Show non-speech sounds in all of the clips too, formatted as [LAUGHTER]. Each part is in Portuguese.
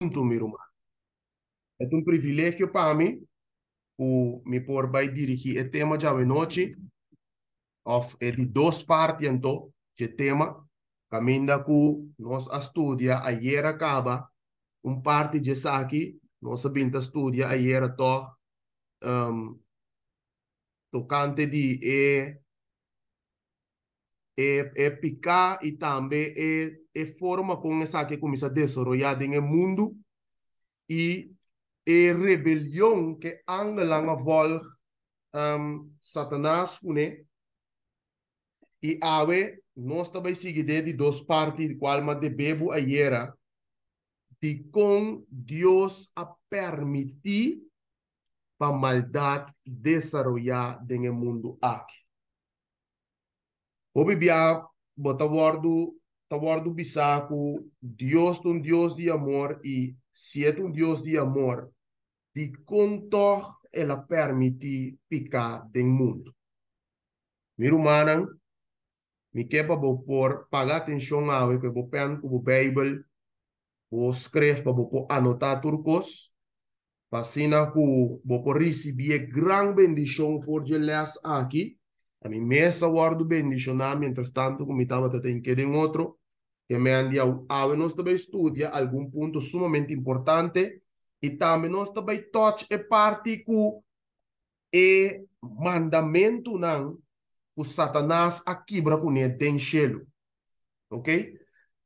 muito humano. É um privilégio para mim o me por vai dirigir o tema de hoje noite of é de duas partes então que tema caminha que nós estudia ayer acaba um parte de saque nós binta estudia ayer to um, tocante de e é, é, é picar e também é é forma com essa que começa a desenvolver em mundo e é rebelião que Angela a volg um, Satanás une e ave nós também seguimos de duas partes, qual mas bebo ayer de com Deus a permitir para maldade desenvolver dentro mundo aqui. O Bíblia bota o Tawardo Bisaco, Deus é um Deus de amor e se é um Deus de amor, de contor ela permite picar do mundo. Meu manan, me quepa bo por pagar atenção a que bo pen com bo Bible, bo escreve bo por anotar turcos, passina com bo por receber gran bendição for de les aqui. A mim mesa guardo bendição, mientras tanto como estava tendo que de outro que a Ave nós também estudia algum ponto sumamente importante e também nós também touch e parte que é mandamento não o Satanás aqui quebra com tem chelo. Ok?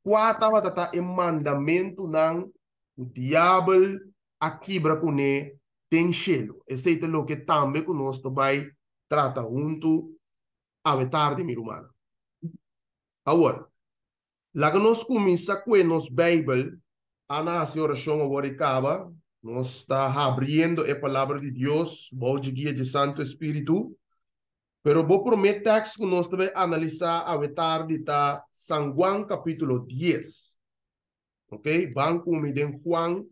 Quarta batata é mandamento não o diabo aqui quebra com tem chelo. Esse é o que também que nós também trata junto a tarde, meu irmão. Agora, nos comienza con nos Bible, Ana hace oración nos está abriendo la palabra de Dios, bajo guía de Santo Espíritu. Pero un texto. que nos debe analizar a vetar de San Juan capítulo 10. Ok? Van en Juan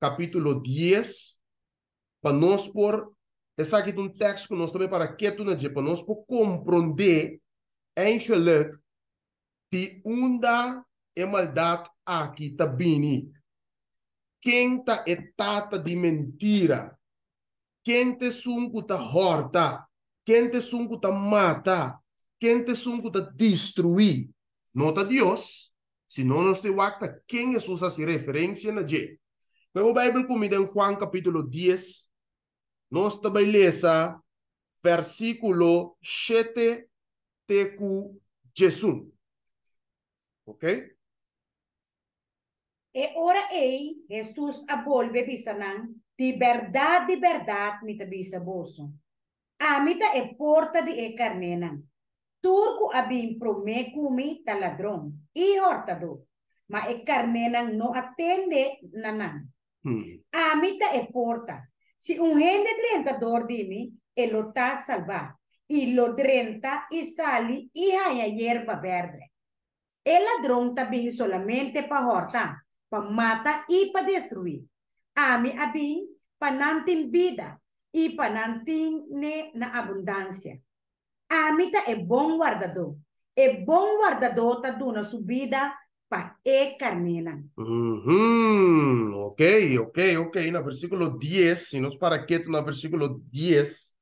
capítulo 10. Para nos por, es aquí un texto que nos debe para que tú no para por comprender en tiunda unda e maldad aquí tabini. bini. etata de mentira? quente te sungu horta? Quente te mata? quente te sungu destruir? Nota Dios si no nos te wakta, quién Jesús hace referencia en je? Pero la Biblia comida Juan capítulo 10. nos também beleza versículo 7 teku Jesús Ok? E ora ei, Jesus abolve bisanan, de verdade, de verdade, mita bisa bolso. Amita é porta de e carnenan. Turco abim prome cumi ladrão e hortador. Mas e carnenan não atende nanan. Hmm. Amita é porta. Se um rende trentador de mim, ele está salvar. E lo drenta e sale e raia hierba verde o ladrão também solamente para horta, para mata e para destruir. Ame mim para não ter vida e para não ter né, na abundância. Ame tá é bom guardador. É bom guardador tá dando vida para e carmena. Uhum. Ok, ok, ok. No versículo 10, se nos para quieto no versículo 10,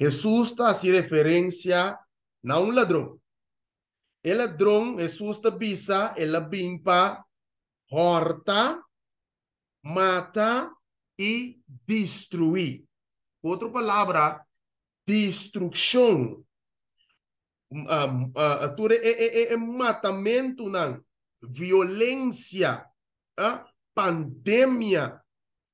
Jesus está assim referência a um ladrão. Ele é drone é susta bisa, ela bimpa, horta, mata e destruir. Outra palavra, destruição. Atura ah, ah, uh, é, é, é, é, matamento, não. violência, uh, pandemia.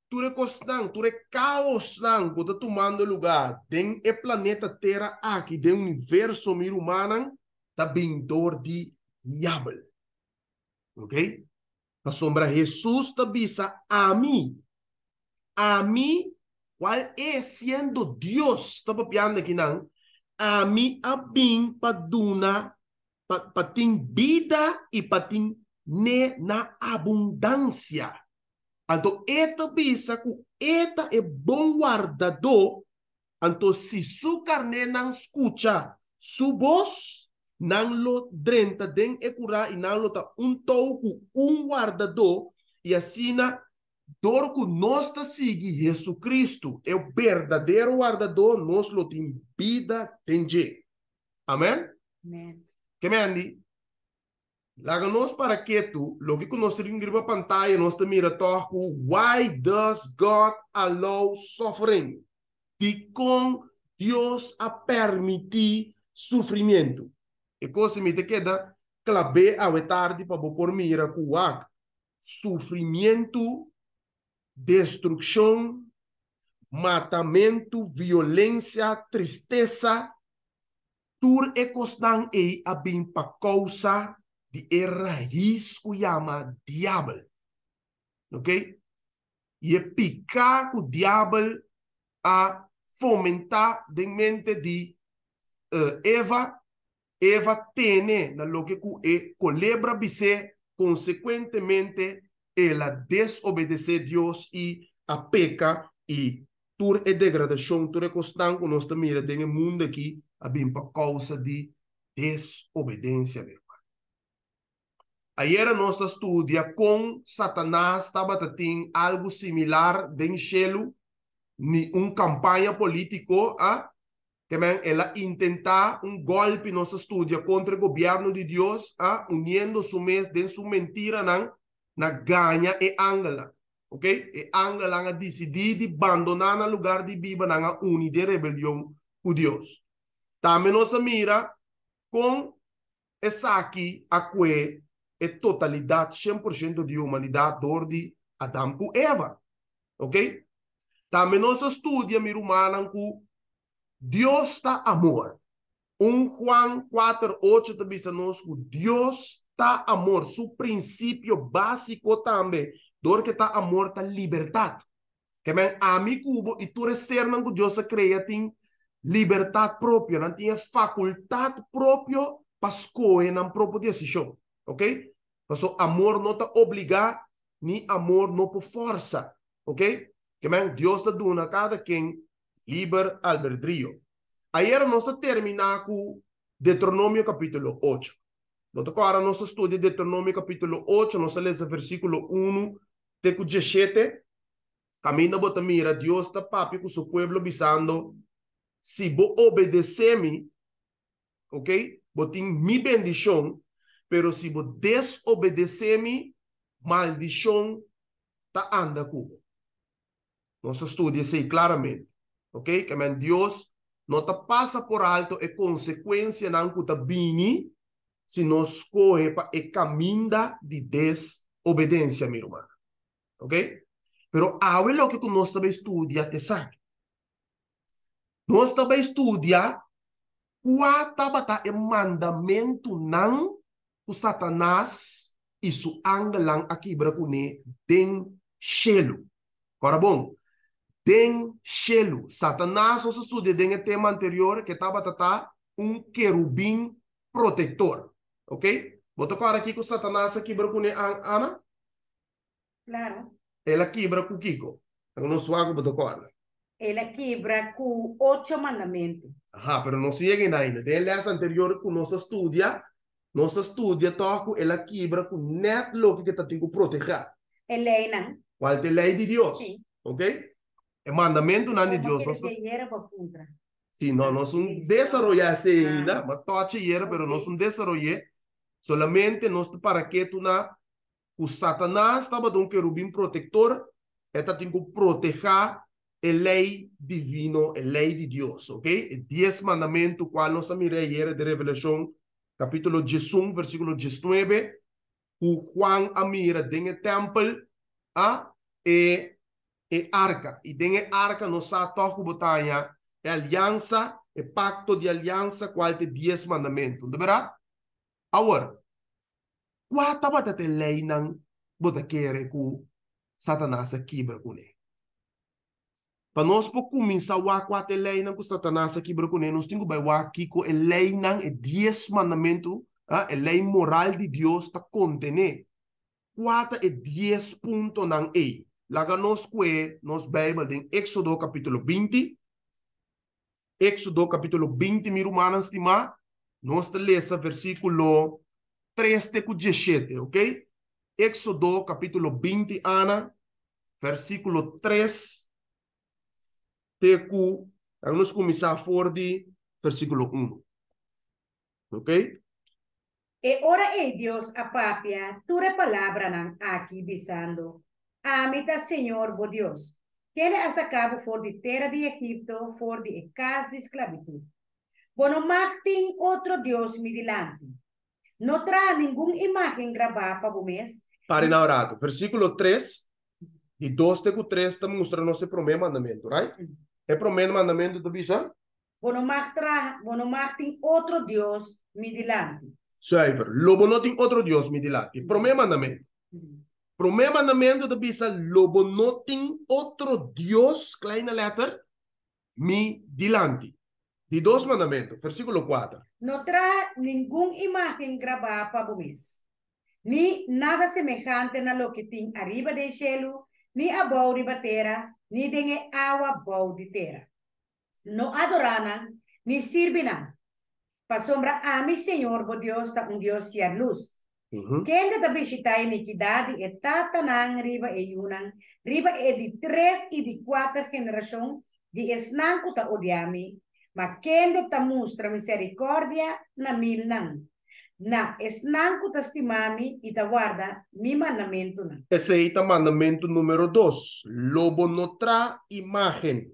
Ture é costan, ture caos, não, que tomando lugar. Tem é planeta Terra aqui, tem universo humano dor Dordi Yabel. Okay? Na sombra Jesus tabi sa ami. Ami, qual é e sendo Dios, tapapiando aqui não, ami abing paduna, pating vida e pating ne na abundância. Anto eta bisa ku eta e, e bom guardador, anto si su carne não escuta su voz, não drenta den ecura e não ta um toco um guardador e assina que nós está sigue Jesus Cristo é o verdadeiro guardador nós lo tem vida tem je amém amém que me andi Laga nós para tu logo que nós temos a pantalla, nós temos mira toco, why does God allow suffering? De com Deus a permitir sofrimento. E coisa me queda clabe a tarde para dormir mira com o sofrimento, destruição, matamento, violência, tristeza, tur e costan e abim pa causa de e raiz que chama diabo. Ok? E é picar o diabo a fomentar de mente de uh, Eva Eva tiene lo que e colebra bise, consecuentemente, ela desobedece a e y a peca e tur e degradação tur e constant con nuestra mira en el mundo a bem por causa de desobediência meu irmão. era nossa estudia com Satanás estava tendo algo similar de enxelo, ni um campanha político, ah? Também ela intentar um golpe nossa estúdia contra o governo de Deus, ah, unindo su mês de sua mentira na, na ganha e Angela. Ok? E Angela decidir de abandonar o lugar de Bíblia na unidade de rebelião com Deus. Também nossa mira com essa aqui, a que é totalidade 100% de humanidade, dor de Adão com Eva. Ok? Também nossa estúdia, mira humana, com Dios está amor. Un Juan 4, 8 también está que Dios está amor. Su principio básico también, Dor que está amor, está libertad. Que me a mi cubo e tu ser que se crea, tiene propia, propia, tiene facultad propia para escoger na Ok? So, amor no te obliga ni amor no por fuerza, Ok? Que me Dios te duna a cada quien liber albedrío. Ayer nos terminamos con Deuteronomio capítulo 8. ahora nuestro nos de Deuteronomio capítulo 8, sale el versículo 1 até 17. Camina botamira, Dios está papi con su pueblo, bisando. si vos obedeceme, okay, ok? botín mi bendición, pero si vos desobedeceme, maldición. ta está anda cubo. Nuestro estudio dice claramente. Okay? Kamen Deus não te passa por alto e consequência não que bini se nós corre para o caminho de desobediência, meu irmão, Ok? Pero agora o que nós também estudia, te sabe? Nós também estudia qual tabata é mandamento não o Satanás e su angelang aqui bracune den chelo. Agora bom, tem chelo. Satanás, o estude den tema anterior, que estava tá, um querubim protetor. Ok? Vou tocar aqui com Satanás, quebra com Ana? Claro. Ela quebra com Kiko. Eu não sou água, vou tocar. Ela quebra com oito mandamentos. Aham, mas não chega ainda. Desde essa anterior que nós estudia, nós estudia, toco, ela quebra com net logo que está tendo que proteger. É não? Qual é a lei de Deus? Sim. Ok? é mandamento não de Deus. Nós... não no, no es un desarrollarse ainda, ah. mas tocha era, pero no es un Solamente nós para que tu na o Satanás estava de um querubim protetor, está tem que proteger a lei divino, a lei de Deus, ok? E dez mandamentos, qual nós mirei era de Revelação, capítulo 11, versículo 19, o Juan amira dentro do templo, a ah, e eh, é arca. E tem é arca, não sabe botanha. É aliança, é pacto de aliança, qual tem dez mandamentos. Não é verdade? Agora, quanta a te lei não bota querer que Satanás quebra com ele. Para nós por começar a quatro lei não que Satanás quebra com ele, nós temos que ver que a lei não é dez mandamentos, a eh, lei moral de Deus está contendo. Quatro é dez pontos não é. Laga nos que nos Bijbel em Éxodo capítulo 20. Éxodo capítulo 20, mi romanas tima, nós te lesa versículo 3 te 17, ok? Éxodo capítulo 20, Ana, versículo 3 te cu, nós começar fora de versículo 1. Ok? E ora é Deus a papia, tua palavra aqui dizendo. Amita, Señor, vos Dios, que le has sacado por de de Egipto, por de escas de esclavitud. Bono Martín, otro Dios, mi delante. No trae ninguna imagen grabada para mes. Para inaugurado. Versículo 3 y 2 de 3 estamos mostrando ese promedio mandamento, right? Es promedio É o mandamento do Bono Martín, bono Martín, otro Dios me delante. Zuiver. lo bueno tiene otro Dios me delante. promedio mandamento. Problema na de bisa lobo no tiene otro dios, kleine letter, mi dilanti, De dos mandamentos, versículo 4. No trae ninguna imagen grabada para o Ni nada semejante na lo que tiene arriba del gelo, ni abajo de terra, ni de agua abau de la tierra. adorana, ni sirve nada. Para sombra a mi señor, bo dios está un dios y a luz. Kenda da bisita iniquidad e tatanang riba e yunang, riba e di tres e di quatro generación di esnang kuta odiami, ma kenda ta mustra misericordia na milnang. Na esnang kuta stimami e ta guarda mi mandamento na. Ese é mandamento número dos, lobo notra imagen,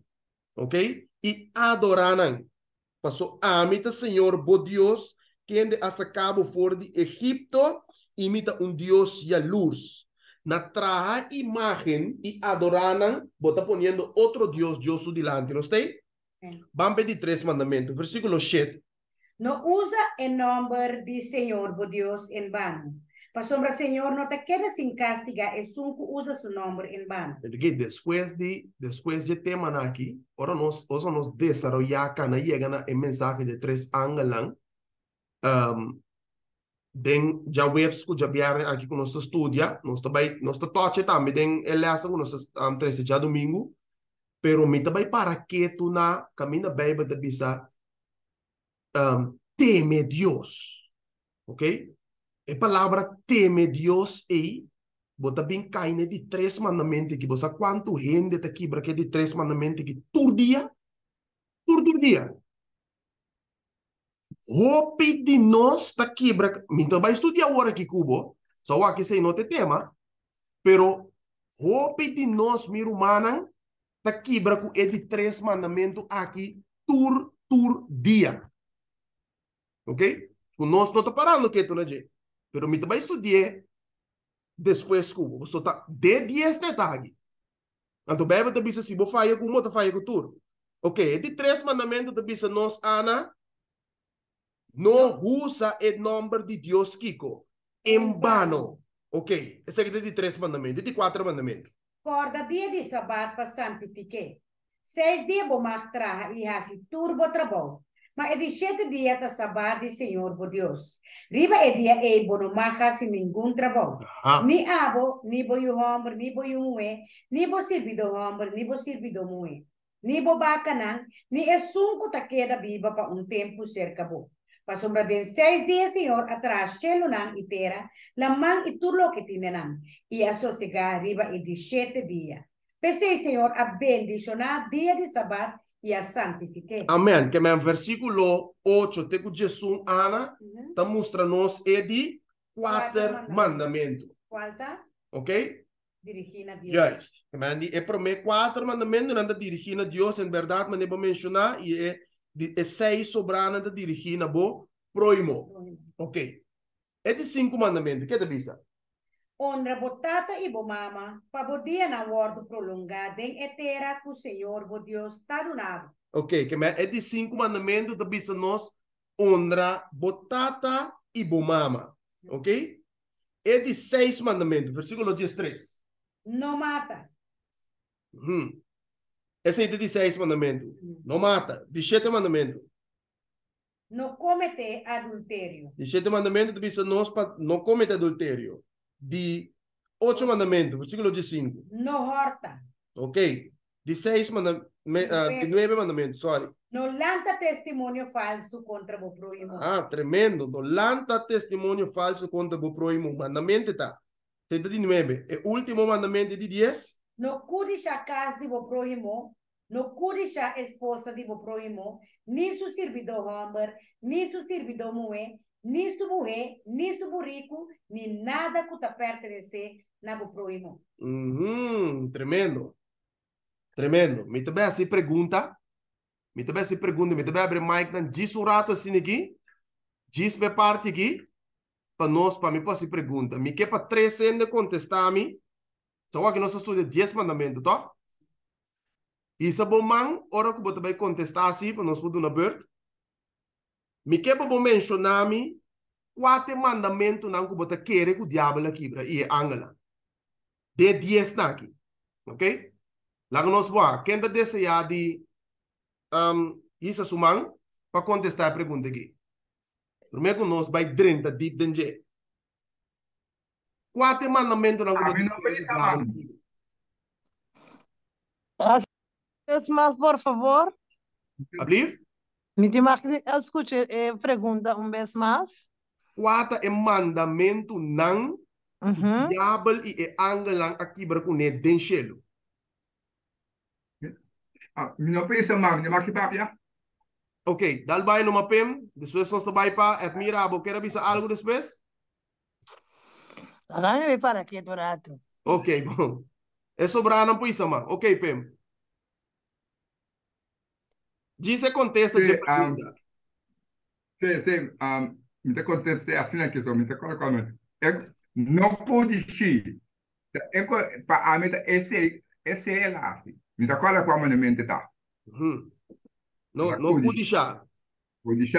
ok? E adoranan. Pasó, amita Senhor, bo Deus, de asakabo voor de Egipto, imita un dios y luz. Na traja imagen y adoranan, bota poniendo otro dios, dios su delante, ¿no a pedir tres mandamientos, versículo 7. No usa el nombre de Señor, por Dios, en vano. Para sombra, Señor, no te quedes sin castigar, es un que usa su nombre en vano. Después de, después de tema aquí, ahora nos, ahora nos desarrolla acá, llegan el mensaje de tres ángeles um, den já web school já vier aqui com nosso estudia nós também nós toche também den eleaça com nosso um, 13 já domingo pero me também para que tu na caminha bem para bisa um, teme Deus ok a palavra teme Deus e bota bem caíne de três mandamentos que você quanto rende te para que de três mandamentos que todo dia todo dia Hopi de nós da quebra. Então, vai estudar agora aqui, Cubo. Só aqui sei não tema. Pero, hopi de nós, miro manan, da quebra com é de três mandamentos aqui, tur, tur, dia. Ok? o nosso não está parando, que tu não Pero, me vai estudar depois, Cubo. Só está de dias de tarde. Então, bebe, tu pensa assim, vou fazer com o outro, fazer o tur. Ok, é de três mandamentos, tu pensa nós, Ana, não usa o nome de Deus Kiko, em vano. Ok, esse é o de três mandamentos, de quatro mandamentos. Corda dia de sabato para santificar. Seis dias vou mostrar e assim turbo trabalho. Mas é de sete dias da sabato de Senhor, por Deus. Riba é dia e vou não marcar nenhum trabalho. Ni abo, ni bo o homem, ni bo o mulher, ni servir do homem, ni servir do mulher. Ni bo bacanã, ni é sunco taqueda viva para um tempo ser acabou. Pasumradin seis días, Señor, atrás, Shelunan itera, la man y Turlo que tienen, y asociga arriba y 17 días. Pese, Señor, a bendicionar día de Sabbat e a santifique. Amém. Que men versículo 8, te que Jesus, Ana, está uhum. mostrando-nos é eh, de quatro mandamentos. Quarta? Ok? Dirigina a Deus. Juist. men di, E para mim, quatro mandamentos, não é dirigir a Dios, em verdade, mas eu vou mencionar, e eh, é seis sobranada dirigir na bo proimo. Ok. é de cinco mandamentos, que te pensa? Honra botata e bo mama, para poder na ordem prolongada em etera com o Senhor, bo Deus, está do Ok, que é de cinco mandamentos, da pensa nós, honra botata e bo mama. Ok? É de seis mandamentos, versículo 13. Não mata. Hum. É 76 mandamento. Mm. Não mata. 17 mandamento. Não comete adultério. 17 mandamento diz nós não comete adultério. De 8 mandamento, versículo cinco? Não horta. Ok. 16 mandamento. Ah, uh, nove mandamentos. sorry. Não lanta testemunho falso contra o próximo. Ah, tremendo. Não lanta testemunho falso contra o próximo. Mandamento está. 79. O último mandamento de 10. Não cuide a casa do próximo, não cuide a esposa do próximo, nem seu servidor Hammer, nem seu servidor Moé, nem sua mulher, nem seu burrico, nem nada que te pertence na próximo. Uhum, tremendo. Tremendo. Me também assim pergunta. Me também assim pergunta. Me também abre mic. Né? Diz um rato assim aqui. Diz minha parte aqui. Para nós, para mim, para se assim pergunta. Me quer para três anos contestar a mim. Só que nós estudamos 10 mandamentos, tá? E se bom man, ora que você vai contestar assim, para nós podermos na bird. Me que bom mencionar me quatro mandamentos que você quer que o diabo aqui e é angela. De 10 aqui. Ok? Lá que nós vamos, quem está desejado de um, isso sumang para contestar a pergunta aqui. Primeiro nós vamos 30 de danger. Quatro mandamentos na Mas, ah, por favor. Abrir? Me eh, escute, eh, pergunta uma vez mais. Quatro é mandamento não. Uhum. diabo e é angelang aqui berkune denshelo. Ah, minha pensa mar, minha maqui papia. Ok, o bairro no mapa. depois nós trabalha para admirar, eu quero avisar algo depois me para aqui do rato. Ok, bom. É sobre a mano Ok, Pem. Diz e contesta de pergunta. Um, sim, sim. Um, me É assim aqui, só me coloca o é Não pude é Para a meta, esse é lá. Assim. Me coloca com a minha mente tá. Não, não pude ir. Pude ir.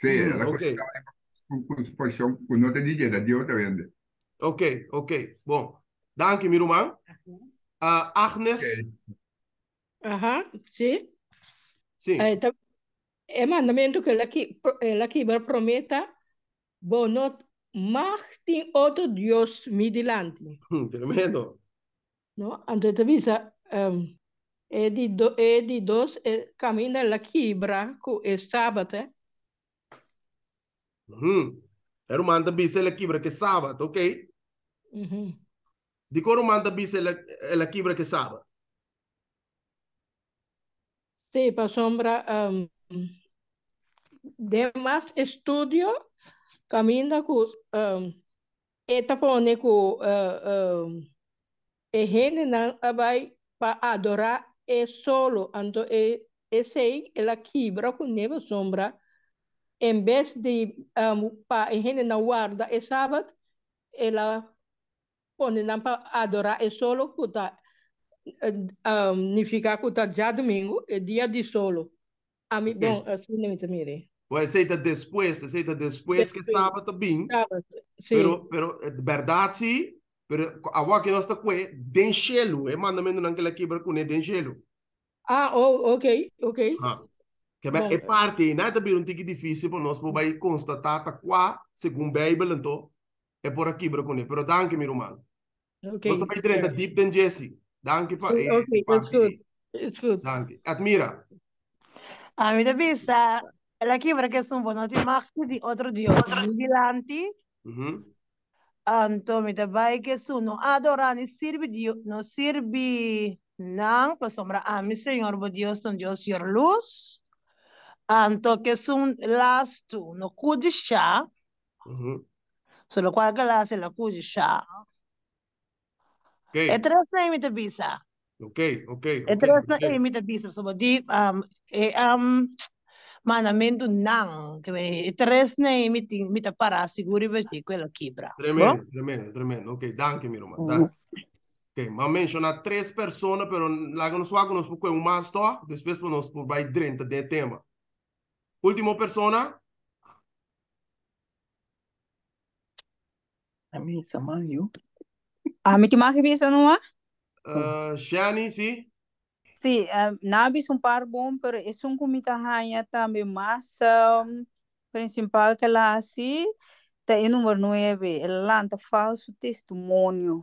Sim, ela okay. com posição com nota de dinheiro, de outra venda. Ok, ok. Bom, danke, Miruman. Uh, Agnes. Ah, Aha, sim. Sim. é mandamento que la eh, Bíblia prometa, bonot machtig outro Deus middelante. [LAUGHS] Tremendo. No, ante te visa, um, a, di, do, e dos eh, caminha la Bíblia com o sábado. Mm Rumanda bis ela quebra que sábado, ok? Uhum. De qual manda bis ela, que quebra que sábado? Sim, para sombra, um, ehm, de mais estudo, caminha com. Ehm, um, eta pone com. Uh, uh, e gente não vai para adorar é solo, então é, é sei, ela quebra com neve sombra em vez de um, para na guarda e sábado, ela põe para adorar e solo, que tá, um, ficar que tá já domingo, é dia de solo. A mim, bom, assim não me mire. O aceita depois, aceita depois, que é sábado bem. Sábado, sim. Mas, pero, verdade, sim. Pero eh, agora que nós estamos com gelo, é eh, mandamento naquela quebra com gelo. Ah, oh, ok, ok. Ah. Kaya e boh. parte na tabi un tiki difícil para nós poder constatar tá qua segundo Bible então é por aqui para com ele, pero danke mi Roman. Okay. Nós também treinta deep den Jesse. Danke pa. So, eh, okay, pa, it's good. It's good. Danke. Admira. A ah, mí da vista la chibra che sono buono ti machti di altro Dio, vigilanti. Mhm. Anto mi da vai che sono adorani sirvi Dio, no sirvi nan, pues sombra a ah, mi Señor, bo Dios, don Dios, your luz. Anto che sono las tu, no kudisha. Mm-hmm. Solo qualche las e la kudisha. Okay. E mi naimite bisa. Ok, ok. E teraz mi naimite bisa. So, di, um, e, um, manamento nang. E tres naimite mita para sicuri per te quella chibra. Tremendo, no? tremendo, tremendo. Ok, danke mi Roma, mm. Ok, ma mencionat tre persone, però la conosco, so, non so, un masto, ah, después non so, vai dentro del tema. Último persona. Ami samayu. Ami ti makibisa numa? Uh, Shani, sim. Sim, uh, nabis um par bom, pero es um comita hanya também mas um, principal que lá assim, tá em número 9, ele lanta falso testemunho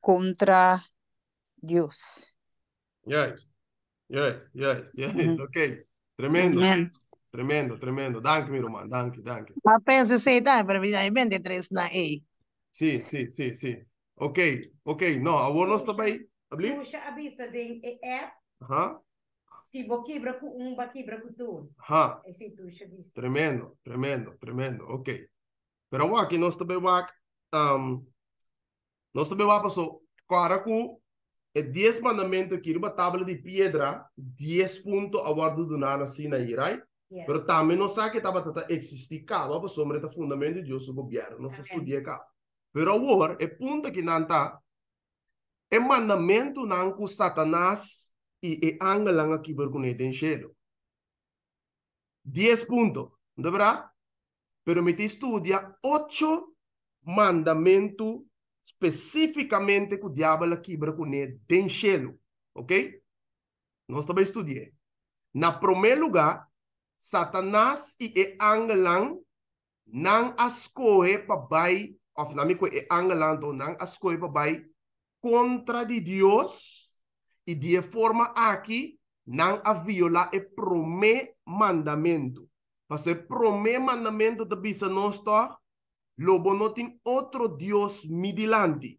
contra Deus. Yes, yes, yes, yes, ok. Tremendo. Tremendo. Tremendo, tremendo. mi Dank, gracias, dank, dank. Ma ah, da, sei dai, previdentemente tres na E. Sí, sí, sí, sí. Ok, ok, no, a vos no está ahí. Puxa a vista de E. Ajá. Si vou quebra com um, Ah. quebra tu. Tremendo, tremendo, tremendo. Ok. Pero aqui nós também vamos. Um, nós também pasó. passar. Quaracu el 10 mandamiento que una tabla de piedra, 10 puntos a guardo de una así, right? Pero também não sabe que estaba tata existir cabo, pues sobre el fundamento de Deus o gobierno, não se estudia cá. Pero agora el ponto que nanta, o mandamento nanku Satanás y el ángel aquí ver con el cielo. Diez puntos, ¿de verdad? Pero me te estudia oito mandamentos especificamente que o diabo aqui com ele tem ok? Nós também estudei. Na primeiro lugar, Satanas iiangalang ng askohe pabay of nami ko iangalang do ng askohe pabay kontra di Dios i de forma aki não aviola e prome mandamento. Mas o e prome mandamento da bisa nosto lobo notin otro Dios midilandi.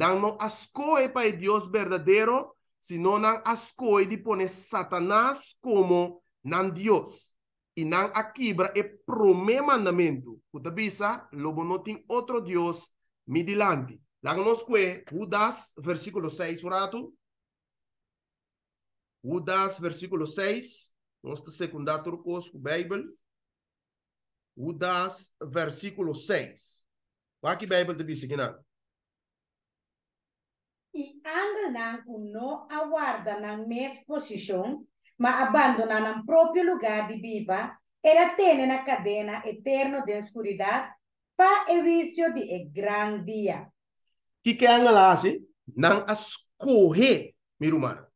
Nang Não não pa para e Dios verdadero sino nang ascoe di pôr Satanás como nan Deus e nan a e é prome mandamento. Puta bisa, lobo não tem outro Deus midilante. Lá nos é eh, Judas, versículo 6, orato. Judas, versículo 6, nosso secundário cosco, bible Judas, versículo 6. Vai que Bíblia te diz aqui, não? E anda não, não aguarda na mesma posição ma abandonan el propio lugar de viva y la tienen cadena eterna de oscuridad para el vicio de e gran día. ¿Qué que angalasi? Nan ascoge, mi rumano.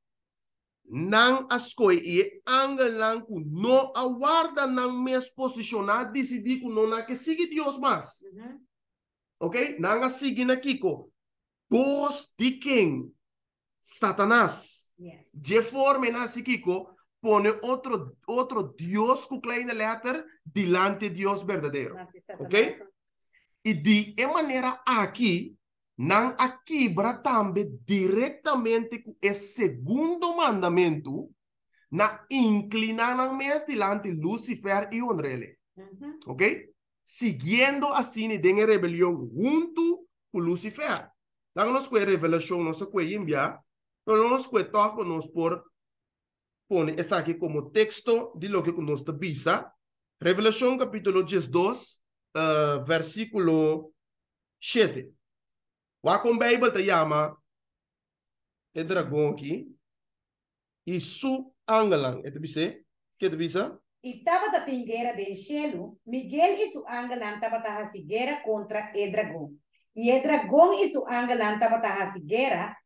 Nan ascoge Y no aguarda nan mes posicionar decidir que no na que sigue Dios más. okay -huh. Ok? Nan asigi na kiko. Dos de Satanás en así Kiko pone otro, otro Dios la letter delante Dios verdadero. ¿Ok? Y de manera aquí, nan aquí también directamente con el segundo mandamiento, na inclinan mes delante Lucifer y Andréle ¿Ok? Siguiendo así en rebelión junto con Lucifer. la nos revelación, no se puede Nosotros nos por poner esa aquí como texto de lo que nos visa. Revelación capítulo 12, uh, eh, versículo 7. Wacom Bible te llama el dragón aquí e su angelan. te dice, ¿qué te dice? E estava da pingueira de enchelo, Miguel e su angelan estava da rasigueira contra o dragão. E o dragão e su angelan estava da rasigueira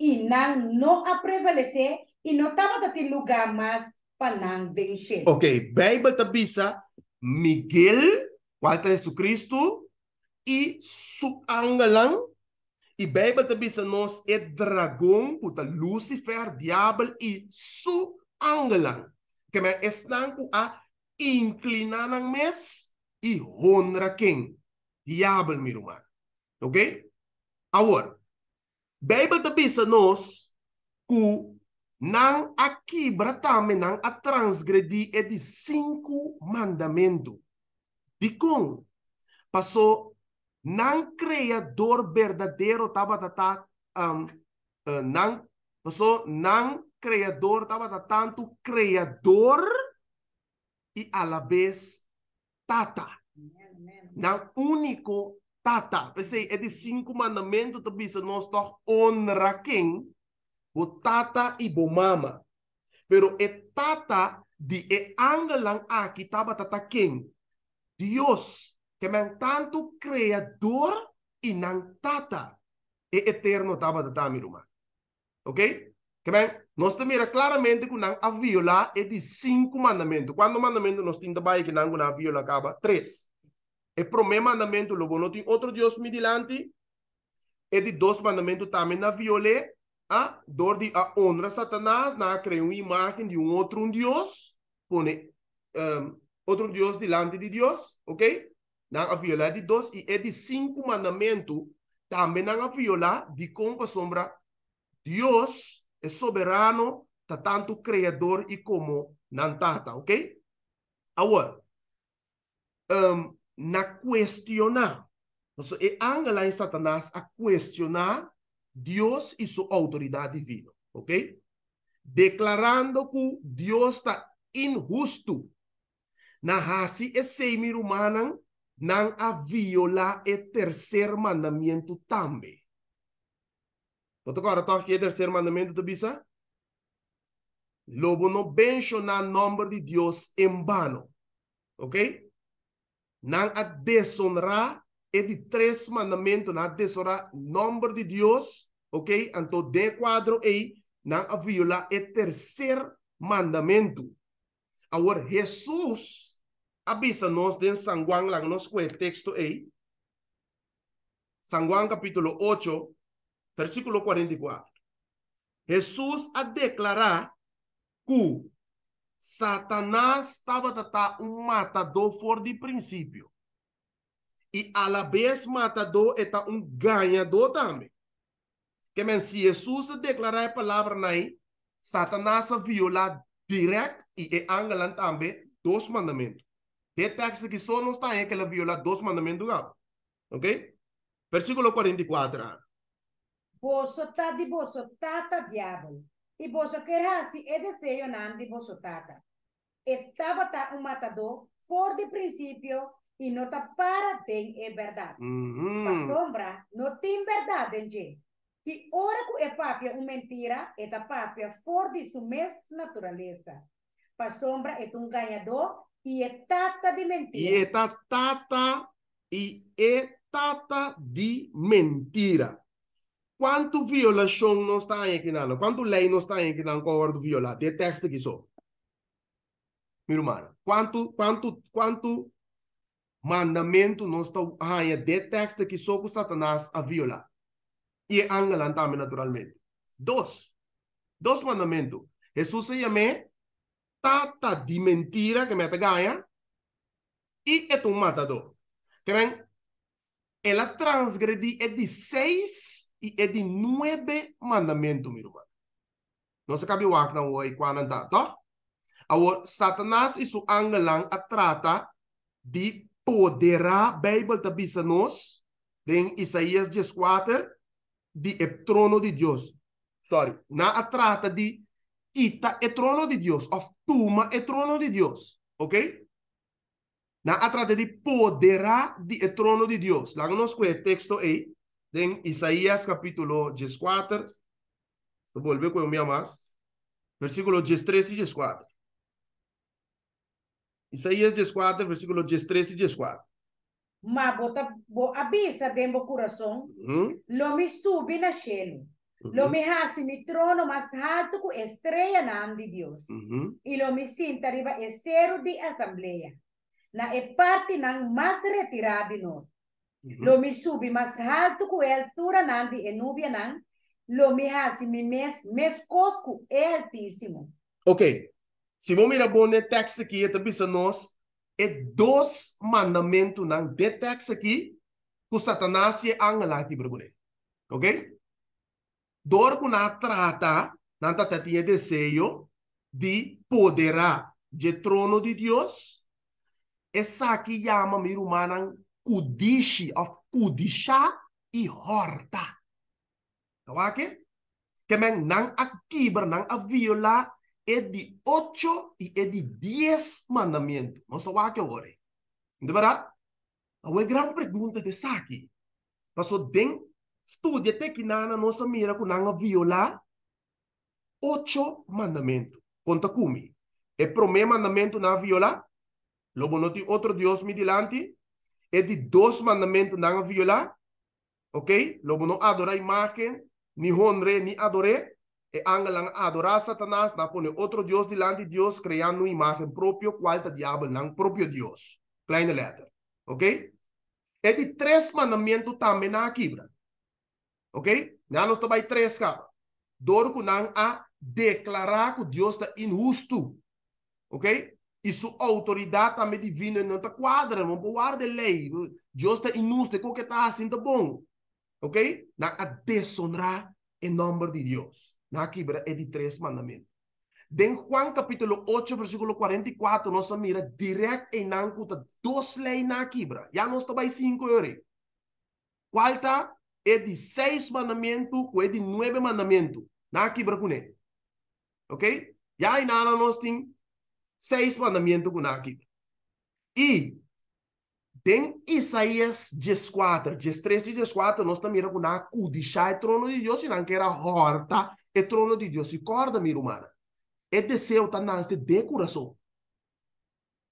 inang no a prevalece y no tama dati lugar mas panang dinshin. Okay, Bible tabisa Miguel, kwalta Jesucristo, e suangalang e Bible bisa nos e dragon puta Lucifer, diabo e suangalang. Que me estão com a inclinar ng mes i honra quem? Diabo, mi irmão. Okay? Agora, Bible te bisa nos cu, não aqui tame não a transgredir e di cinco mandamento. Dikong, paso não criador verdadeiro tabatata um, uh, eh, nang paso nang creador tabata tanto criador, e a la vez tata. não único Tata, pensei, é de cinco mandamentos, tu pensa, nós to honra quem? O tata e o mama. Pero é tata de é angelan aqui, tava tá tata quem? Deus, que é tanto criador e não tata. É eterno tava tá tata, miruma, Ok? Que bem, nós temos claramente que não a viola é de cinco mandamentos. Quando mandamento nós temos que não a viola acaba? Três. E primeiro mandamento, logo não tem outro Deus me mediante. E de dois mandamentos também na violê, ¿ah? ah, a dor de a honra Satanás, na criar uma imagem de um outro Deus, põe um, outro Deus diante de Deus, ok? Na a de dois e é de cinco mandamentos também na a de como sombra Deus é soberano, tá tanto criador e como não tata, ok? Agora, um, na cuestionar. Entonces, es angela Satanás a cuestionar Dios y su autoridad divina, ok? Declarando que Dios está injusto. Na raça e semi humana a viola e terceiro mandamento também. Então, agora, el tercer o terceiro mandamento Bisa? Lobo no menciona o nome de Dios en vano, ok? Nan a el é de tres mandamentos, nombre a nombre de dios ok? anto de cuadro e nan a viola el tercer mandamento. ahora jesús avisa-nos de San Juan, la nos el texto E. San Juan capítulo 8, versículo 44. Jesús a declarar que Satanás estava tata um matador fora de princípio. E a la vez matador é tá um ganhador também. Que men, se Jesus declarar a palavra aí, Satanás viola direto e é angelan também dois mandamentos. De texto que só não está aí que ele viola dois mandamentos. Ok? Versículo 44. está de bolso, tá diabo. E Bojo assim? é desejo nam de você, Tata. Estava Tabata, um matador, por de princípio, e não tá para tem é verdade. Uhum. sombra, não tem verdade, gente. Que ora que é papia uma mentira, é da papia for de sua natureza. A sombra, é um ganhador e é tata de mentira. E é tata, e é tata de mentira quanto violação não está em quanto lei não está em Quinana com ordem violar, de texto que sou. meu irmão, quanto, quanto, quanto mandamento não ah, está aí de texto que sou com Satanás a violar. E Angelan também, naturalmente. Dois. Dois mandamentos. Jesus se chama tata de mentira que me ganha e é um matador. Que bem? Ela transgredi é de seis e é de nove mandamentos, meu irmão. Nós acabamos de falar hoje quando está, tá? Agora, Satanás e sua angelang a trata de poderá, a Bíblia está nós, em Isaías 14, de o é trono de Deus. Sorry, na trata de ita é trono de Deus, of tuma é trono de Deus, ok? Na trata de poderá de é trono de Deus. Lá nós com texto aí, tem Isaías capítulo 14. Vou com o meu mais. Versículo 13 e 14. Isaías 14, versículo 13 e 14. Mas bota bo, abisa dentro do coração, uhum. lo me sube na chelo, uhum. lo me hace mi trono mais alto com estrela na mão de Deus, uhum. e lo me sinta arriba e cero de assembleia, na e parte não mais retirado de nós. Lo mi subi más alto con el altura nan Lo mi hace mi mes, mes cosco es altísimo. Ok. Si vos mira de el texto te te dos nos, es dos mandamentos nan de texto aquí que Satanás e angela aquí brigule. Ok? Dor trata, nanta tata deseo, di de poderá de trono de dios esa que llama mirumanan Kudishi of Kudisha e Horta. que, não a nang akibar nang viola é de oito e é de dez mandamentos. Não só que agora. verdade? é uma grande pergunta de saque. Passou den estudia até que na nossa mira que não viola oito mandamentos. Conta comigo. É o primeiro mandamento não viola. Logo não tem outro Deus me dilante é de dois mandamentos não violar, ok? Logo não adorar imagem, nem honre, nem adore. E não adorar Satanás, na pone outro Deus diante de Deus, criando imagem própria, qual o diabo não próprio Deus. Kleine letra, ok? É de três mandamentos também na quebra, ok? Não nós também três, cara. Doro que não a declarar que Deus está injusto, ok? e sua autoridade também divina não está quadra, não guarda lei. Deus está inuste, que está assim está bom. Ok? Na a desonrar em nome de Deus. Na quebra é de três mandamentos. De Juan capítulo 8, versículo 44, nós mira direto em Nancuta, duas leis na quebra. Já nós está mais cinco, qual está? é de seis mandamentos, ou é de nove mandamentos. Na quebra com ele. Ok? Já em Nana nós temos seis mandamentos com aqui. E tem Isaías 14, 13 e 14, nós também com o deixar o é trono de Deus, e não que era horta, o é trono de Deus, e corda, minha irmã. É desejo também tá de coração.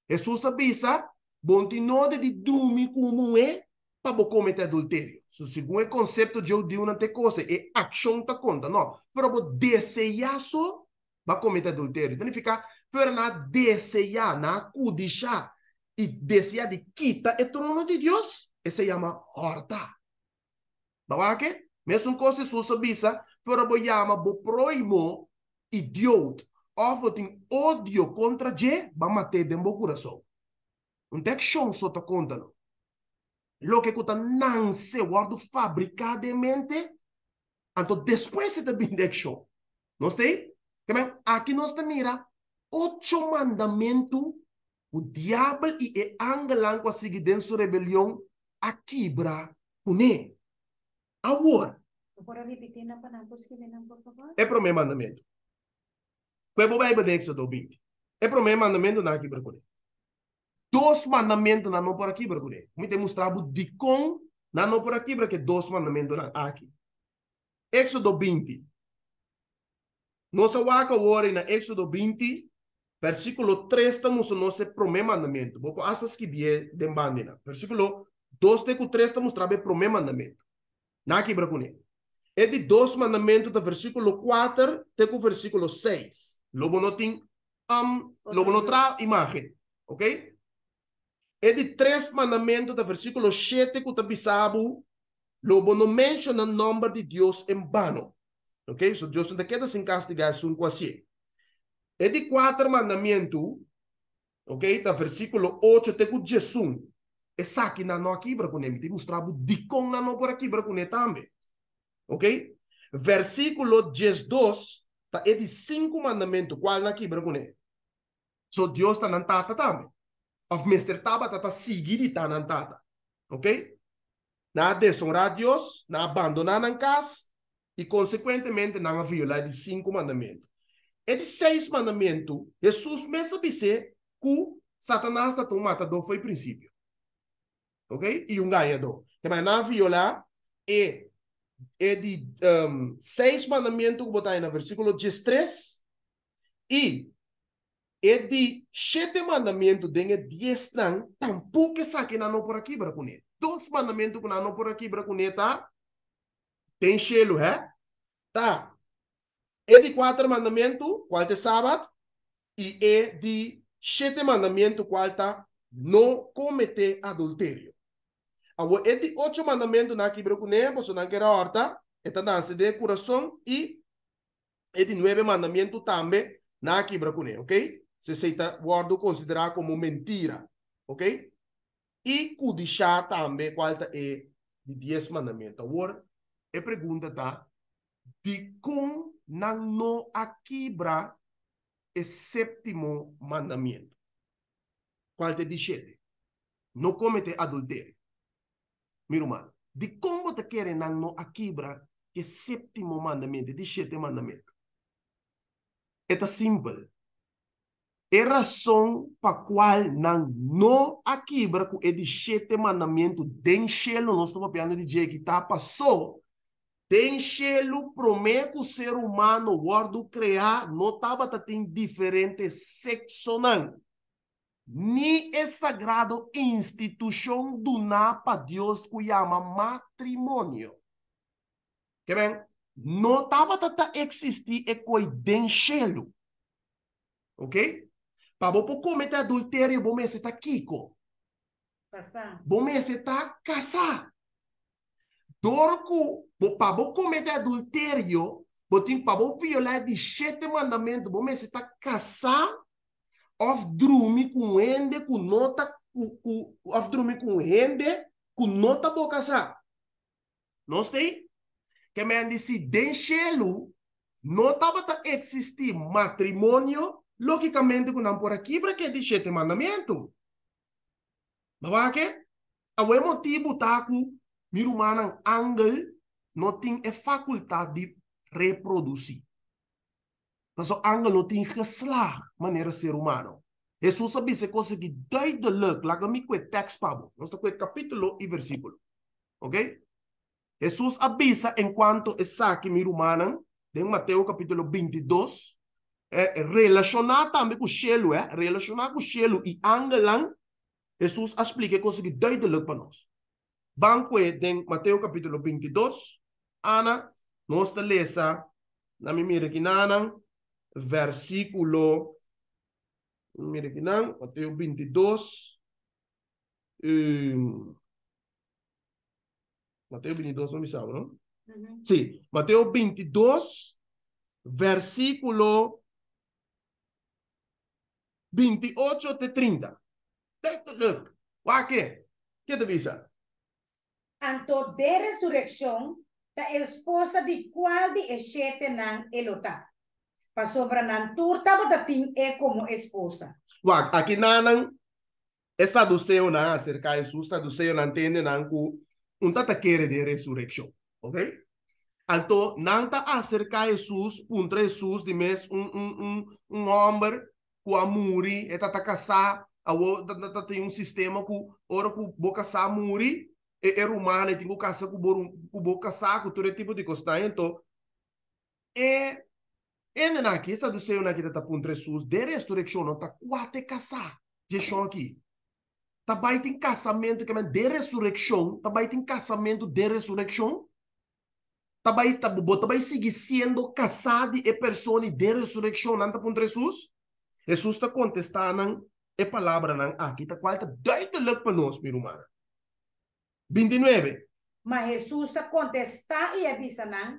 Jesus avisa, continuou de dormir como é, para cometer adultério. So, segundo o conceito de eu digo uma coisa, é ação que conta, não. Mas desejar só vai cometer adultério. Então, foi na desejar, na acudixá, e desejar de quita o trono de Deus. E se chama horta. Bawa que? Mesmo coisa Jesus bisa, fora bo chama bo proimo idiota. Ovo tem ódio contra Je, vai matar de meu coração. Um texto só conta contando. Lo que cuta não se guarda fabricadamente. Então, depois você também deixou. Não sei? Aqui nós mira oito mandamentos. O diabo e a angelan com a seguidência rebelião a quebra o Agora. Agora repetir na panapos por favor. É para o meu mandamento. Foi para o Bíblia Éxodo 20. É para o meu mandamento na quebra com Dois mandamentos na não por aqui, por Me tem mostrado de com, não por aqui, que dois mandamentos aqui. Éxodo 20. Nossa waka agora na Éxodo 20, versículo 3, estamos no nosso primeiro mandamento. Boco asas que bie de bandina. Versículo 2 3, estamos trabalhando primeiro mandamento. Na aqui, bracune. É de dois mandamentos do versículo 4 até o versículo 6. Logo não tem, um, lobo não traz imagem. Ok? É de três mandamentos do versículo 7 que o tabisabu, logo não menciona o nome de Deus em vano. Ok, So Deus não queda sem castigar sun com assim. É de quatro mandamento, ok? Tá versículo 8 até com 11. É saque na no aqui para com te tem mostrado dicom na no por aqui para com também. Ok? Versículo 12 tá é de cinco mandamento qual na aqui para com ele. So Deus tá na tata também. Of Mr. Tabata tá seguir tá na tata. Ok? Na desonrar Deus, na abandonar na casa, e, consequentemente, não violar os cinco mandamentos. É de seis mandamentos, Jesus mesmo disse que Satanás está um matador foi o princípio. Ok? E um ganhador. Que mas não violar é, é de um, seis mandamentos que botar aí no versículo 13 e é de sete mandamentos, tem dez não, tampouco saque não é por aqui para com Dois mandamentos que não é por aqui para tá? tem gelo, é? Tá. É de quatro mandamentos, qual é sábado, e é de sete mandamentos, qual é não cometer adultério. Agora, é de oito mandamentos na Kibrocune, você não é quer a horta, está é dança de coração, e é de nove mandamentos também na Kibrocune, é ok? Se aceita o considerar como mentira, ok? E Kudishá também, qual é de dez mandamentos. Agora, e é pergunta tá: de como não aquibra o sétimo mandamento. Qual te diz? Não comete adultério. Meu irmão, de como te querem não aquibra o sétimo mandamento, de sete mandamento? É simples. É razão para qual não aquibra com é o sete mandamento Denchelo do nosso papel de dia que está passou Tenxelo promete o ser humano guardo criar no Tabata tem diferente sexo não. Ni é sagrado instituição do Napa Deus que chama matrimônio. Que bem? Não Tabata tá existir é denchelo. Ok? Para você cometer adultério, você está kiko. Passar. Você está casar. Dorco, para você cometer adultério, você para você violar de sete mandamentos, você está casado, of drumi com ende, com nota, com, of drumi com ende com nota para casar, Não sei? Que me disse, deixe nota não estava existir matrimônio, logicamente, que não por aqui, para que de sete mandamentos. Mas vai que? O motivo está com Mirumanang angel não tem é a faculdade de reproduzir. Mas o angel não tem geslaag, maneira ser humano. Jesus sabe se consegue duidelijk, laat ik me kwijt tekst pabo. Nós estamos com capítulo e versículo. Ok? Jesus avisa enquanto saque aqui mirumanang, de Mateus capítulo 22, é eh, relacionar também com o gelo, é? Eh, relacionar com o gelo e angelang, Jesus explica, de duidelijk para nós. Banco den e, Mateo capítulo 22, Ana, nos lesa, na mi mire versículo, mire Mateo 22, em, Mateo 22, no me sabe, ¿no? Sí, Mateo 22, versículo 28 de 30. Take a look. ¿Qué te dice? anto de resurreção da esposa de qual de eshete nan elota. Pa sobra nan turta batatin e como esposa. Wag, aqui nanan, é saduceu na acerca de Jesus, saduceu nan entende nan ku, um tata quere de resurreção. ok? Anto, nanta acerca de Jesus, contra Jesus, de mes, um, um, um, um homem, com amuri muri, é tata caçar, a outra tem um sistema com ora que boca sa erumane tingu tipo, kasa kuboru kubo kasa kuture tipo de costa tá? ento e ene na kisa do seu na kita tá puntre sus de resurrection ta tá quate kasa de chão aqui Ta baita em casamento que de resurrection tá baita em casamento é, de resurrection tá baita tá bobo tá baita seguir sendo casado e persone de resurrection anda puntre sus Jesus ta contestando a é palavra nan aqui tá qualta duidelijk para nós, mi irmão. 29. Mas Jesus contesta e avisará.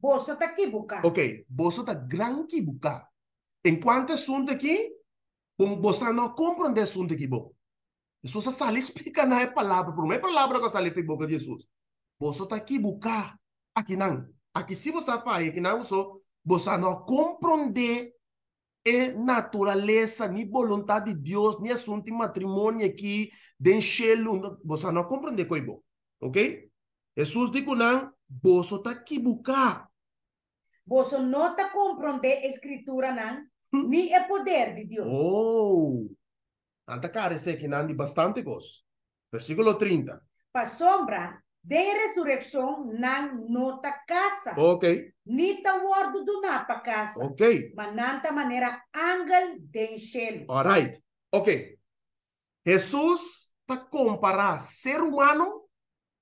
Você está equivocado. Ok, você está gran equivocado. Enquanto assunto aqui, você não compreende assunto aqui. Bom. Jesus sale explica na palavra, por uma palavra que sale da boca de Jesus. Você está equivocado. Aqui não. Aqui se você faz, aqui não, você não compreende é natureza, nem vontade de Deus, nem assunto de matrimônio aqui, de enchê-lo. Você não compreende isso. ok? Jesus disse, não, você está aqui buscar. Você não está compreendendo a escritura, não, hum. nem o é poder de Deus. Oh! Tanta cara, sei que não bastante coisa. Versículo 30. Para sombra de resurrección nan nota casa. Ok. Nita wordo do napa casa. Ok. Mananta nanta maneira ángel de enxelo. Alright. Ok. Jesus tá comparando ser humano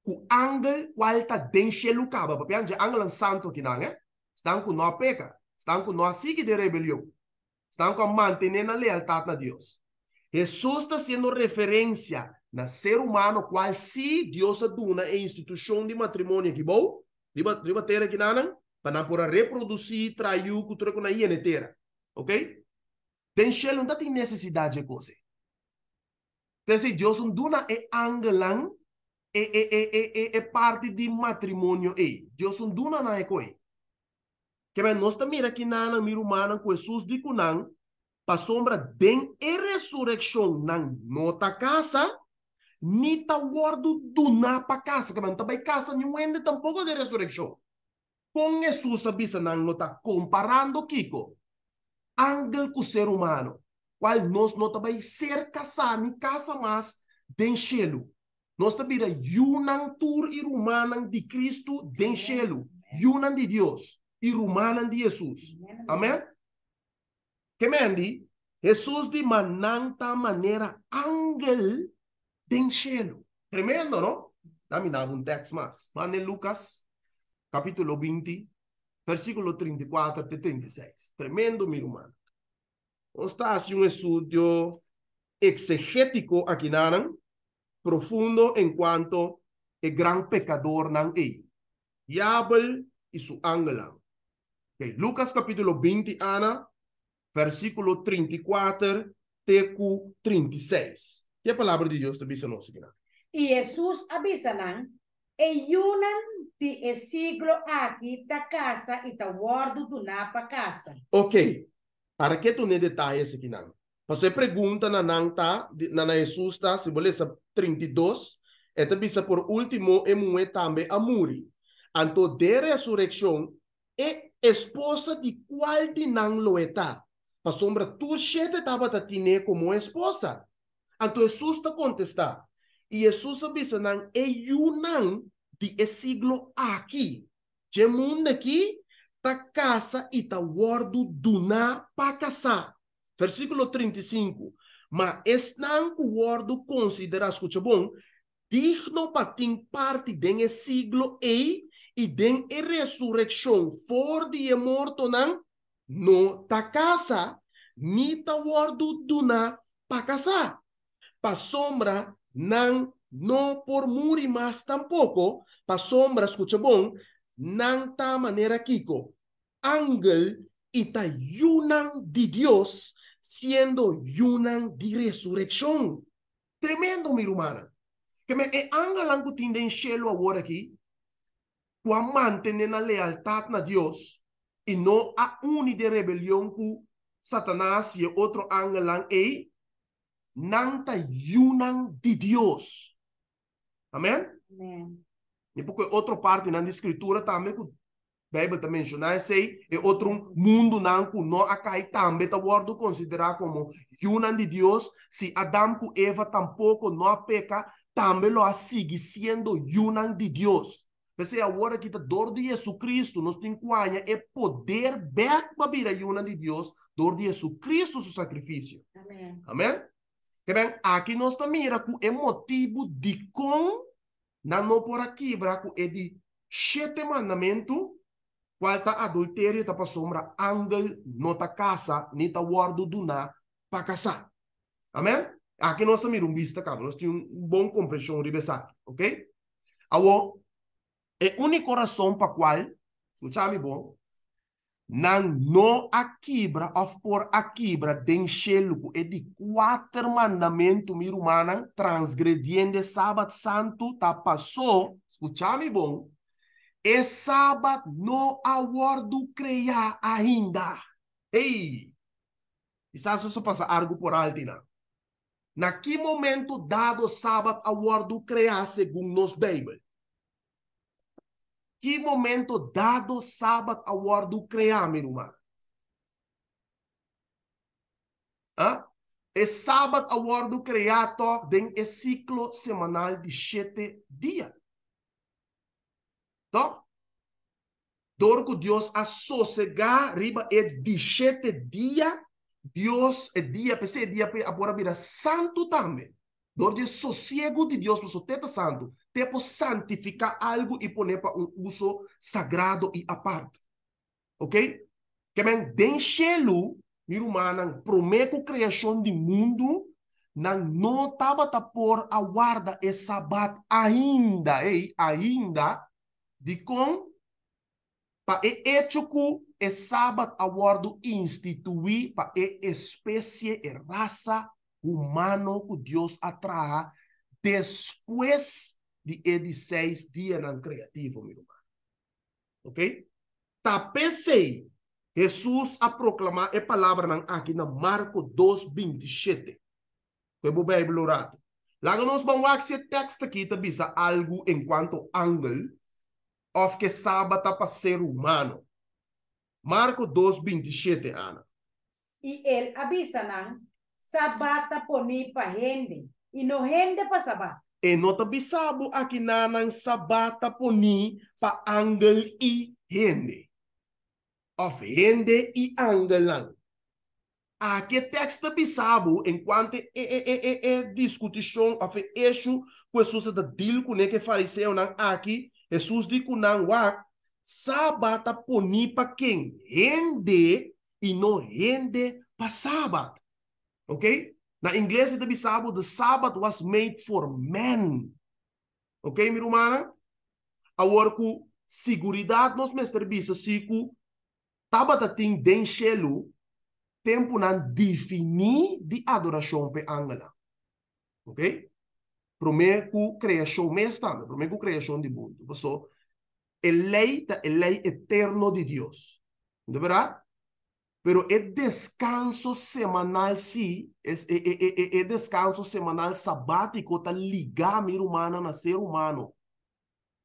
com angel ta de enxelo caba. Porque angel santo que não é. Estão com não peca. Estão com não sigue de rebelión. Estão com manter na lealtad a Dios. Jesús está sendo referencia. na ser humano qual se Deus aduna a instituição de matrimônio que bom, riba riba terra que nanan, para não por reproduzir traiu cultura com na hiena terra. OK? Den shell não tem necessidade de coisa. então se assim, Deus aduna é angelan é é é é é parte de matrimônio e Deus aduna na é coi. Que bem nós também aqui nanan mira humana com Jesus de cunan para sombra den e ressurreição nan nota casa Nita do duna pa casa kaman bem casa ni wende tampoco de resurrección. Con Jesus abisa nang nota comparando Kiko. Ángel com ser humano. Qual nós não também ser nem casa mas denchelo. Nós também yunan tur e rumanan de Cristo denchelo. Yunan de Deus e rumanan de Jesus. Amém? Que mendi? Jesus de mananta maneira ángel tem cheiro. Tremendo, não? Dá-me dar um texto mais. Lá em Lucas, capítulo 20, versículo 34 até 36. Tremendo, meu irmão. Está de um estudo exegético aqui, Nanan, profundo em quanto é grande pecador não é. Diabel e sua ángel. Okay. Lucas capítulo 20, Ana, versículo 34 até 36. Y a palavra de Deus te no signa. Jesus avisa abisanan, e yunan ti e siglo aqui da casa e da wardu do napa casa. Ok. Para que tu ne detalhe signa. Você pergunta na nanta, na na Jesus tá, se bolesa 32, eta bisa por último e mué a amuri. Anto de ressurreição e esposa de qual de nan loeta. Para sombra tu tava tabata tine como esposa. Então, Jesus está contestar. E Jesus disse, não, e não de siglo aqui. De mundo aqui, ta casa e o wordo duná para casa. Versículo 35. Mas estão o wordo considera, escute bom, digno para ter parte den siglo e e den ressurreição for de morto não no ta casa, ni ta wordo duna para casa. sombra nan no por muri más tampoco. Pa sombra, bon, nan ta manera kiko. Ángel y ta yunan di Dios siendo yunan di resurrección. Tremendo, mi hermana. Que me e eh, ángel langu tinde en cielo ahora aquí. Cuando mantener la lealtad na Dios y no a uni de rebelión ku Satanás y otro ángel ei nanta yunan de Deus. Amém? Amém. E porque outra parte na escritura também que Bíblia também menciona sei, é outro mundo não que não acai também tá wordo considerar como yunan de Deus, se Adão com Eva tampouco não peca, também lo sigue sendo yunan de Deus. Pensei é agora que a dor de Jesus Cristo nos enquanha é poder ver a vida yunan de Deus, dor de Jesus Cristo, seu sacrifício. Amém? Amém? Bem, aqui nós também era que é motivo de com, na não por aqui, braco, é de sete mandamento, qual tá adultério, tá para sombra, angel, nota casa, nita guardo do na, para casa Amém? Aqui nós também um vista, cara, nós temos um bom compreensão de besar, ok? Agora, é única razão para qual, escutar me bom, Nan no a quibra, of por quibra, den xelco e é de quatro mandamentos mirumana, transgrediendo sábado santo, tá passou, escutame bom, e sábado no awardo creia ainda. Ei! Isso é só passa algo por altina. Né? Naquele momento dado sábado awardo creia segundo nos Bíblia que momento dado sábado a do criamos, meu irmão? Hã? É sábado a Award do dentro tem um é ciclo semanal de sete dias. Então, Dorco Deus a sossegar, riba, é de sete dias, Deus, é dia, pensei, é dia, agora vira santo também de ordem sossego de Deus, nosso Teta Santo, tempo santificar algo e pôr para um uso sagrado e aparte Ok? Que men den shelu, mirumanan, prometo criação de mundo, não notava tá por a guarda e sabat ainda, ei, ainda, de com, para e ético e sabat a guarda instituir para e espécie e raça humano que Deus atrae depois de ele seis días en creativo, mi hermano. ¿Ok? Tapese, Jesus a proclamar a é palavra aqui na Marco 2, 27. Que vou bem blurado. Lá que nós vamos ver esse texto aqui, tá bisa algo enquanto ângulo, of que sábado tá para ser humano. Marco 2, 27, Ana. E ele avisa, não? sabata poni pa hende. E no hende pa sabat. E no aqui nang sabata poni pa angle i hende. Of hende i angle lang. Aqui texto bisabo enquanto é, e e e discussão of eixo que Jesus da dil com que fariseu nang aqui Jesus diz que nan wa sabata poni pa quem rende e não rende para sabat Ok, Na inglês ito bisabo, the Sabbath was made for men. Ok, mi rumana? Agora com segurança nos mestre se o ku tabata ting den shelu tempo nan definir di adoração pe angela. Ok, Prome ku creação mesta, prome ku creação di mundo. So, é lei, é lei eterno de Deus. Não verdade? Pero el descanso semanal sí, el, el, el descanso semanal sabático está ligado a ser humano na ser humano.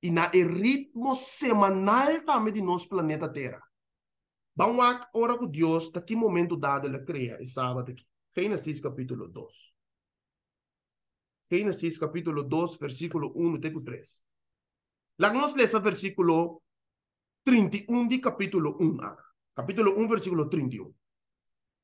E na ritmo semanal também de nosso planeta Terra. Vamos lá, ora com Deus, está que momento dado ele cria, e sábado aqui. Gênesis capítulo 2. Gênesis capítulo 2, versículo 1 até 3. Lá nós lemos versículo 31 de capítulo 1. capítulo 1, versículo 31.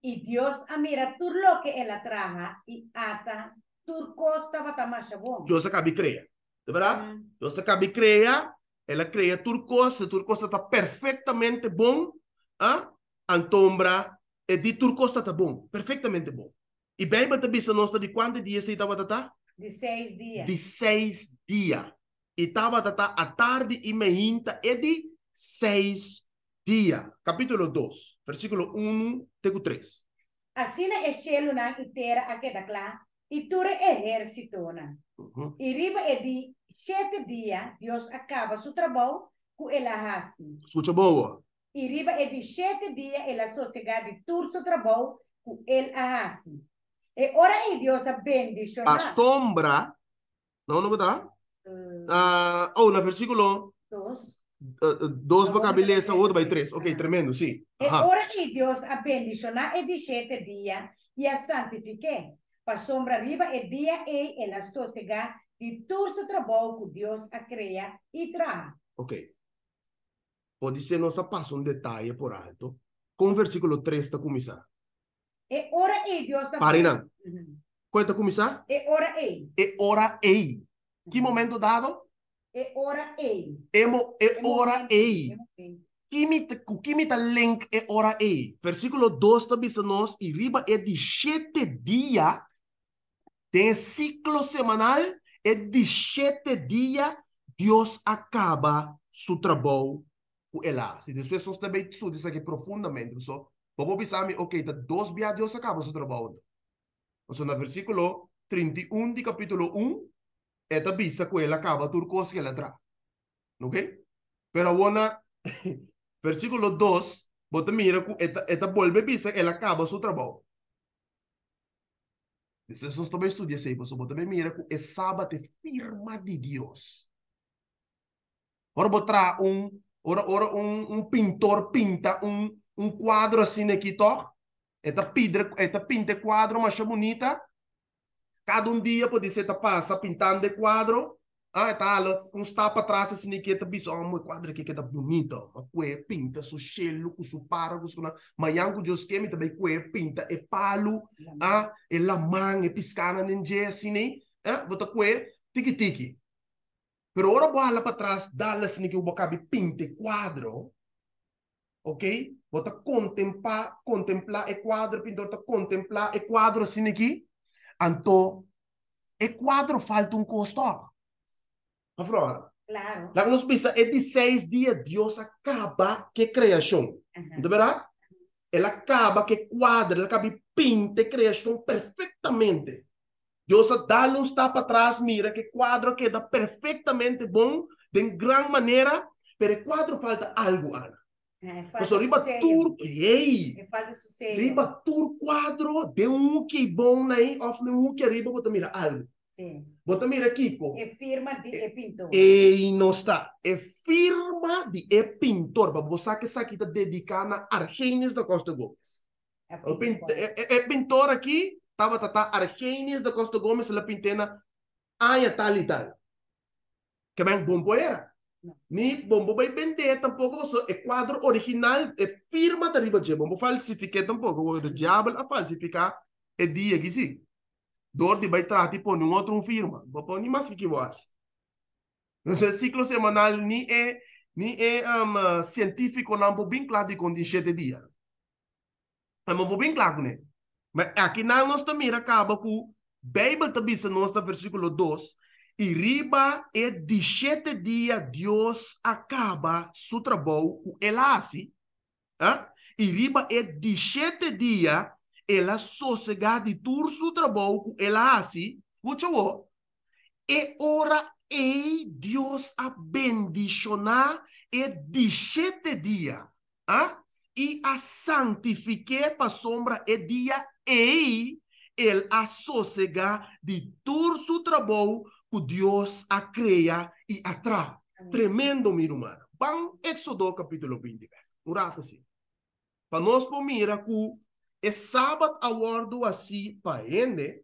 Y Dios amira ah, lo que él atraja y ata tur costa bom. Dios acaba crea, de verdad? Dios mm. acaba crea, él crea tur costa, tu costa está perfectamente bom, ah? Antombra, y eh, di tur costa está bom, perfectamente bom. Y bem, mas também se nós de cuántos días se estava tata? De seis dias. De seis dias. E estava tata a tarde y meinta, e de seis día, capítulo 2, versículo 1, tego 3. es el luna inteira a queda clara, tu todo exército. Uhum. Y riba es de sete días, Dios acaba su trabajo com el raça. Escucha, boa. Y riba es de sete dias, ela sossegada de su trabajo trabalho el ela Y ahora ora Dios Deus bendicionar. A sombra, no não está? Uh... Eh. Uh, ah, oh, versículo 2. dos vocabili sa outro vai três. Ok, ah. tremendo, sim. Aham. E ora e Deus abençoa bendicionar e de sete dia e a santifique. Para sombra riba e dia e ela sossegar de todo o trabalho que Deus a cria e traz. Ok. Pode ser nossa passa um detalhe por alto. Com o versículo 3 está começar. E eh, ora e Deus... Parina. Uhum. Quanto começar? E eh, ora e. E eh, ora e. Que momento dado? E ora ei. Emo e ora ei. Kimita, o kimita link e ora ei. Versículo 2 também se nós e riba é de sete dia. Tem ciclo semanal é de sete dia. Deus acaba seu trabalho com ela. Se depois nós também diz aqui profundamente, só vamos pensar, ok, tá dois dias Deus acaba seu trabalho. Então, no versículo 31 de capítulo 1, esta pizza que él acaba turcos que ela entra. ¿Ok? Pero bueno, [LAUGHS] versículo 2, botam te mira que esta, esta bisa pizza, él acaba su Isso Entonces, eso também estudia aí, pessoal. botam também mira que é sábado firma de Deus. Ora, vou um, ora, ora, um, um pintor pinta um, um quadro assim aqui, tó. Esta, pedra, esta pinta quadro, mais bonita. Cada um dia pode ser tapar, tá, pintando de quadro, ah, tá, uns tapa atrás, assim, que tá bicho, oh, quadro aqui que tá bonito, mas que pinta, su chelo, su para, su na, mas yango de esquema também, que pinta, é palo, ah, é lamang, é piscana, ninje, assim, né, ah, bota que, tiki tiki. Pero ora boa lá para trás, dá lá, assim, que o bocabe pinte quadro, ok? vou contemplar, contemplar, o é quadro, pintor, tá contemplar, o é quadro, assim, aqui, anto o quadro falta um custo. A tá flora. Claro. Lá nos pisa é de seis dias Deus acaba que criação. Uhum. Não ele acaba que quadra, ele acaba pinta a criação perfeitamente. Deus dá-lhe um tapa atrás, mira que quadro queda perfeitamente bom, de grande maneira, mas o quadro falta algo, Ana. É, Professor, Ribatur, hey, tur quadro de um que bom na né? of um que riba é bota mira algo. botamira é. Bota mira É firma de é, é pintor. E não está. É firma de é pintor, para você que está aqui tá dedicada a Argenes da Costa Gomes. É pintor, é, é, pintor aqui, tava tá Argenes da Costa Gomes, ela pintena Anya tal e tal. Que bem bom poeira. Ni bombo vai vender tampouco, você é quadro original, é firma da riba de bombo falsificar tampouco, o diabo a falsificar é dia que sim. Dor de vai tratar tipo um outro firma, bobo nem mais que você. Então, o ciclo semanal nem é nem é um, científico, não é bem claro de quando sete dias. É bem claro, né? Mas aqui na nossa mira acaba com Bíblia também, nosso versículo 2, Iriba é de sete dias Deus acaba seu trabalho com Elasi. Assim, e Iriba é de sete dias ela sossega de todo seu trabalho com Elasi. Assim, Escutou? É hora e Deus a bendicionar é de sete dias. E a santificar para sombra é dia e ele a sossega de todo seu trabalho que Deus a cria e atrai. Tremendo, meu irmão. Bom, Éxodo capítulo 20. Urata assim. Para nós pomira que é sábado a ordo assim para ende.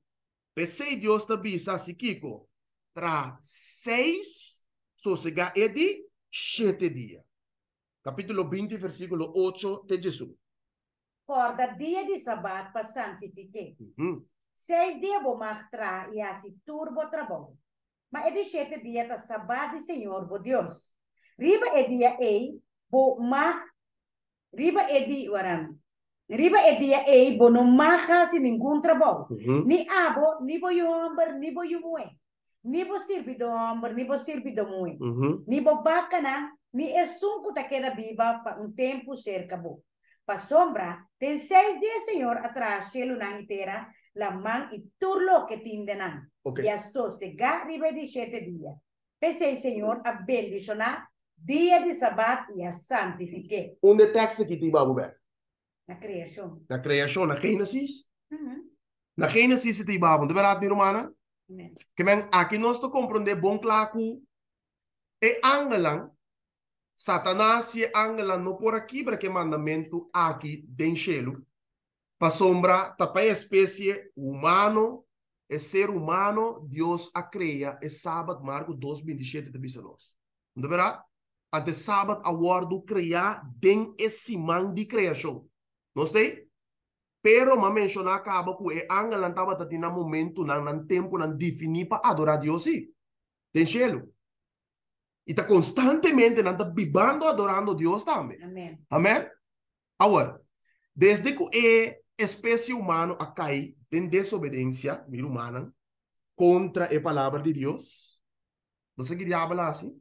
Pensei Deus te bisa assim, Kiko. Tra seis, sossega é de sete dias. Capítulo 20, versículo 8 de Jesus. Corda dia de sábado para santificar. Seis dias vou mostrar e assim turbo trabalho. Maar het de het dia da sabbat Senhor, bo Deus. Riba é dia ei, bo mas. Riba é dia waran. Riba é dia ei, bo não maja sem nenhum trabalho. Ni abo, ni bo yomber, ni bo yumue. Ni bo do homber, ni bo sirvido mue. Uhum. Ni bo bacana, ni esunco sunco da queda viva para um tempo cerca bo. Para sombra, tem seis dias, Senhor, atrás, chelo na inteira, Lamã e Turlo que tindenam. Okay. E a sossegar e bendicete dia. Pensei, Senhor, a bendicionar dia de sabat e a santifique. Onde é texto que te Babel? Na criação. Na criação, na genesis. Uhum. Na Gênesis te Babel. De verdade, minha irmã? Que men, aqui nós to compreender bom claro E é angelan, Satanás e angelan não por aqui para que mandamento aqui den chelo. Para sombra, para a espécie humano, é ser humano, Deus a cria, é sábado, Marcos 2, 27, também Não nós. Não verá? sábado, a ordo criar bem esse man de criação. Não sei? Pero, mas mencionar acaba que é angel não estava tendo momento, não, não tempo, não definir para adorar Deus, sim. Tem cheiro. E está constantemente, não está vivendo, adorando Deus também. Amém. Amém? Agora, desde que é espécie humana a cair em desobediência, vida humana, contra a palavra de Deus. Você que diabo assim?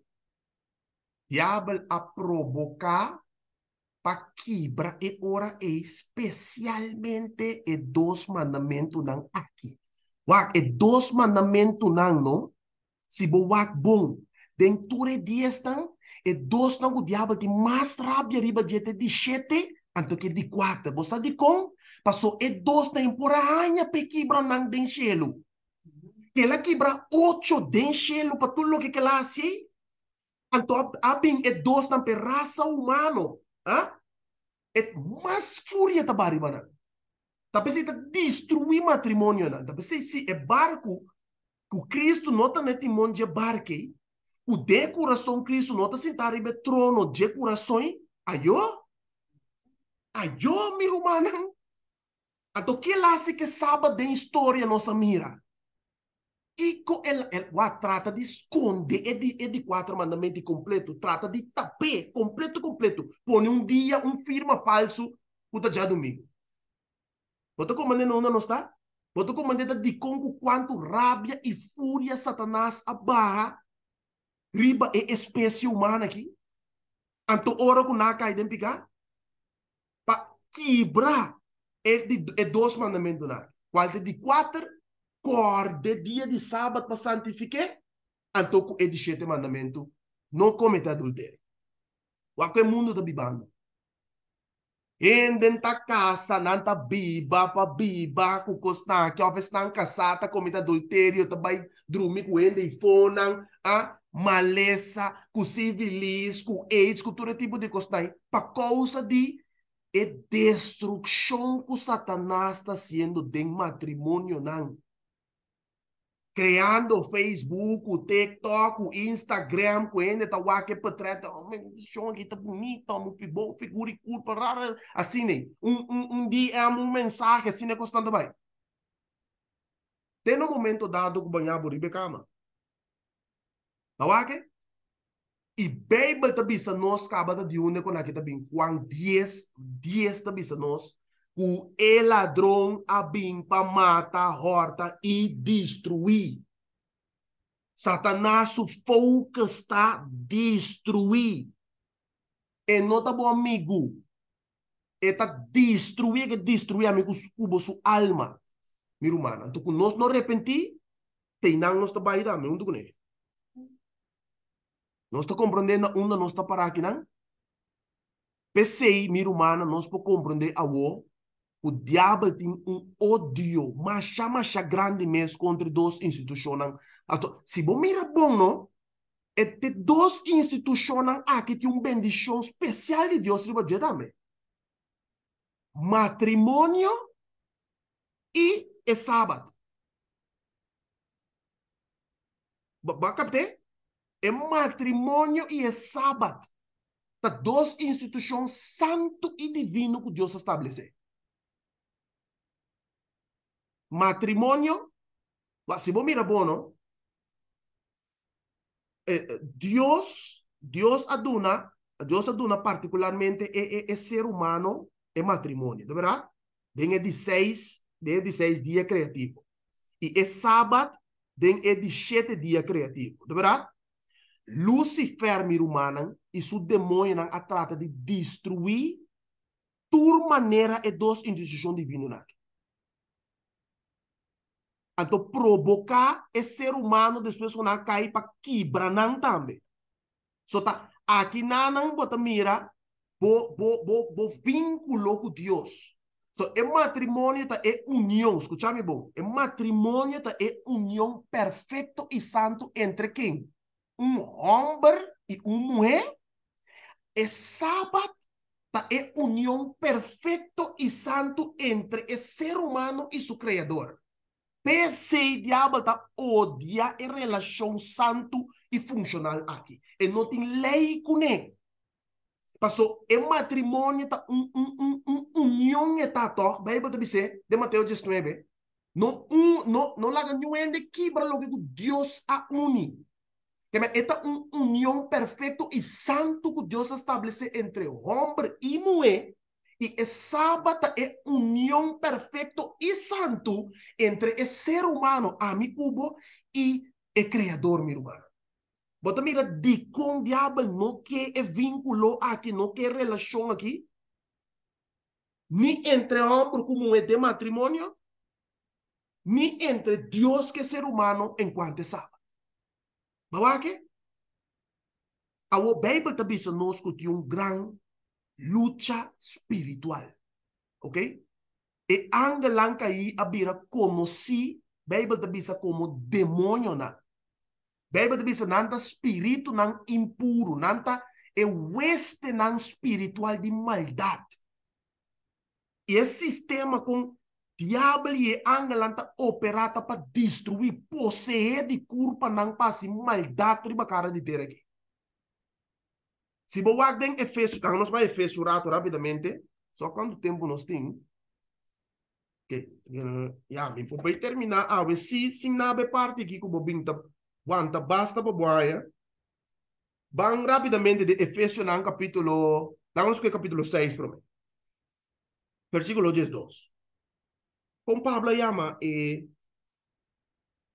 Diabo a provocar para quebrar e ora especialmente e dois mandamentos não aqui. Wak, e dois mandamentos não, não? Se bo wak bom, de dias estão, e dois não o diabo tem mais rabia riba de te de sete, Anto que de quatro, você de con, passou e dos temporadas para quebrar o den cielo. Ela quebra quebra ocho den para tudo o que ela si. Anto abin e dois nan raça humana. É Ah? fúria mas furia ta bari mana. destruir pensi matrimônio distrui matrimonio na. é barco, o Cristo nota neti de barque, o decoração Cristo Cristo nota sentado em trono de aí ó Ayo, mi humanang. Então, que lá se que sabe da história nossa mira? Kiko, el el trata de esconder, é de, quatro mandamentos completo, trata de tapé, completo, completo. Põe um dia, um firma falso, puta já domingo. Bota como não, não está? Bota como de congo quanto rábia e fúria Satanás abarra, riba e espécie humana aqui. Anto ora com naca e quebrar este, é, é dois mandamentos do né? Nabi. É de quatro, corde dia de sábado para santificar, então é de sete mandamento, não cometer adultério. O que mundo está bibando? Enden ta casa, nan ta biba, pa biba, ku costa, que ao casata, comida adulterio. também dormir com ende e fonan, a ah, maleza, com civilis, com AIDS, com todo tipo de costa, pa causa de é destruição que Satanás está sendo do matrimônio, não. Criando Facebook, o TikTok, o Instagram, com ele, está lá que patreta, oh, homem aqui, está bonito, um bom figura e curva, rara, assim, né? Um, um, um mensagem, assim, né, gostando bem. Tem um momento dado que o banhar, buribe, cama. Está lá que? E Bible também se nós acabamos de unir com aqui também Juan 10, 10 também se nós o e ladrão abim para matar, horta e destruir. Satanás o foco está destruir. E eh, nota tá bom amigo. E tá destruir que destruir amigos cubo sua alma. mirumana irmã, então nós não arrepentir, tem não nos trabalhar, meu um do não está compreendendo onde não está parar aqui, não? Pensei, mira humana, nós podemos compreender a o, o diabo tem um ódio, macha, macha grande mesmo contra duas instituições. Então, se você mira bom, não? É ter duas instituições aqui tem uma bendição especial de Deus, de dar. Matrimônio e é sábado. Vai captar? é matrimônio e é sábado. Tá duas instituições santo e divino que Deus estabeleceu. Matrimônio, se você mira bom, é, é, Deus, Deus aduna, Deus aduna particularmente é, é, é ser humano é matrimônio, não é verdade? Tem é de seis, tem é de seis dias criativo. E é sábado, tem é de sete dias criativo, não é verdade? Lucifer mirumanan e seu demônio a trata de destruir toda maneira e dos instituições divinas. Então, provocar o ser humano depois que cai para quebrar também. Só tá aqui não bota mira bo bo bo bo vínculo com Deus. So, é matrimônio tá é união, escute-me bom. É matrimônio tá é união perfeito e santo entre quem? um homem e uma mulher. É sábado tá? é união perfeito e santo entre o ser humano e seu Criador. Pese e diabo tá odia a é relação santo e funcional aqui. E não tem lei com ele. Passou é matrimônio, tá um, um, um, um, união é tá to, Bíblia tá dizer, de Mateus 19, não um, não, não laga nenhum ende quebra logo que Deus a une. Esta unión perfecta y santo que Dios establece entre hombre y mujer. Y el sábado es unión perfecta y santo entre el ser humano, a mi cubo, y el creador, mi hermano. Bota mira, de con diablo no que vínculo aquí, no que relación aquí. Ni entre hombre como es de matrimonio, ni entre Dios que es ser humano en cuanto es sábado. Mawake? A Bíblia também se nós que grande luta espiritual. Ok? E Angela aí a como se a Bíblia também como demônio a Bíblia também se nanta espírito nan impuro, nanta é oeste nan espiritual de maldade. E esse sistema com Diablo e Angelanta operata para destruir, possuir de culpa não passar maldade triba cara de ter aqui. Se vou guardar Efésio, quando nós vai Efésio rato rapidamente, só quanto tempo nos ting, Que, já, me pode terminar. Ah, mas se, se não é parte aqui que o bobinho basta para boia. Vamos rapidamente de Efésio, capítulo, vamos com o capítulo 6 para mim. Versículo 12. con Pablo Llama y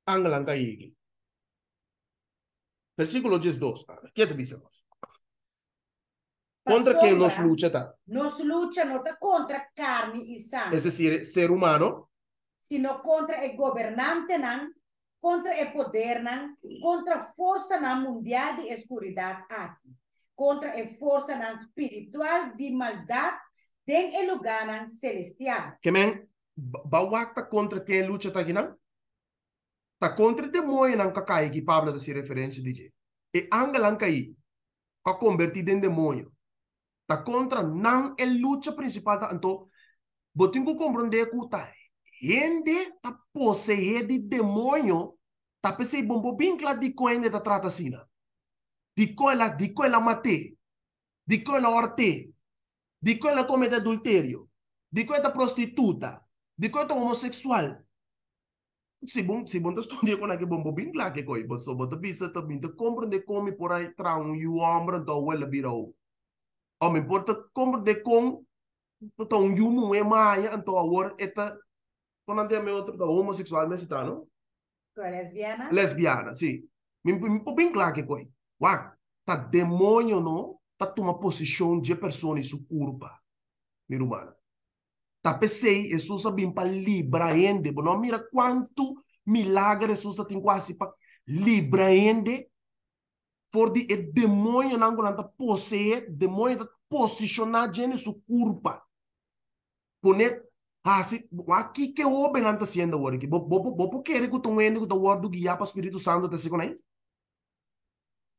Angela Versículo 10.2. ¿Qué te dice ¿Contra que nos lucha? Nos lucha no contra carne y sangre. Es decir, ser humano. Sino contra el gobernante, contra el poder, nan, contra fuerza nan mundial de oscuridad aquí. Contra la fuerza espiritual de maldad en el lugar celestial. ¿Qué men? bawak ta contra quem luta tá aqui não? Tá contra demônio não cacai que Pablo da se referência DJ. E angelan cai, ca convertido em demônio. Tá contra não é luta principal tá então botingo compreender que tá gente tá possuída de demônio tá pensei bombo bem claro de coisa tá trata assim não. Di quella, di quella mate, di quella orte, di quella comete adulterio, di quella prostituta, Dikoy ton homoseksual. Se bom, se bom te estonde kon ake bom bobin la ke koy, boso bote bisa te bin, te comprende como por aí tra um yu ombra to wele biro. Om importa comprende com to um yu não é maia anto awor eta kon ante me outro to homossexual me cita, não? Tu lesbiana? Lesbiana, sim. Me me bobin la ke koy. Wa, tá demônio não? Tá toma posição de pessoa em sua curva. Mirubana. Tapecei, Jesus bem para libraende. Não mira quanto milagre Jesus tem quase para libraende. For de demônio não anda possuir, demônio está posicionar gente su culpa. poner assim, aqui que obe não está sendo agora aqui. Bobo quer que o tom ende que o do guia para o Espírito Santo está se conhecendo.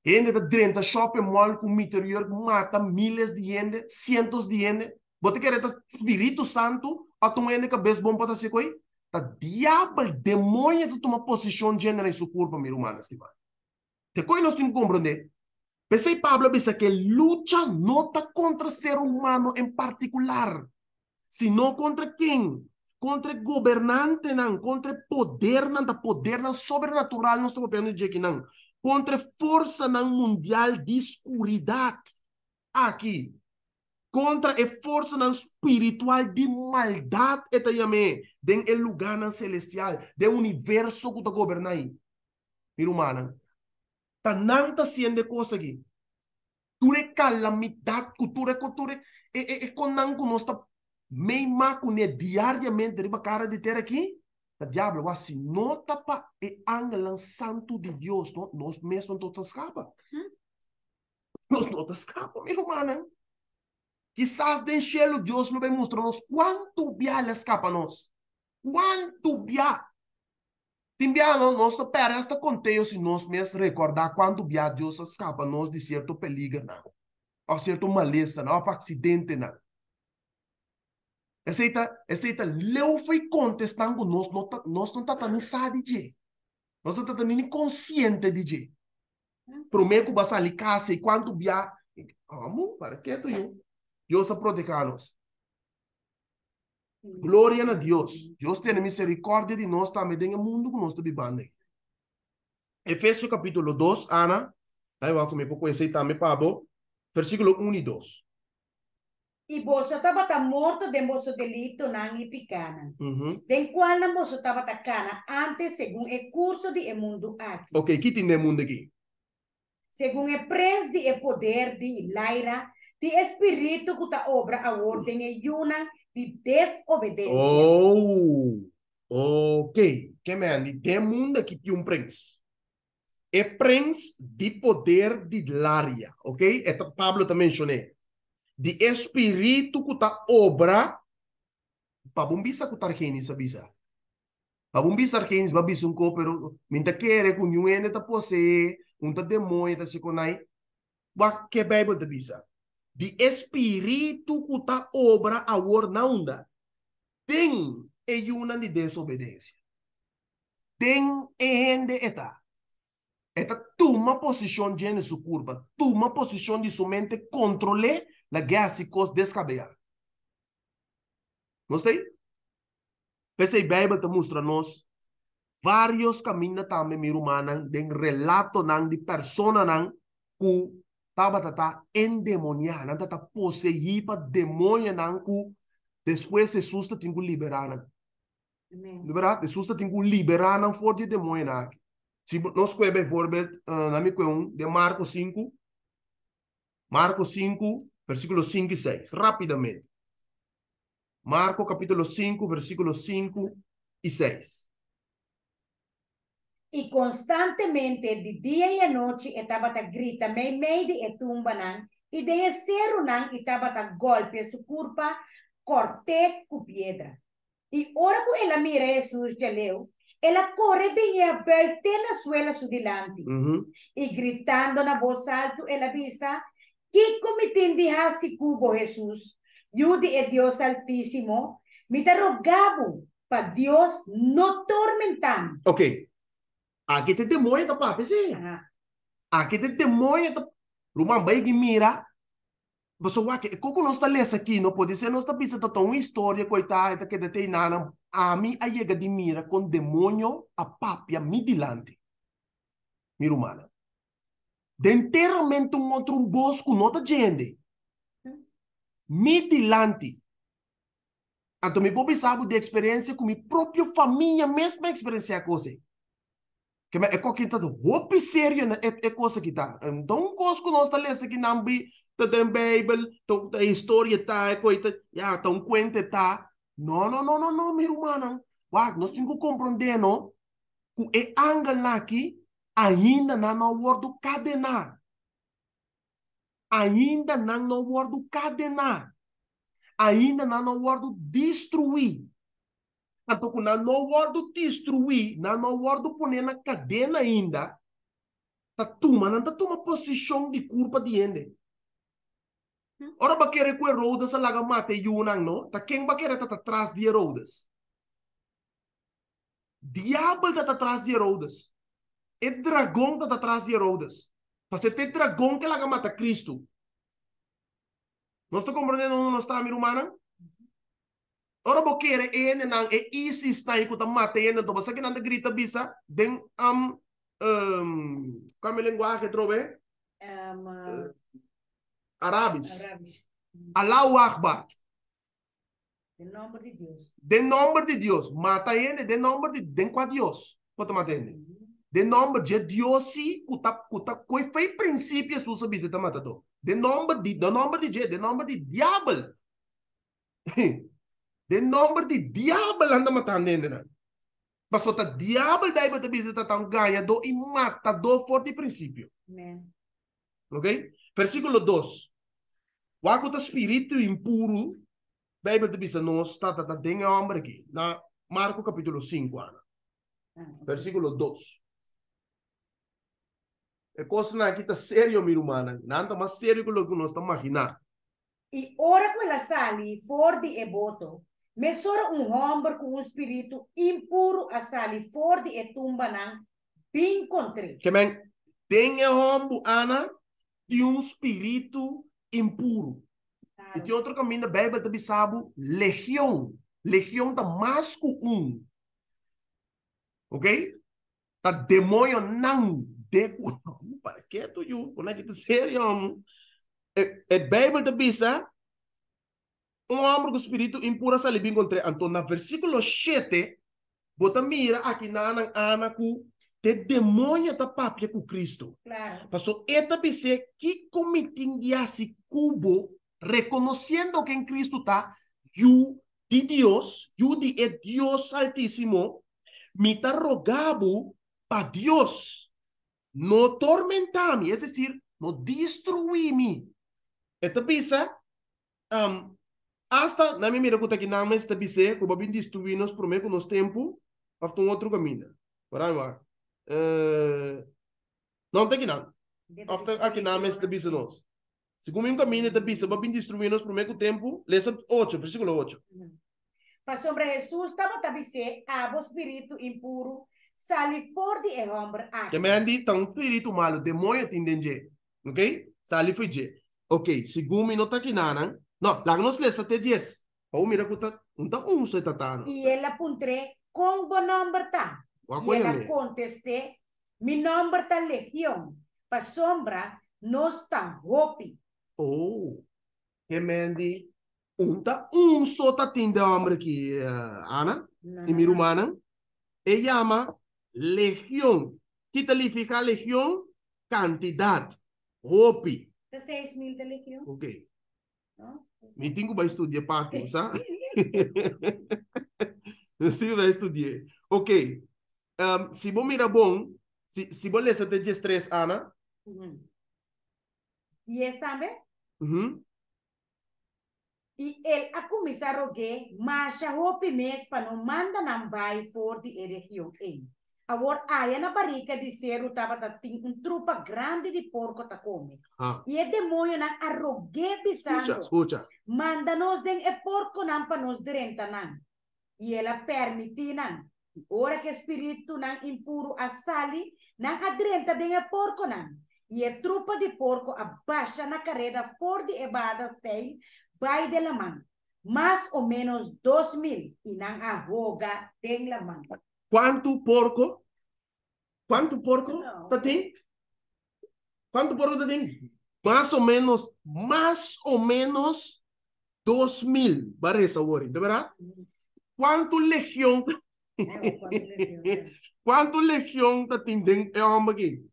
Ende está dentro shopping mall com interior mata milhas de ende, cientos de ende. Bote querer, Espírito Santo, para tomar ele cabeça bom para se coi. Tá diabo, demônio tu tomar posição de gênero em seu corpo, meu humano, estimado. Te coi nós temos que compreender. Pensei, Pablo, pensa que luta não está contra o ser humano em particular, senão contra quem? Contra governante, não. Contra poder, não. Da poder, não. Sobrenatural, não estou vendo de que não. Contra força, não. Mundial de escuridade. Aqui contra a força não espiritual de maldade eta yame den lugar não celestial de universo que está governando aí pero humana Está não tá sendo coisa aqui ture calamidade eh, eh, cultura cultura e e, e com não que nós tá meio maco né diariamente riba cara de ter aqui o diabo assim nota pa e angelo santo de Deus nós mesmo não estamos escapando. nós não estamos escapando, meu humana Quizás del cielo Dios lo demostró. ¿Cuánto via le nos ¿Cuánto via? Timbiano, nós pera esta conteio se nós mesmos recordar quanto via Deus escapa nós de certo perigo, não. Ou certo maleza, não. Ou acidente, não. Aceita, aceita, leu foi contestando nós, nós não tá nem sabe de Nós não está nem inconsciente de prometo que o casa e quanto via... Vamos, para quieto eu. Dios a los Glória a Deus. Deus tem misericórdia de nós também, tem mundo que nós vivendo. Efésios capítulo 2, Ana. Aí tá, vamos comer para conhecer também, Pablo. Versículo 1 e 2. E você estava tá morto de vosso delito não e picana. Uhum. De qual não você estava tá cana antes, segundo o curso de mundo aqui. Ok, que tem mundo aqui? Segundo o preço de poder de Laira, de espírito cuta obra a ordem e una de desobediência. Oh, ok. Que man, e tem mundo que tem um príncipe. É príncipe de poder de lária, ok? É Pablo também mencionou. De espírito cuta obra para pabumbisa kutar kini sa bisa. Pabumbisa kini ba bisung ko pero minta kere kunyuene tapos eh unta demonyo ta sikonay. Wa ke Bible ta bisa de espírito que está obra a ornanda. Tem e uma de desobediência. Tem e ende está. Esta toma posição de sua curva, toma posição de sua mente controle la guerra psicose descabelhar. Não sei? Pensei, a Bíblia mostra-nos vários caminhos também, meu den relato nan de nan que Taba tata endemoniana, tata poseípa, demonia nanku. Después Jesús te tengo De verdad, Jesús te tengo liberada por de demonia. Si Nos quer bijvoorbeeld, que na de Marcos 5, Marcos 5, versículos 5 y 6, Rápidamente. Marcos capítulo 5, versículos 5 y 6 y constantemente de día y de noche estaba ta grita me de e y de serunan estaba ta golpe su culpa corté con piedra y ahora que ella mira a Jesús, leo ela corre bien a ver la suela su dilanti y gritando na voz alto ela avisa ¿Qué cometendo si cubo Jesús? Yo, e Dios Altísimo, me te rogabo para Dios no tormentan okay tem demônio da tá, papa, sim. Ah. tem demônio da tá. Rumam bai que mira. Mas o que é como nós está lendo aqui, não pode ser nós estamos tá pensando tão uma história coitada que é detém nada. A mim a chega de mira com demônio a papia midilante. Mira humana. De inteiramente um outro um bosco não da gente. Hum. Midilante. Então, me pobre sabe de experiência com minha própria família, mesma experiência com você keme eko kita tu hopi serio na et eko sa kita então kos ko nos tale sa kinambi ta den bible to ta historia ta eko ita ya ta um cuente ta no no no no no mi rumana wa nós temos que compreender no ku e angle na ki ainda na no wordo cadena ainda na no wordo cadena ainda na no wordo destruir então, na no wordo te instruir, na no wordo pôr na cadeia ainda, tá toma, não tá toma posição de culpa de ende. Hum. Ora, ba querer que rodas alaga mate yunang, não? Tá quem ba querer tá atrás de rodas? Diabo tá atrás de rodas. É dragão tá atrás de rodas. Mas é dragão que alaga mata Cristo. não estou compreendendo onde nós estamos, irmã? Ora bo kere ene nang e easy sta ikuta mate ene to basa kinanda grita bisa den am um, qual é o linguagem trove? Um, uh, eh, eh, Arabis. Arabis. Allahu Akbar. De nome de Deus. De nome de Deus. Mata ele, de nome de Deus. com a Deus. Quanto mata ele? De nome de Deus, se cuta, cuta, coi foi princípio Jesus visita matador. De nome de, de nome de Deus, de nome de diabo. [LAUGHS] de nome de diabo anda matando ainda. Mas o diabo diabel daí bota bisa tá tão ganha do e mata do forte princípio. Amém. Ok? Versículo 2. O água do espírito impuro daí bota visita nós está tá tá tem homem aqui. Na Marco capítulo 5, Ana. Versículo 2. e coisa na aqui tá sério, minha irmã. Não tá mais sério que o que nós estamos imaginando. E ora com ela sali, por de eboto. Mesura um homem com um espírito impuro a sair fora e tumba não bem contra. Que men, tem um homem, Ana, de um espírito impuro. E tem outro caminho da Bíblia também sabe, legião. Legião da masco um. Ok? Da demônio não de [LAUGHS] Para que tu, eu? Como é que tu sério? homem? Eh, a Bíblia também sabe, un espíritu con espírito impura salibi encontrei. en el versículo 7, bota mira aqui na Ana, te demonia papia Cristo. Claro. Passou esta PC que cubo, reconociendo que en Cristo está, yo di Dios yo di es Dios altísimo, me tá para Dios? No tormentarme, es decir, no destruimi. mi Esta pisa, Hasta, na minha mira, que não é esta bise, que o babinho distribui nos promete com o nosso tempo, para um outro caminho. Para lá, Não tem que não. After, aqui não é esta bise nós. Se comigo caminho esta bise, o babinho distribui nos promete com o tempo, lê 8, versículo 8. Mas sobre Jesus, estava a dizer, ah, o espírito impuro, sali for de el hombre Que me han dito, um espírito malo, demônio te entende, ok? Sali foi de. Ok, segundo minuto aqui não, né? No, la es hasta 10. O mira kuta, unta un se tatano. Y él apunté con bo nombre Y él contesté, mi nombre está legión, pa sombra no está hopi. Oh, que mendi, unta un sota de hombre aquí, eh, Ana, y mi rumana. Ella llama legión. Quita fija legión, cantidad, hopi. De mil de legión. Ok. ¿No? Meeting ba studie party sa? [LAUGHS] [LAUGHS] Still ba studie. Okay. Um, si bo mira bon, si si bo lesa te stress Ana. Mm -hmm. Yes, sabe? e mm-hmm. ele a começar o que, mas já o primeiro para não mandar não vai for de região 1. Agora, aí na barriga disseram estava tá, tem um trupa grande de porco tá Ah. E é demônio na arrogue pisando. Escuta, escuta. Manda nos den porco não para nos derenta não. E ela permite não. Ora que espírito não impuro assale, não adrenta den porco não. E a trupa de porco abaixa na carreira por de ebadas tem, vai de la mão. Mais ou menos dois mil e não arroga tem la mão. Quanto porco? ¿Cuánto porco, Tatín? ¿Cuánto porco, Más o menos, más o menos dos mil de verdad? ¿Cuánto legión? [LAUGHS] ¿Cuánto legión, Tatín, este aquí?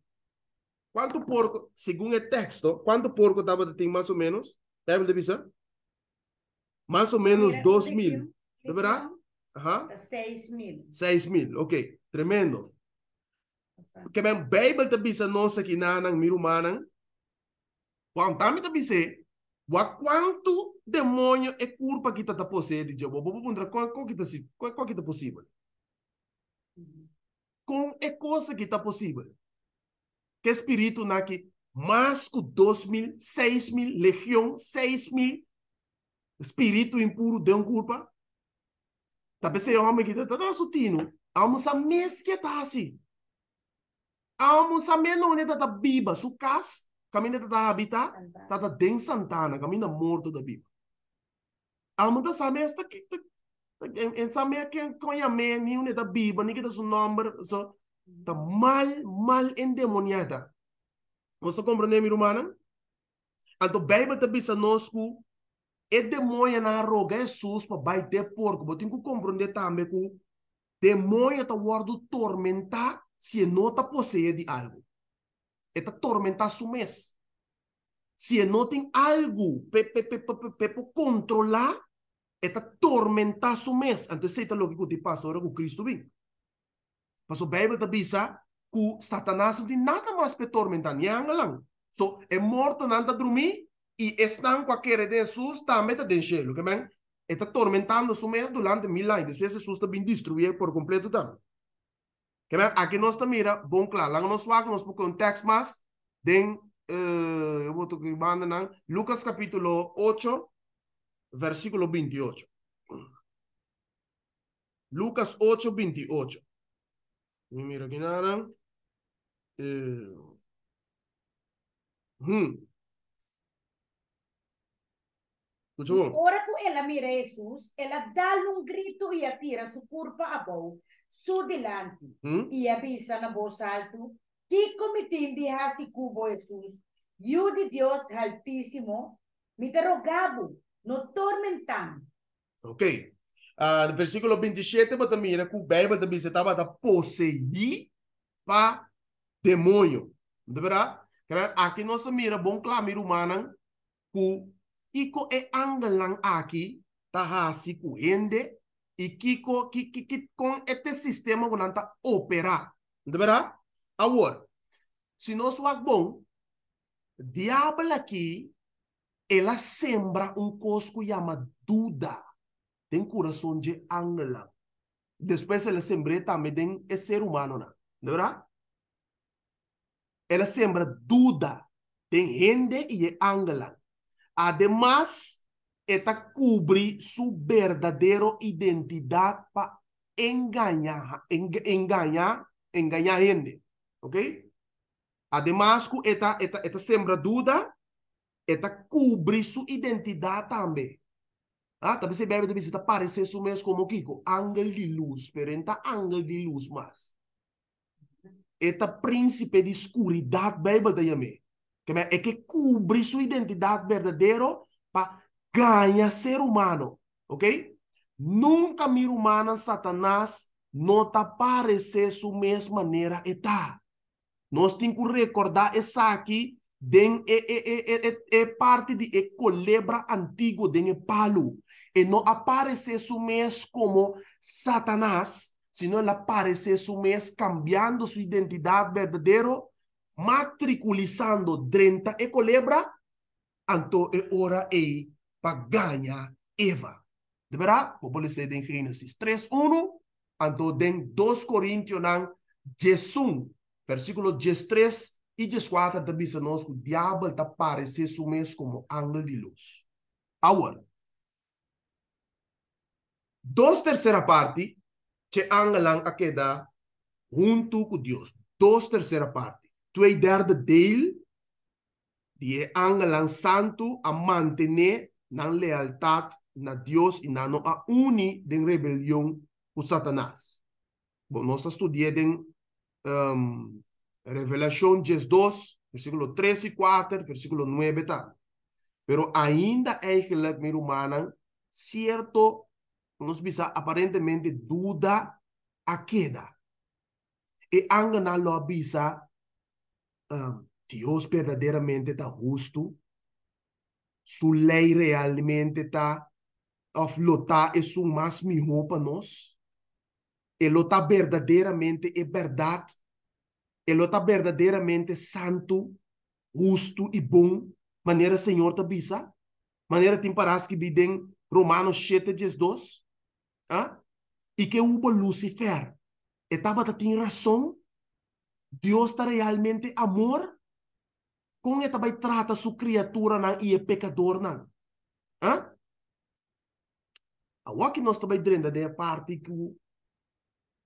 ¿Cuánto porco, según el texto, cuánto porco estaba Tatín más o menos? de Más o menos dos mil, ¿de verdad? Ajá. Seis mil. Seis mil, ok, tremendo. Porque bem, Bible te bisa nossa que na nang mirumanang. Quanto a mim te bisa, o quanto demônio é culpa que tá possuído de bobo contra qual qual que tá se qual que tá possível. Com é coisa que tá possível. Que espírito na que mais que dois mil, seis mil, legião, seis mil espírito impuro de um culpa. Tá pensando homem que tá tá sutindo. Almoça mês que tá assim almusa meno ne da biba su kami ne da habita da den santana kami na morto da biba almuda same esta que en same que está me ni une da biba ni que da su nombre so está mal mal endemoniada você compreende minha irmã então Bíblia também diz a nós é demônio na roga sus para bater porco mas tem que compreender também que demônio está guardando tormentar se não está posee de algo, está tormenta su mes. Se não tem algo para controlar, está tormenta su mes. Então, isso é o que te passa agora com Cristo vem. Mas o Bíblia está dizendo que Satanás não tem nada mais para tormentar, nem lá. So, é morto, não está dormindo, e estão com aquele Jesus também está de gelo, que está tormentando su mes durante mil anos. Isso Jesus está bem destruído por completo também. Que aqui nos mira, claro, vamos nós texto den eh, Lucas capítulo 8, versículo 28. Lucas 8, 28. Mira nada. Eh, hmm. mira a Jesús, ella da un grito y atira su culpa a sudilanti. Hmm? Ia pisa na voz alto, ah, que comitindi de cubo Jesus, o de Deus Altíssimo, me interrogabo, no tormentam. Ok. Uh, no versículo 27, mas também era que o Bíblia também se estava a possuir para demônio. de verdade? Aqui nós mira bom clamir humano que Iko aqui angelang aki tahasi kuende e que, que, que, que com este sistema que nanta opera, de verdade? Agora, se nós é bom, diabo aqui, ela sembra um cosco chama duda, tem coração de angela. Depois ela sembra também tem é ser humano, na, de verdade? Ela sembra duda, tem rende e é angela. Ademais, eta cubre su verdadero identidad para engañar, engañar, engañar gente. ¿Ok? Además, esta, esta, esta sembra duda, esta cubre su identidad también. Ah, tá percebendo? de visita, parece isso mesmo como Kiko. Ángel de luz, perenta ángel de luz, mas. Eta príncipe de escuridade, Bíblia de Yamé. Que é que cubre sua identidade verdadeira para ganha ser humano, ok? Nunca mira humana Satanás nota parecer sua mesma maneira está. Nós temos que recordar essa aqui den é, é, é, é, parte de e colebra antigo de é palo e não aparece su mês como Satanás, sino ele aparece su mês cambiando sua identidade verdadeira, matriculizando drenta e colebra, então é hora e pagania Eva. De verdad, podemos ler em Gênesis 3, 1, então em 2 Coríntios 11, versículo 13 e 14, também a nós que o diabo está parecendo mesmo como ángel de luz. Agora, Dos terceira parte, che angelang a queda junto com Deus. Dos terceira parte. Twee derde deel, die angelang santo a manter nan lealtad na Dios y la a uni den rebelión con Satanás. Bom, nós en um, 10, 2, versículo 3 y 4, versículo 9 tal. Pero ainda la mi humana, cierto, nos dice aparentemente duda a queda. E angana lo avisa um, Dios verdaderamente está justo, su lei realmente está aflotar isso mais melhor para nós. Ele está verdadeiramente é verdade. Ele está verdadeiramente santo, justo e bom. Maneira Senhor está visa, Maneira tem parás que bidem Romanos 7, 10 Ah? E que o Lucifer estava tinha razão. Deus está realmente amor. Kung é também trata sua criatura não ia pecador não. Hã? Agora que nós também drenda de parte que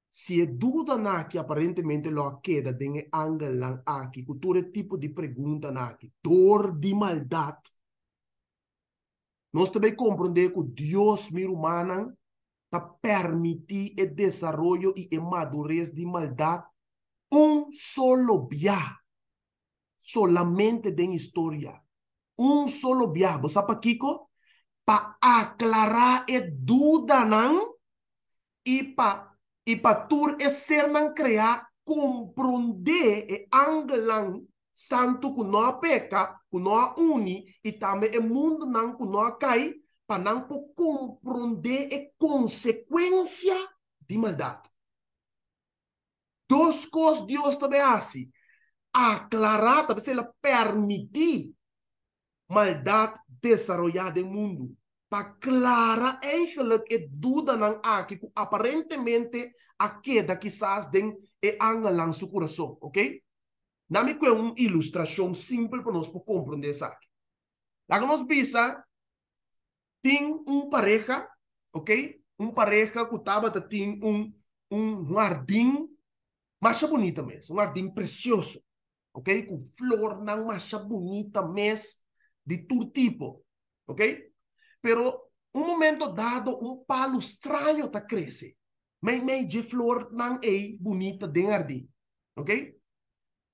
se é dúvida na que aparentemente lo queda de ângulo lá aqui, com todo tipo de pergunta na aqui, dor de maldade. Nós também compreender que Deus mira humana para permitir o desenvolvimento e a madurez de maldade um solo viagem solamente de historia. Un solo viaje. ¿Sabes, Kiko? Para aclarar el duda nan, y para y pa tur ser nan crear, comprender el angelan santo que no peca, que no uni y también el mundo nan que no cae, para nan comprender la consecuencia de maldad. Dos cosas Dios también hace. aclarar, talvez ela permitir maldade desarrollada em mundo. Para clara eigenlijk é duda não há que aparentemente a queda quizás den e no seu coração, ok? Nami que é uma ilustração simples para nós para compreender isso aqui. Lá que nós visa, tem um pareja, ok? Um pareja que estava tem um um jardim, mais é bonita mesmo, um jardim precioso ok? Com flor, não acha bonita, mas de todo tipo, ok? Pero, um momento dado, um palo estranho tá cresce. Mas, mas de flor não é bonita de jardim, ok?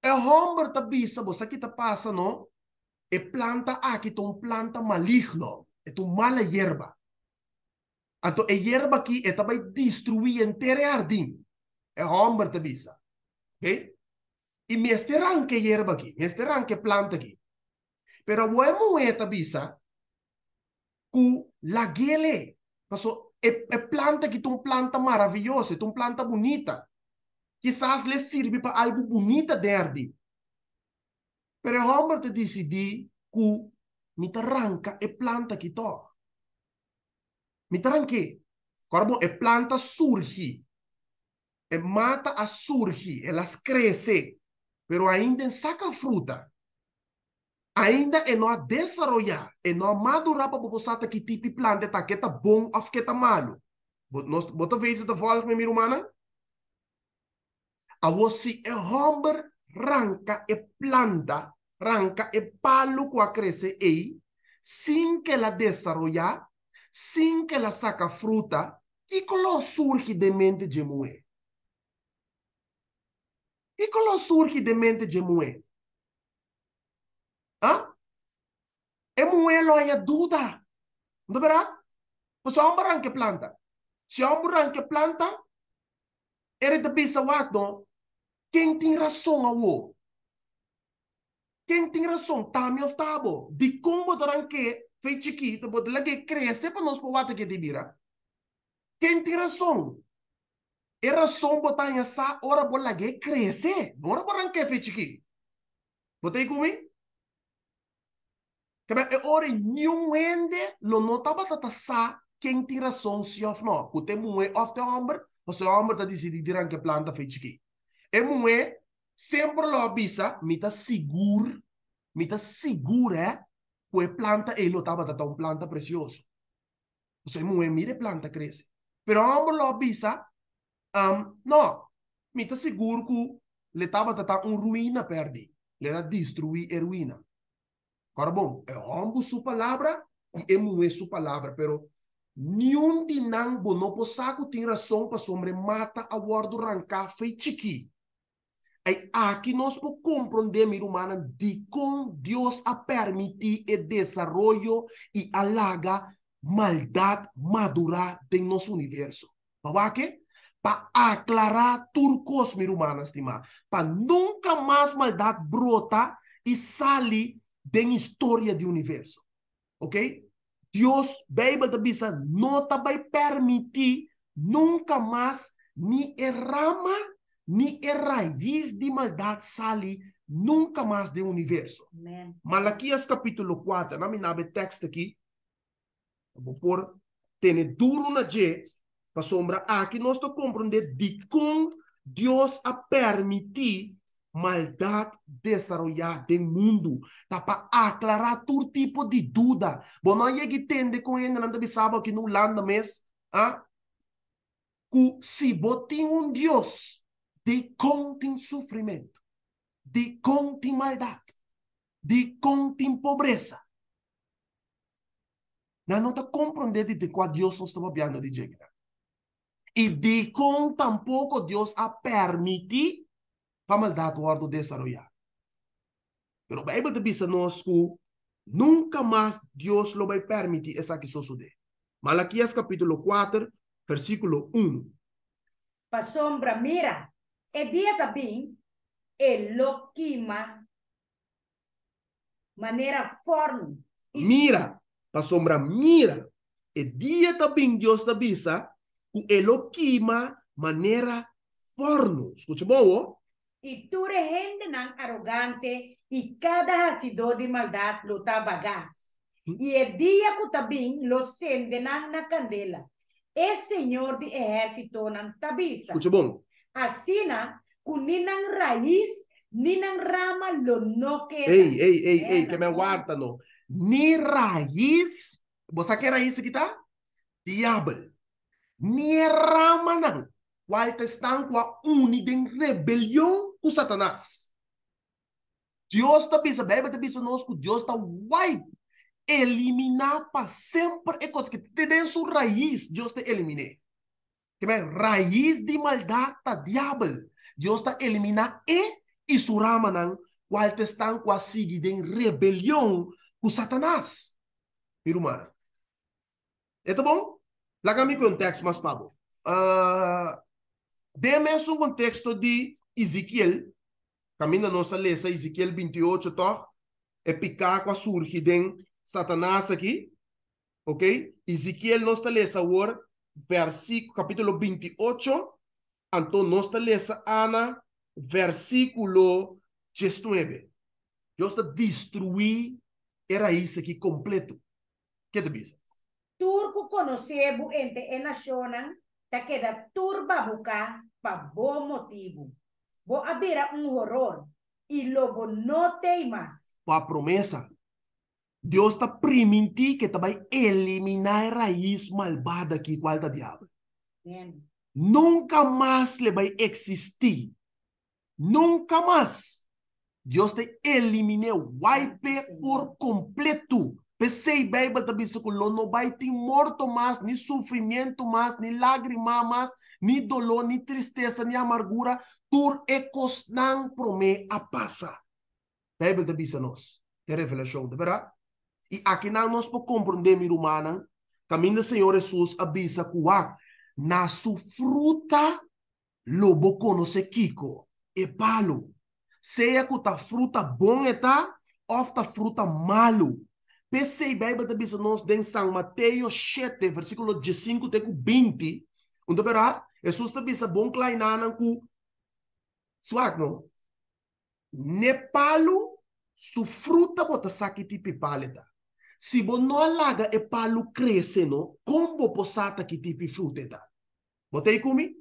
É homem tá bisa, você aqui tá passando. É planta aqui, é uma planta maligna, é uma mala erva. Então, a erva aqui, vai destruir inteiro o jardim. É homem tá bisa, ok? Y me este que hierba aquí, me este que planta aquí. Pero bueno, esta visa, cu la pasó e, e planta que es una planta maravillosa, es una planta bonita. Quizás le sirve para algo bonita de Pero el hombre te decidí cu me te arranca e planta aquí to. Mi te arranque. e planta surgi E mata a surge, elas cresce. pero ainda em saca fruta. Ainda é não desarrollar, é não madurar para você que tipo de planta está que está bom ou que está malo. bota vezes da volta minha irmã. Né? A você é homem ranca e planta, ranca e palo que cresce aí, sem que ela desenvolver sem que ela saca fruta, que color surge de mente de mulher. E quando surge ah? de mente de moe? Hã? E moe lo é dúvida. Não é verdade? Você há um branco planta. Se há um branco planta, ele de pensa o quem tem razão a o. Quem tem razão, tá me oftabo. De como que foi chiquito, pode lá que cresce para nós para o que de vira. Quem tem razão, era sombo um tanya sa ora bolla ge crece ora boran ke fechiki botei kumi kaba e ora nyungende lo nota batata sa ken tira son si of no kute muwe of the ombre o se omber ta disi di diran che planta fechiki e muwe sempre lo abisa mita sigur mita sigure eh? que planta e lo tata un um planta precioso o se muwe um, mire planta crece però omber lo abisa Um, no, mi seguro que le tava tata un ruína perdi, le da destruir e ruína. Agora, bom, é ombo sua palavra e emu é sua palavra, pero nenhum de não bono po saco tem razão para sombre mata a wordo rancar chiqui. E aqui nós po compreender, minha humana, de com Deus a permitir e desarrollo e alaga maldade madura do nosso universo. Para que? para aclarar turcos, minha irmã, estimar, para nunca mais maldade brotar e sair da história do universo. Ok? Deus, Bíblia da Bíblia, não vai permitir nunca mais ni errama, ni raiz de maldade sair nunca mais do universo. Amen. Malaquias capítulo 4, na minha texto aqui, vou pôr, tem duro na gente, para sombra aqui ah, nós to compreender de como Deus a permitir maldade desarrollar do mundo Está para aclarar todo tipo de dúvida bom não é que tende com ele não sabe sabe que no landa mês ah que se botem um Deus de contem sofrimento de contem maldade de contem pobreza não está tá compreendendo de qual Deus nós estamos falando de jeito Y de con tampoco Dios ha permitido para maldad guardo desarrollar. Pero la Biblia dice nos que nunca más Dios lo va a permitir esa que sucede. Malaquías capítulo 4, versículo 1. Para sombra, mira, el día también, el lo manera forma. Mira, pa sombra, mira, el día también Dios te avisa, elokima manera forno. Escuchemos. ¿oh? Y tú nan arrogante y cada asido de maldad lo tabagas. E mm. Y el día que también lo sendenan la candela. El Señor de ejército nan tabisa Escuchemos. bom. Assina, raíz ni nan rama lo no queda. Ey, ey, ey, ey, que me aguántalo. Ni raíz, ¿vos a qué raíz se quita? Diablo. Nieramanan, qual estão com a unida em rebelião com Satanás. Deus está pensando, a Bíblia está pensando dios Deus está wipe, eliminar para sempre é coisa que tem sua raiz, Deus está eliminar. Que raiz de maldade da diabo. Deus está eliminar e e suramanan, qual estão com a seguida em rebelião com Satanás. Irmã, é tá bom? Lagami contexto mas pabo. Uh, me um contexto de Ezequiel, camina nossa lesa Ezequiel 28, toch? É picar com a surge de Satanás aqui, ok? Ezequiel nossa lesa word versículo, capítulo 28, então nossa lesa Ana, versículo 19. Deus destruir era isso aqui completo. Que te pensa? turco conocebo entre nacional, te queda turba boca por buen motivo. a abrir un horror y luego no temas. Para promesa, promesa, Dios está priminti que a eliminar a raíz malvada que igual diablo. diablo. Nunca más le va a existir. Nunca más. Dios te eliminó wipe por completo Pensei bêbado, biciculo, não vai ter morto mais, nem sofrimento mais, nem lágrima mais, nem dolor, nem tristeza, nem amargura. Tur é costan promê a passa. Bêbado, bice nós. É revelação, de verdade? E aqui não nós podemos compreender, minha irmã, caminho do Senhor Jesus, a bice na sua fruta, lobo conoce kiko, e palo. Seja que a fruta bom está, ou a fruta malo. Pensei bem, bata bisa nós em São Mateus 7, versículo 15 até 20. Então, verá, Jesus está bisa bom clainanan cu. Suak, não? Nepalo, su fruta bota sakiti paleta. Se bo não alaga e palo cresce, não? Combo posata que tipi fruteta. Botei comigo?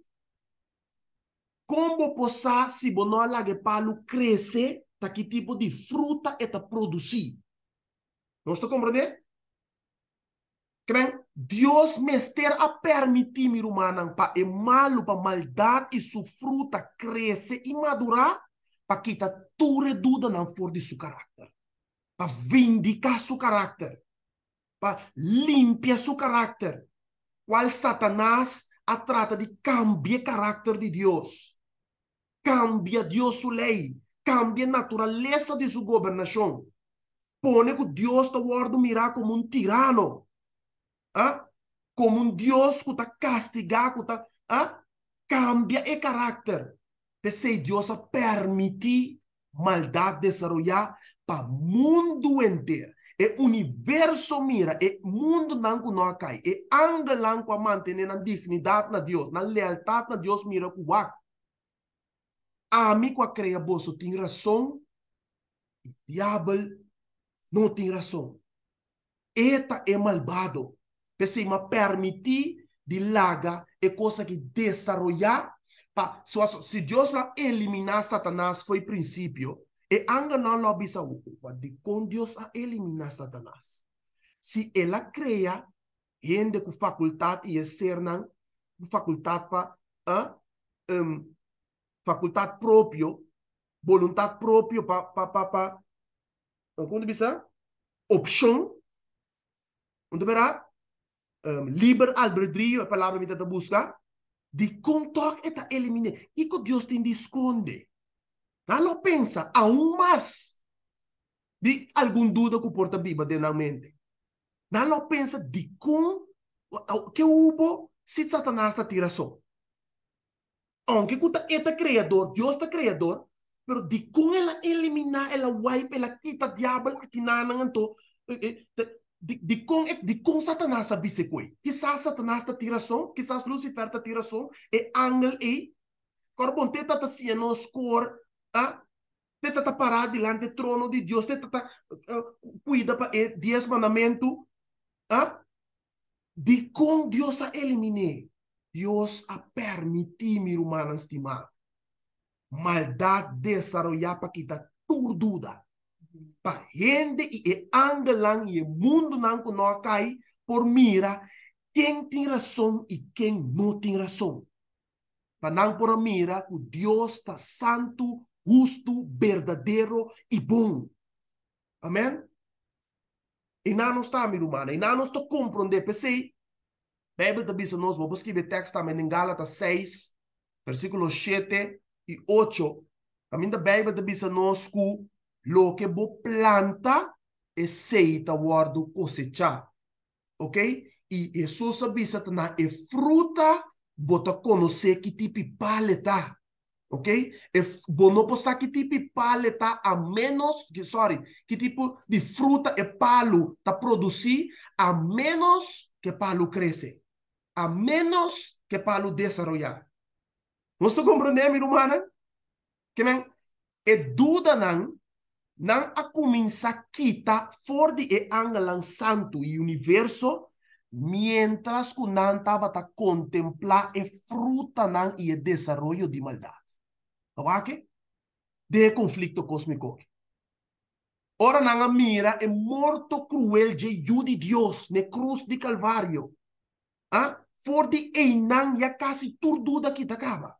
Como posar se bo não alaga e palo cresce, tá que tipo de fruta é eta tá produzir? Não estou a compreender? Que bem, Deus me a permitir me para e malo, para maldade e sufruta crescer e madurar para quitar toda dúvida não for de seu caráter. Para vindicar seu caráter. Para limpar seu caráter. Qual Satanás a trata de cambiar caráter de Deus. Cambia Deus sua lei. Cambia a natureza de sua governação pone que Deus está guardando mirar como um tirano. Ah? Como um Deus que está castigando, que está... Ah? Cambia o caráter. Esse Deus permitir maldade desarrollar para o mundo inteiro. O universo mira, o mundo não que não cai. E anda lá com a na dignidade na Deus, na lealdade na Deus mira com o A mim com a creia bolso tem razão. O diabo não tem razão. Eta é malvado. me permitir de larga é coisa que desarrollar. Pa, so, so, se Deus vai eliminar Satanás, foi princípio. E anga não lobby o de com Deus a eliminar Satanás. Se ela creia, gente com faculdade e ser não faculdade para uh, um, faculdade próprio, vontade própria para dan bisa option untuk berá um, ehm, liber albedrio a palavra que tenta busca de contar e tá elimine e que Deus te esconde não ah, pensa aún mais de algum dúvida que porta biba dentro da mente não ah, pensa de com que houve se Satanás está tira só aunque que está criador Deus está criador Pero di ko nga elimina, ela wipe, ela kita diabol, kinanangan to. E, e, di, di kong et eh, di kong Satanas a bisekoy. Eh. Kisas Satanas ta tirason, kisas Lucifer ta tirason, e angel e Corbon teta ta sia no score, ah, teta ta parar dilante trono di Dios, teta ta uh, cuida pa e diez mandamento, ah, di kong Dios a elimine. Dios a permiti mi rumanan stimar. maldade desarrollar para quitar toda dúvida. Para gente e angelan e mundo não não por mira quem tem razão e quem não tem razão. Para não por mira o Deus está santo, justo, verdadeiro e bom. Amém? E não está, meu irmão, e não está compreendendo, pensei, Bíblia também diz nós, vou escrever texto também em Gálatas 6, versículo 7, y ocho, también la Biblia te dice nos que lo que vos planta es seita guardo cosecha. ¿Ok? e Jesus dice que e fruta, bota conhecer que tipo de paleta. ¿Ok? Es bueno pasar que tipo paleta a menos, que, sorry, que tipo de fruta e palo tá produzir a menos que palo cresce A menos que palo desarrollar. Nós estou compreendendo a vida Que men, e dúvida não, não a começar a quitar fora de e angelan santo e universo, mientras que não estava a contemplar e fruta não e o desenvolvimento de maldade. Tá que? De conflito cósmico. Ora não mira é morto cruel de de Deus, na cruz de Calvário. Ah? Fora de não, já casi tudo daqui acaba.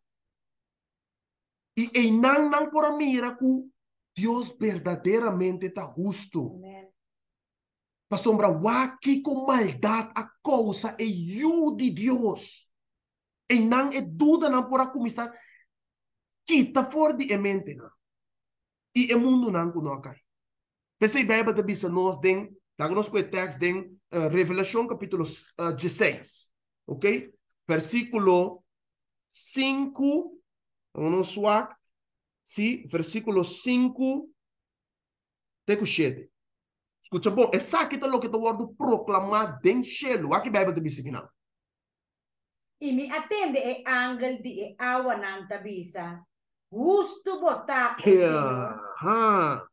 E Einan não por miracle, Deus verdadeiramente está justo. Para sombra, o aqui com maldade, a causa é o de Deus. E não é dúvida, não por começar. Quita fora de mente. Não. E é mundo não não conosco. Pensei bem, mas também nós tem, tá com o texto de uh, eh, Revelação capítulo uh, eh, 16, ok? Versículo 5 o nosso acto, sim, versículo 5, até 7. Escuta, bom, é só que o que eu vou proclamar bem cheio. Aqui vai Bíblia diz que não. E me atende é angel ah. de água na tabisa. Justo botar. Aham.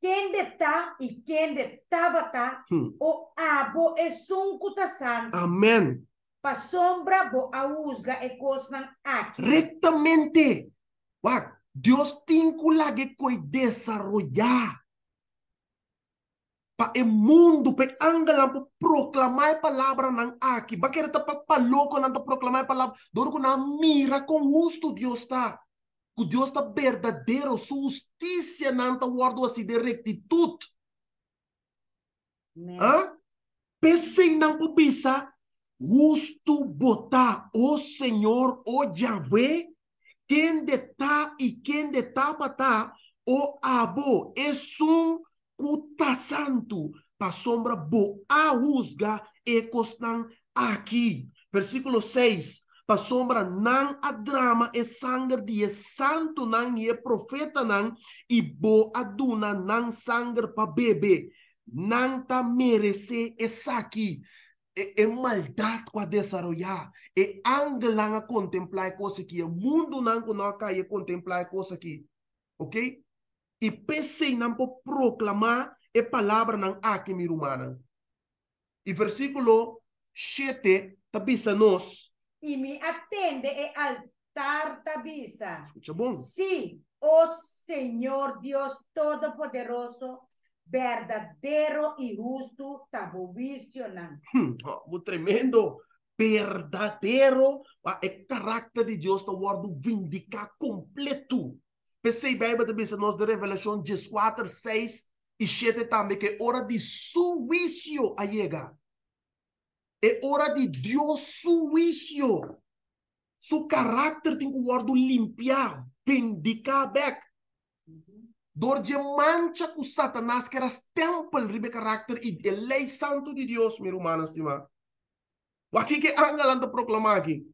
Quem está e quem estava tá, hum. o abo é suncuta santo. Amém pa sombra bo ausga e kos ng aki. Rectamente. Wag. Dios tincula que coi desarrollar. Pa e mundo, pa angalan po proclamar palavra nan aki. Ba querer pa paloco nan ta proclamar palavra. Doro ko na mira com justo Dios ta. Que Deus está verdadeiro, sua justiça não está guardando assim de rectitude. Hã? Ah? Pensei não cobissa, justo botar o Senhor, o Yahvé, quem de tá e quem de tá o abo é um cuta santo, para sombra boa usga e costan aqui. Versículo 6, para sombra não a drama e sangue de santo não e profeta não, e boa duna não sangue para bebê, não tá merece essa aqui en é, é maldade a desarrollar, É ángel a contemplar cosas aqui. el é mundo não a contemplar coisas aqui, ok? E pensei não proclamar a palavra não há que me rumana. E versículo 7 tabisa nos. E me atende e altar tabisa. Escuta bom. Sim, sí, o Senhor Deus Todo-Poderoso, verdadero e justo tá visionando. Hum, o tremendo. Verdadeiro é caráter de Deus, tá o verbo vindicar completo. Pensei bem também se nós de Revelação 14, 6 e 7 também que é hora de suício a chegar. É hora de Deus suício. Seu caráter tem o verbo limpiar, vindicar back. Dor de mancha com Satanás que era templo de carácter e de lei santo de Deus, meu humano O Aqui que angalando proclamar aqui,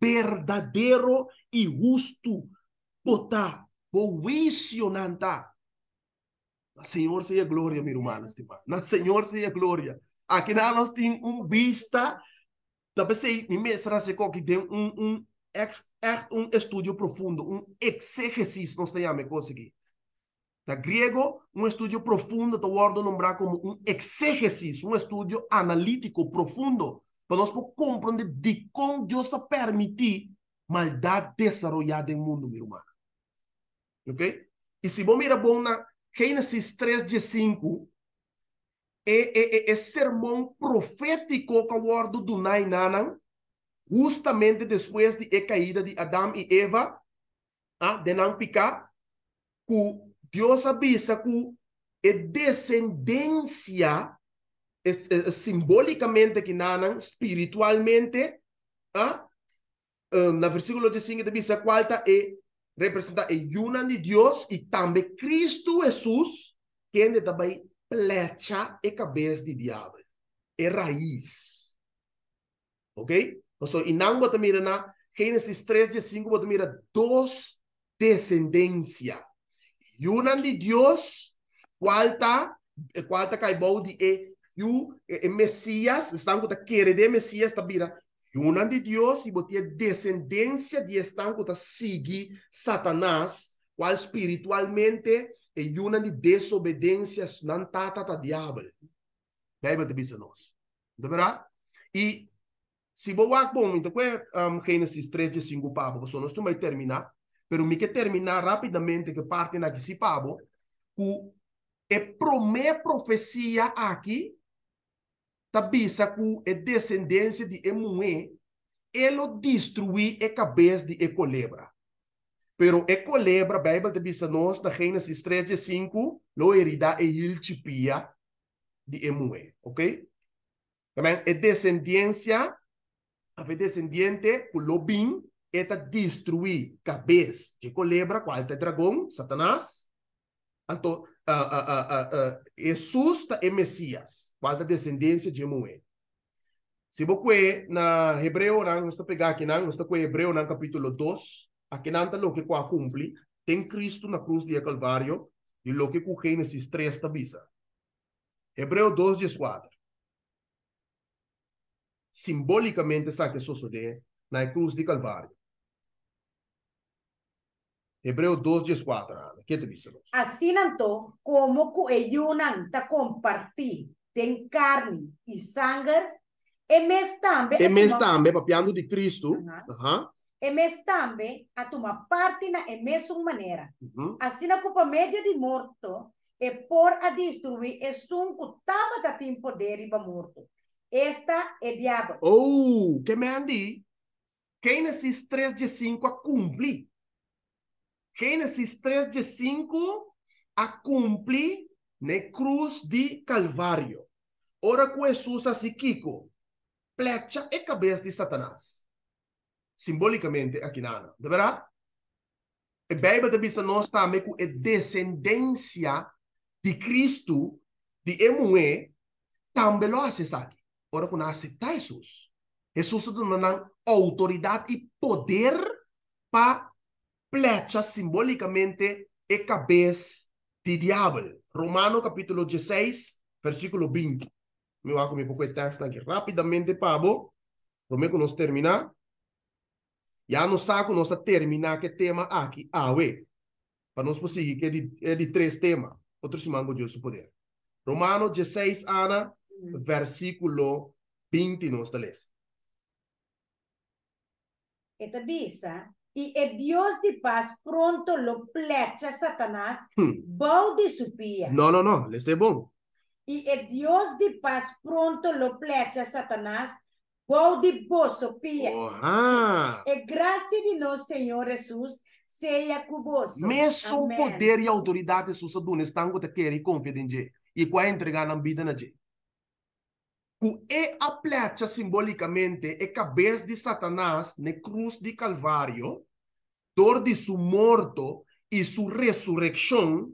verdadeiro e justo, botá, juízo Na Senhor seja glória, meu irmão, stima. Na Senhor seja glória. Aqui nós tem um vista, talvez sei, me mestra se coque tem um, um, echt, um estudo profundo, um exegesis, nós temos me conseguir. Da griego, um estudo profundo, estou ordo nombrar como um exégesis, um estudo analítico profundo, para nós compreender de como Deus permitir maldade desarrollada no mundo, meu irmão. Ok? E se vamos mirar bom na Gênesis 3, de 5, é, é, é, sermão profético que o ordo do Nainanan, justamente depois de a caída de Adão e Eva, ah, de não picar, Deus avisa que a descendência é, é, é simbolicamente que nanan, espiritualmente, ah, eh, na versículo 15 avisa quarta é representa a união de Deus e também Cristo Jesus, quem também plecha e cabeça de diabo, é raiz. Ok? Então, em Nango também na Gênesis 3, 5 você mira dois descendência. Yunan eh, eh, eh, de Dios, kwalta, kwalta kay di e, yu e, Messias, estango ta querer de Messias ta bira, Yunan de Dios, e botia descendência de estango ta sigi Satanás, qual espiritualmente, e yunan de desobediência, nan tata ta diabo. Bebe de bisa nos. Não verdade? E se vou bo bom, então, é um, Gênesis 3 de 5 papo, só nós temos terminar pero me que terminar rapidamente que parte na que se pavo, que e promé profecia aqui, tabisa que é descendência de Emuê, ele destruir a cabeça de Ecolebra. Pero Ecolebra, a Bíblia tabisa nós, na Gênesis 3, 5, lo herida e iltipia de Emuê, ok? Também é descendência, a descendente, o Lobim, eta destruir cabeça de colebra, qual é dragão, Satanás. Então, uh, uh, uh, Jesus é Messias, qual é descendência de Moé. Se você na Hebreu, não, nós pegar aqui, não, nós com Hebreu, no capítulo 2, aqui não está o que cumpre, tem Cristo na cruz de Calvário, e o que com Gênesis 3 está visa. Hebreu 2, 14. Simbolicamente, sabe que sucede na cruz de Calvário. Hebreu 2, 14. ¿Qué te dice? Así, tanto como coelhonan ta compartir, tem carne e sangue, e mes também. E mes também, papiando de Cristo. Uh -huh. uh -huh. E mes também, a tomar parte na mesma maneira. Uh -huh. Assim, como meio de morto, e por a destruir, e sum que tama da tem poder e morto. Esta é diabo. Oh, que me andi. Quem nesses 3 de 5 a cumprir? Gênesis 3, de 5 a cumprir na né, cruz de Calvário. Ora com Jesus assim, Kiko, plecha e cabeça de Satanás. Simbolicamente aqui na Ana, de verdade? A Bíblia também nós também com a descendência de Cristo, de Emué, também lo hace aqui. Ora nasce aceita Jesus, Jesus dá autoridade e poder para flecha simbólicamente es cabeza de diablo. Romano capítulo 16, versículo 20. Me voy a comer un poco de texto aquí rapidamente, Pablo. Prometo nos terminar. Ya no saco cómo a terminar que tema aquí. Ah, ué. Para nos seguir, que de, eh, tres temas. Otro yo de poder. Romano 16, Ana, mm. versículo 20 no está Esta visa? E é Deus de paz pronto lo plecha Satanás, hum. de supia. Não, não, não, esse é bom. E é Deus de paz pronto lo plecha Satanás, balde de Oh, ah. E graça de nosso Senhor Jesus, seja com vós. Mesmo o poder e a autoridade de Jesus, estão a querer confiar em Deus. E qual é entregar na vida na Deus o é a plecha simbolicamente é cabeça de Satanás na cruz de Calvário, dor de seu morto e sua ressurreição,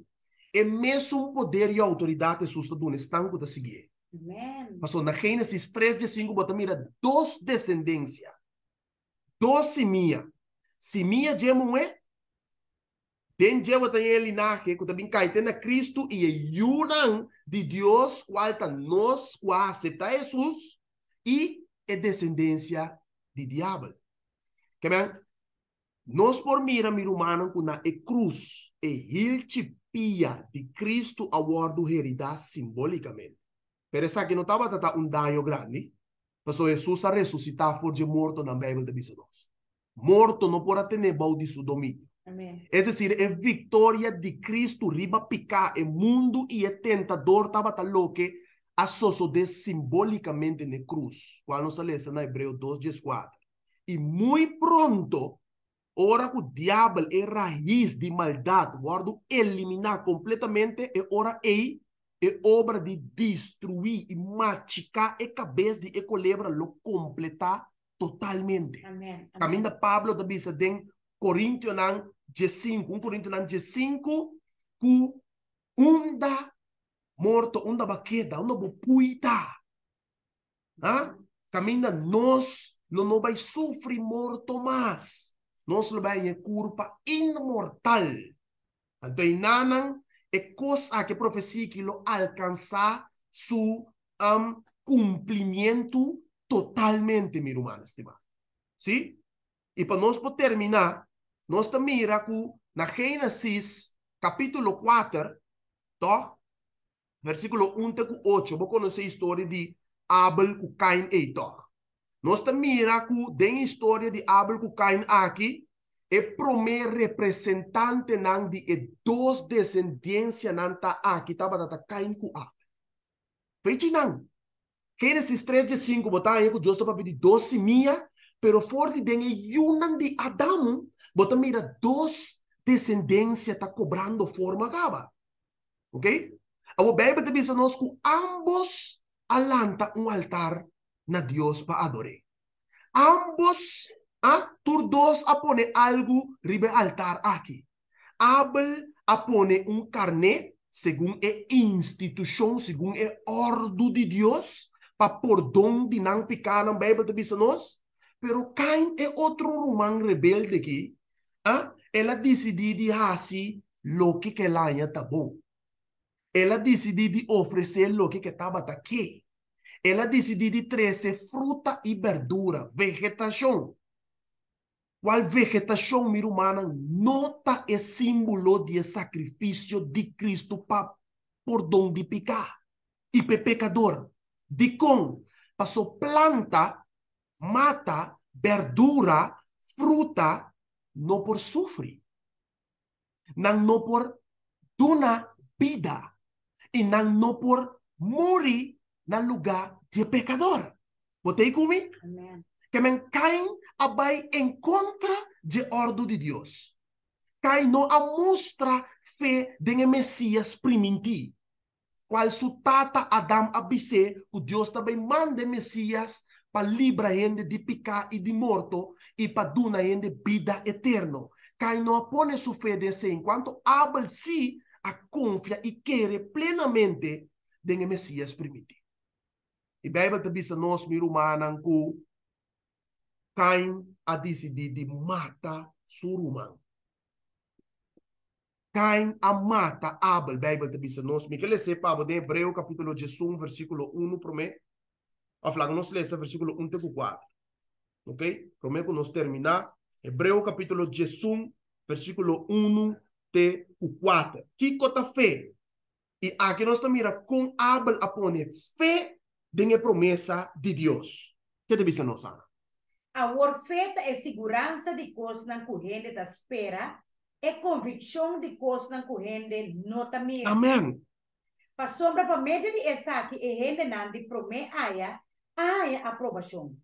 é mesmo poder e autoridade susto do estanco a seguir. Amém. Passou na Gênesis 3, de 5, bota mira, dois descendência, dois simia. Simia de é Den lleva también el linaje, que también cae a Cristo y ayudan de Dios, cual nos cual acepta a Jesús y es descendencia de diablo. Que vean, nos por mira, mi humano, con la cruz, e pia de Cristo a guardo herida simbólicamente. Pero esa que no estaba tata un daño grande, pasó Jesús a resucitar, fue morto na Bíblia de Bisonos. Morto no por tener bautizo dominio. Amém. É decir, é vitória de Cristo riba picar é mundo e é tentador tabatalo que associo de simbolicamente na cruz. Quando nós lê na Hebreu 2:14. E muito pronto, ora que o diabo é raiz de maldade, guardo eliminar completamente e ora ei é obra de destruir e machucar a cabeça de colebra lo completar totalmente. Amém. Amém. Caminho da Pablo da Bíblia tem Corinthians 5, um Corinthians 5, que unda morto, unda baqueda, unda bupuita. Ah? Caminha nós, lo não vai sofrer morto mais. Nós lo vai ter culpa imortal. Então, nanan é coisa que profecia que lo alcança su um, cumprimento totalmente, meu irmão, estimado. Sim? E para nós, terminar, nós também mira que na Gênesis, capítulo 4, tá? versículo 1 até 8, vou conhecer a história de Abel com Cain e Toch. Nós também mira que tem a história de Abel com Cain aqui, é primeiro representante não de e é dois descendência não tá aqui, tá batata Cain com Abel. Veja não. Gênesis 3, 5, botar aí que Deus está pedindo doce minha, pero forte tem e é de Adão, Bota, mira, dois descendência está cobrando forma gaba, Ok? A Bíblia também nós que ambos alanta um altar na Deus para adorar. Ambos, ah, a apone algo ribe altar aqui. Abel apone um carne, segundo é instituição, segundo é ordem de Deus, para perdão de não pecar na Bíblia também nós, Pero Cain é outro romano rebelde aqui, ah, ela decidiu de ah, sim, o que que lá está bom. Ela decidiu de oferecer o que que estava tá aqui. Ela decidiu de trazer fruta e verdura, vegetação. Qual vegetação, minha humana, nota é símbolo de sacrifício de Cristo para por de picar e pecador. De com, passou planta, mata, verdura, fruta no por sofrer, não no por dona vida, e não no por morrer no lugar de pecador. Botei comigo? Amém. Que men caem abai em contra de ordem de Deus. Cai no amostra fé de Messias priminti. Qual sutata Adam abisse o Deus também manda Messias pa libra hende de picar e de morto e pa duna hende vida eterna. Cai não apone sua fede em si, enquanto Abel si a confia e quer plenamente den Messias primiti. E Bíblia te diz nós mi rumanan ku Cain a decidi de mata suruman. Cain amata Abel, Bíblia te dice, nós, mi que le sepa, vou de Hebreu capítulo 11, versículo 1 para mim. A falar que nós lemos versículo 1 até 4. Ok? Como que nós terminar? Hebreu capítulo 11, versículo 1 até 4. Que cota fé? E aqui nós estamos mira com Abel a pôr fé de promessa de Deus. O que te dice nós, Ana? A orfeta é segurança de coisas na corrente da espera é convicção de coisas na corrente nota mesmo. Amém. Para sombra para meio de essa que é rende não de promessa, há aprovação.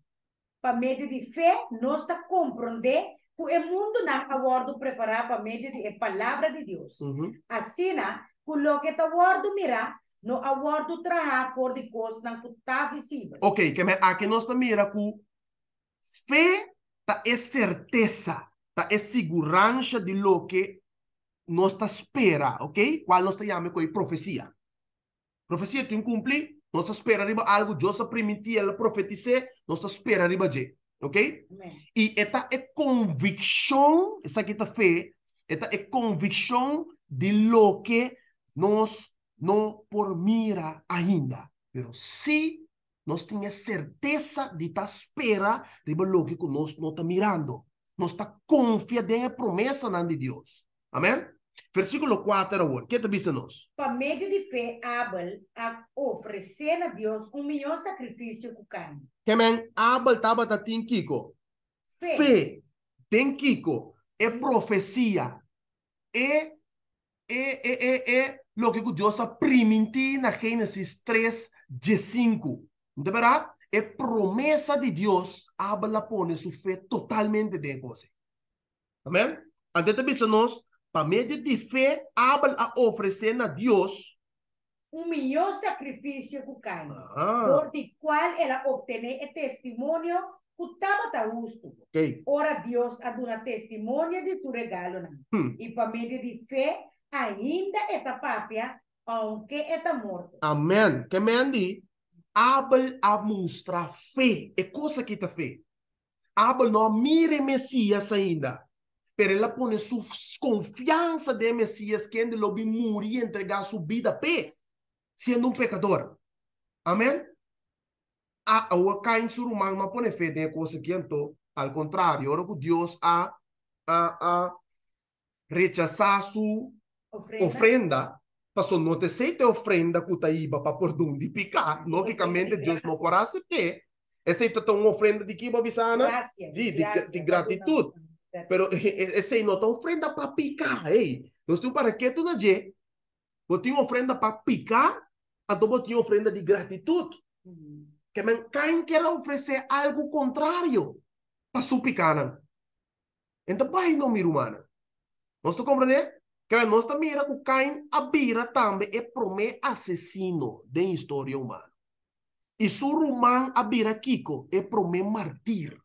Para meio de fé, nós está compreender que o mundo não preparado preparar para meio de palavra de Deus. Uhum. Assim, o que está abordo mirar, no abordo trabalhar fora de coisas que está visível. Ok, que aqui nós estamos mira que fé tá é certeza, tá é segurança de lo que nós está espera, ok? Qual nós está chamando de profecia. Profecia tu cumprir nós esperamos algo que Deus permitiu ela profetizar, nós esperamos de. Ok? Amém. E esta é convicção, essa aqui está fé, esta é convicção de lo que nós não por mira ainda. mas se nós tínhamos certeza de estar tá espera de lo que nós não está mirando. Nós está confiando a promessa de Deus. Amém? Versículo 4 agora. O que está dizendo nós? Por meio de fé, Abel oferecer a Deus um melhor sacrifício que o carne. Amém. Abel estava tendo Kiko. Fé. Fé. Tem Kiko. É profecia. É, é, é, é, é o que Deus permitiu na Gênesis 3, 15. Não é verdade? É promessa de Deus. Abel põe sua fé totalmente de coisa. Amém? Antes está dizendo nós, por meio de fé, abel a oferecer a Deus um melhor sacrifício que o Caim, ah. por de qual ela obtém o testemunho que estava a gusto. Okay. Ora, Deus a dona testemunho de seu regalo. Hmm. E por meio de fé, ainda esta papia, aunque está morta. Amém. Que me andi? Abel a mostrar fé. É coisa que está fé. Abel não mire Messias ainda pero ela põe sua confiança de Messias, quem lo vi e entregar sua vida a pé, sendo um pecador. Amém? A, o cá em ser humano não põe fé em coisa que então, ao contrário, ora que Deus a, a, a rechazar sua ofrenda, ofrenda passou não te sei te ofrenda que tá iba para por donde picar, logicamente Deus não fará aceitar. Aceita uma ofrenda de que, Babisana? De, de, de, de gratidão Pero esse não tem ofrenda para picar, ei. Nós temos para que tu não é? Eu tenho ofrenda para picar, então eu tenho ofrenda de gratidão, mm-hmm. Que o quem quer oferecer algo contrário para supicar. Então, vai não mira humana. você compreende? Que a também mira que Caim abira também é promê assassino da história humana. E Surumã abira Kiko é promê martir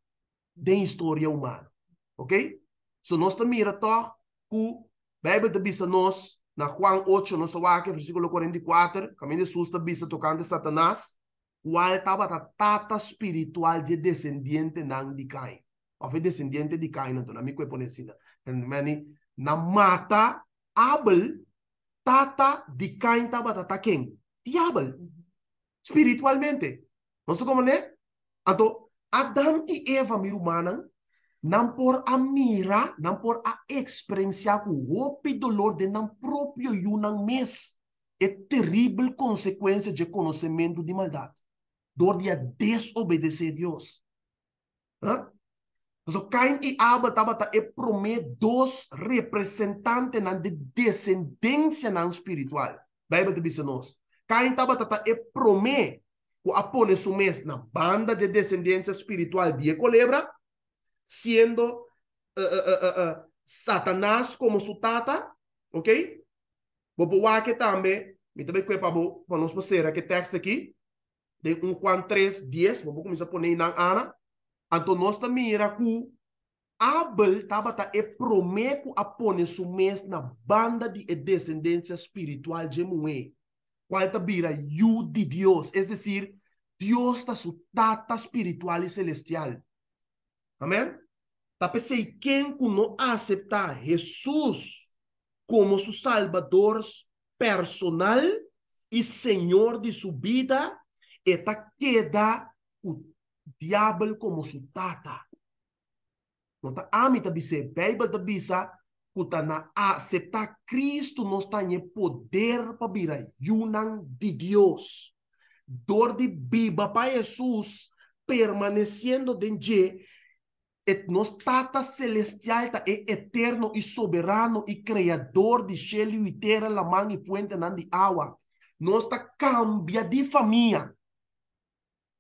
da história humana. Ok? So nós estamos mira tor o Bíblia da bisa nós na Juan 8 nós só que versículo 44, caminho de susta bisa tocando Satanás, qual estava a tata espiritual de descendente nan de Cain. Of descendente de Cain, então na mico eponesina. Mani na mata Abel tata de Cain estava tata quem? Diabel. Espiritualmente. Não sei como né? Então Adão e Eva mirumanan não por a mira, não por a com o golpe dolor de não próprio e um mês. É terrível consequência de conhecimento de maldade. Dor de desobedecer a Deus. Hã? So, Cain e Abel tabata é promete dois representantes de descendência na espiritual. Bíblia diz nós. Cain tabata tá que promete o apone na banda de descendência espiritual de Colebra. siendo eh, eh, eh, Satanás como su tata, ok? Bobo que también, me também que pabo, vamos ver que texto aquí. de un Juan 3, 10, vamos a poner en Ana, entonces que Abel tabata e prometo a poner su mes na banda de e descendencia espiritual de cual qual tabira you de Dios. Es decir, Dios está su tata espiritual y celestial. Amén. Tapecei quem que não aceitar como su Salvador personal y Señor de su vida, está queda o diablo como su tata. Não tá ah, a mim de bise, Bíblia na aceptar Cristo está poder para a yunan de Dios. Dor de viva para Jesús, permaneciendo dentro et nos tata celestial ta é eterno e soberano e criador de cielo e terra, la man e fuente nan de água. Nós ta cambia de família.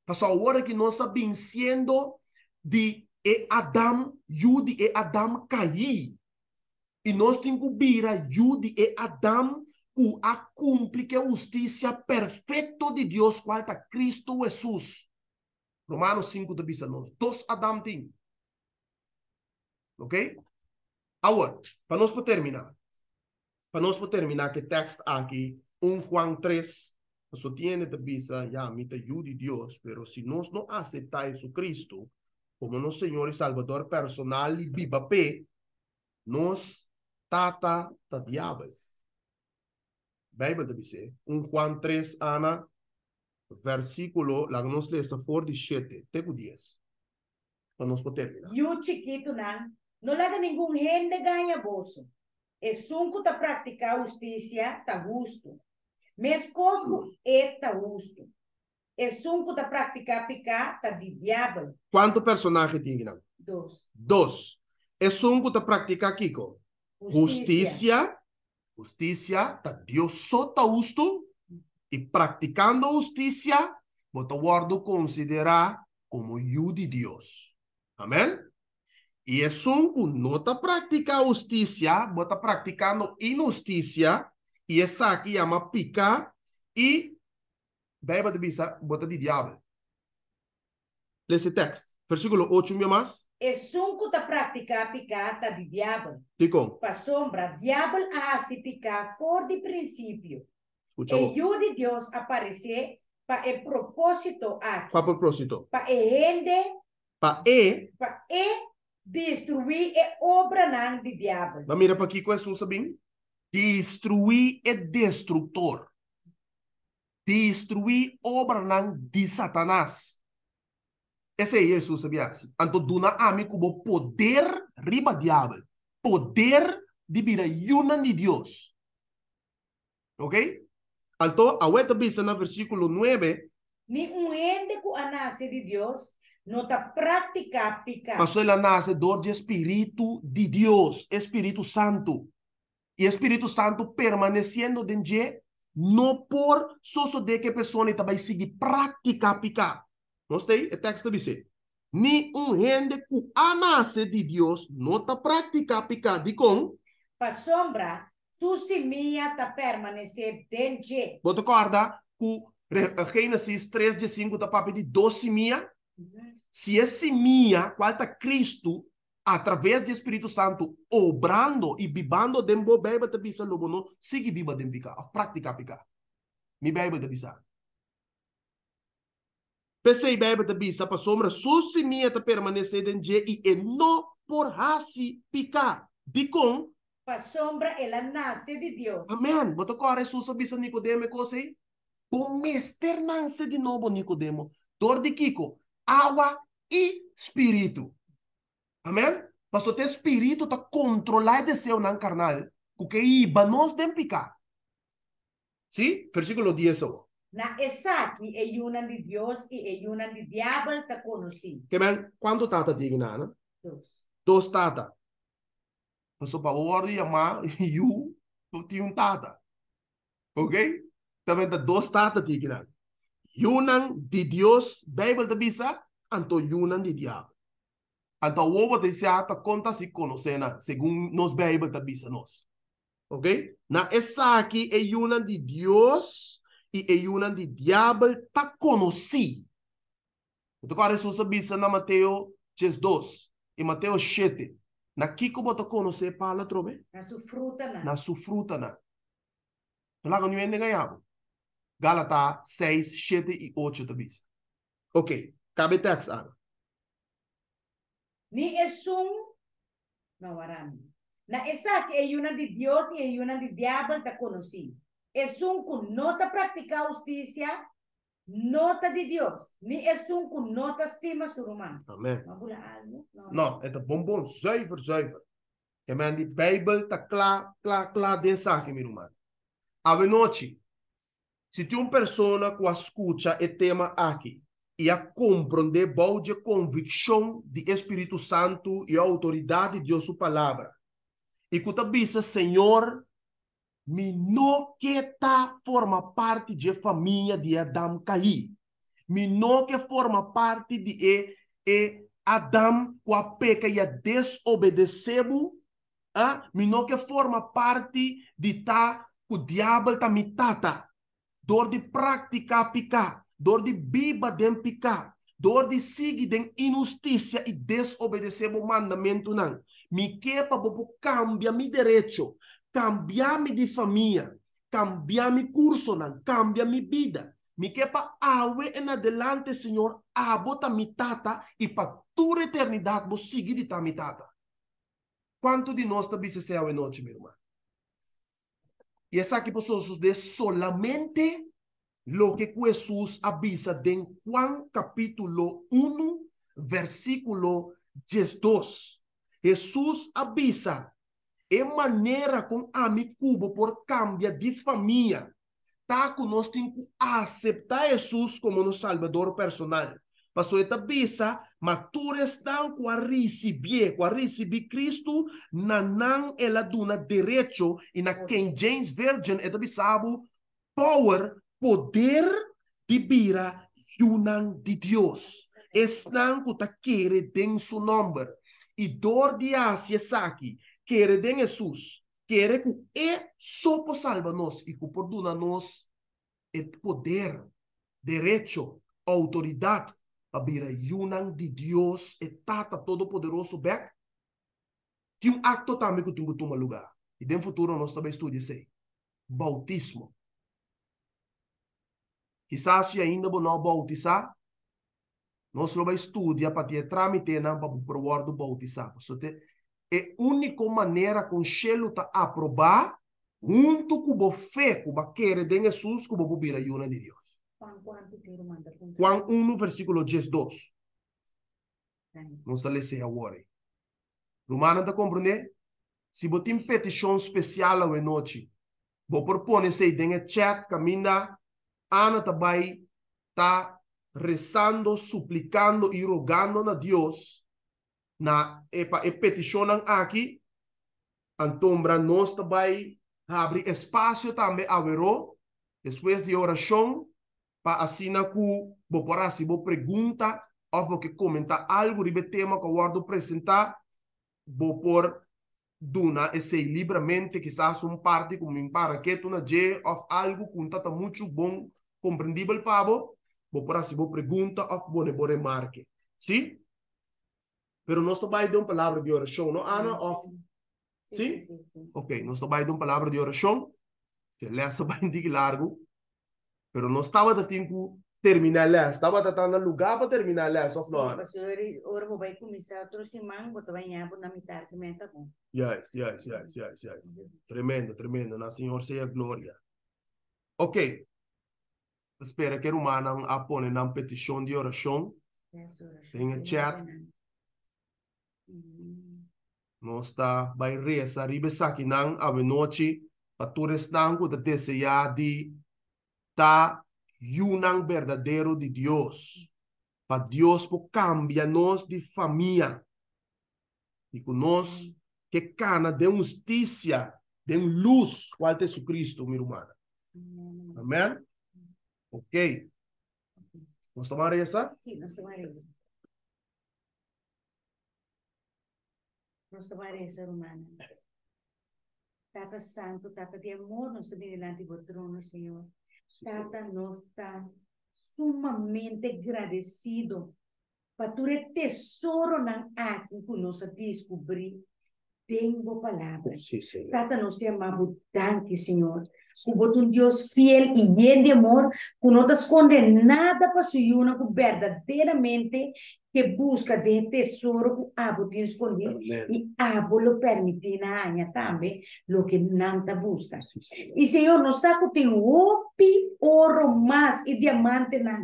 Passou a hora que nós está vencendo de e Adam, Judi e Adam caí E nós temos que vira e Adam o a cumpre que justiça perfeito de Deus, qual tá Cristo Jesus. Romanos 5, 19. Dois Adam tem ok? Ahora, para nós terminar, para nós terminar que texto aquí, 1 Juan 3, eso tiene te visa, ya, mi te ayude Dios, pero si no não aceitar Jesucristo como nosso Señor e Salvador personal e viva nos tata ta diabo. Bijbel te dice, 1 Juan 3, Ana, versículo, la que nos lees, 47, tengo 10. Para nós terminar. Eu chiquito, não. Não lado nenhum, rende ganha bolso. É sunco tá praticar justiça, tá justo. Mas cosco é tá justo. É sunco tá praticar picar, tá de diabo. Quanto personagem tinha? Dois. Dois. É sunco tá praticar Kiko. Justiça. Justiça, tá Deus só tá justo. E praticando justiça, bota o considerar como you de Deus. Amém? Y eso no está práctica justicia, bota practicando injusticia, y esa aquí llama pica y de de bota de diablo. Lee ese texto. Versículo 8, mi más es un da práctica picata de diablo. Digo. Para sombra, diablo hace pica por de principio. Y yo de dios aparece para el propósito a. Para propósito. Para el gente. Para e. Para e Destruir é obra de diabo. Mas mira para aqui com isso, sabem? Destruir é destrutor. Destruir obra de Satanás. Esse é Jesus, sabia? Então, duna ami como poder riba diabo. Poder de vida yuna de Deus. Ok? Então, a outra vez, no versículo 9. Ni um ente que nasce de Deus nuestra prática pica. Pastor el nacedor de espírito de Deus, Espírito Santo. e Espírito Santo permanecendo dentro não por só de que persona vai seguir prática aplicar. Gostei? O texto diz: Ni um rende que a nasce de Deus, nota prática pica de com. Para sombra, sua simia está permanecer dentro. Bota corda, cu Gênesis 3, de 5, está papo de doce simia. Se esse minha, qual está Cristo, através do Espírito Santo, obrando e bibando, dembo bebe te bisa lobo não, sigue biba dem bica, prática pica. Mi bebe te bisa. Pensei bebe te bisa, para sombra, su minha, te permanecer dia e não por raci pica. Bicom. para sombra ela nasce de Deus. Amém. Bota com a ressursa bisa Nicodemo e cosei. Comester nasce de novo Nicodemo. Dor de Kiko água e espírito. Amém? Mas o teu espírito está controlado o seu não carnal, porque iba nos de picar. Sim? Versículo 10. Na esaki e uma de Deus e uma de diabo está conheci. Que bem, quanto tata digna, né? Dois. Dois tata. Mas o valor de amar e eu, eu tinha um tata. Ok? Também tá dois tata digna. Yunan di Dios Bible de visa, anto Yunan di diablo. Anto uovo de se ata conta si conocena, segun nos Bible de visa nos. Okay? Na esa aki e Yunan di Dios i e é Yunan de diablo ta konosi. Então, ka isso se visa na Mateo 2 e Mateo 7. Na que como te konose para a trome? Na sua fruta na. Na sua fruta na. Lá que não é Gálatas 6, 7 e 8 também. Ok, cabe text agora. Ni esum nawaram. Na esa que é una de Deus e é una de diabo te conocí. Esum que não te justiça não nota de Deus. Ni esum que não te estima ser humano. Amém. Não, é bom, bom, zuiver, zuiver. Que a Bíblia Bijbel está klaar, klaar, klaar, aqui zaken, mijn man. noite se tem uma pessoa que escuta o tema aqui e a compreende boa convicção do Espírito Santo e a autoridade de sua palavra, e que diz, Senhor, me não que tá forma parte de família de Adam Caí. Me não que forma parte de e, e Adam com a peca e a desobedecebo. Ah? Me não que forma parte de tá o diabo tá mitata dor de prática pica, dor de biba den pica, dor de seguir den injustiça e desobedecer o mandamento não. Me quepa bobo cambia mi direito, cambia mi de família, cambia mi curso não, cambia mi vida. Me quepa awe en adelante, Senhor, abota mi tata e pa tua eternidade bo seguir de ta mi tata. Quanto de nós também se céu e noite, meu irmão? Y es aquí, pues, solamente lo que Jesús avisa de Juan capítulo 1, versículo dos. Jesús avisa en manera con amicubo por cambio de familia. Está con nosotros aceptar a Jesús como un salvador personal. Pasó esta avisa mature estão com a receber, com a receber Cristo, na não ela duna direito e na quem James Virgin é também sabe, power, poder de bira junan de Deus. Estão com a querem seu nome. E dor de Ásia aqui, querem Jesus, querer que é só por salva-nos e que perdona-nos é poder, direito, autoridade pabirayunan de Dios e Tata Todo-Poderoso back. Que um acto também que tu toma lugar. E no futuro nós também estudamos isso Bautismo. Quizás se ainda não bautizar, nós vamos estudar para ter trâmite para o word do bautizar. So, é a única maneira com Shelo está aprovar junto com o fé, com a querer de Jesus, com o bobira de Deus. Juan 1, versículo 12. Não se lese agora. Romana está comprando? Se tem petição especial ao noite, vou propor tem ideia chat, caminha, Ana também está rezando, suplicando e rogando na Deus, na epa, e peticionam aqui, então para nós também abrir espaço também, haverá, depois de oração, para assinar com vou por assim, vou pergunta, ou vou que comentar algo sobre tema que eu guardo apresentar, vou por duna sei livremente, quizás um parte como um paraqueto na J, ou algo que está [LAUGHS] muito bom, compreendível para vou, vou por assim, vou pergunta, ou vou vou remarque, sim? Pero nós vai de uma palavra de oração, não, Ana? Ou... Sim? Ok, nós vai de uma palavra de oração, que lhe vai de largo, Pero no estaba de tiempo terminar lá. Estava tratando lugar para terminar lá, só falar. Pastor, agora vou vai começar a aproximar, vou banhar por na metade que me tá bom. Yes, yes, yes, yes, yes. Tremendo, tremendo. Na Senhor seja glória. Ok. Espera que romana humana apone na petição de oração. Mm. Tem a chat. não está vai reza ribe sakinan a noite para turistan com de desejar de ta yunang verdadeiro de Deus, Pa Deus po cambia nos de família. E com que cana de justiça, de luz, qual Jesus Cristo, minha irmã. Amém? Ok. Vamos tomar essa? Sim, nós tomar essa. Nós tomar essa, irmã. Tata Santo, Tata de amor, nós estamos diante do trono, Senhor. Tata, nós está sumamente agradecido para ter tesouro na arte que nós descobri. Tenho palavras. Sim, Tata, nós te amamos tanto, Senhor. Enquanto un Dios fiel y lleno de amor, que não te esconde nada para sua una, que verdadeiramente que busca de tesoro que abo te esconde e abo lo permite en aña también lo que Nanta busca. y Señor no está que oro más e diamante na